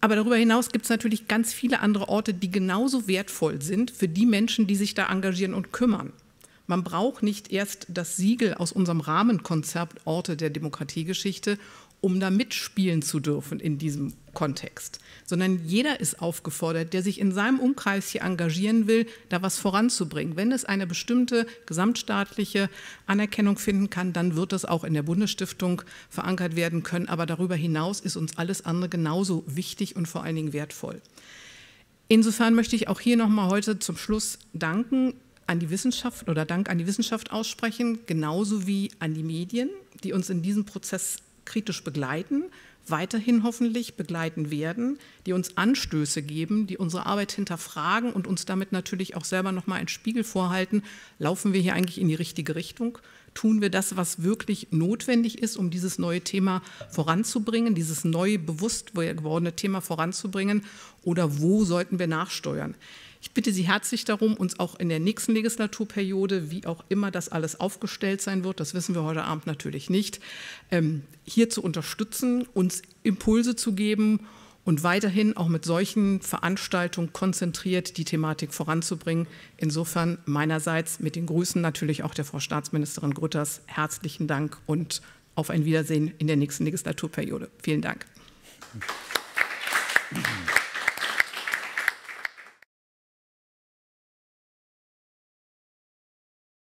Aber darüber hinaus gibt es natürlich ganz viele andere Orte, die genauso wertvoll sind für die Menschen, die sich da engagieren und kümmern. Man braucht nicht erst das Siegel aus unserem Rahmenkonzept Orte der Demokratiegeschichte, um da mitspielen zu dürfen in diesem Kontext, sondern jeder ist aufgefordert, der sich in seinem Umkreis hier engagieren will, da was voranzubringen. Wenn es eine bestimmte gesamtstaatliche Anerkennung finden kann, dann wird das auch in der Bundesstiftung verankert werden können. Aber darüber hinaus ist uns alles andere genauso wichtig und vor allen Dingen wertvoll. Insofern möchte ich auch hier nochmal heute zum Schluss danken an die Wissenschaft oder Dank an die Wissenschaft aussprechen, genauso wie an die Medien, die uns in diesem Prozess kritisch begleiten, weiterhin hoffentlich begleiten werden, die uns Anstöße geben, die unsere Arbeit hinterfragen und uns damit natürlich auch selber nochmal einen Spiegel vorhalten, laufen wir hier eigentlich in die richtige Richtung? Tun wir das, was wirklich notwendig ist, um dieses neue Thema voranzubringen, dieses neu bewusst gewordene Thema voranzubringen? Oder wo sollten wir nachsteuern? Ich bitte Sie herzlich darum, uns auch in der nächsten Legislaturperiode, wie auch immer das alles aufgestellt sein wird, das wissen wir heute Abend natürlich nicht, ähm, hier zu unterstützen, uns Impulse zu geben und weiterhin auch mit solchen Veranstaltungen konzentriert die Thematik voranzubringen. Insofern meinerseits mit den Grüßen natürlich auch der Frau Staatsministerin Grütters herzlichen Dank und auf ein Wiedersehen in der nächsten Legislaturperiode. Vielen Dank. Applaus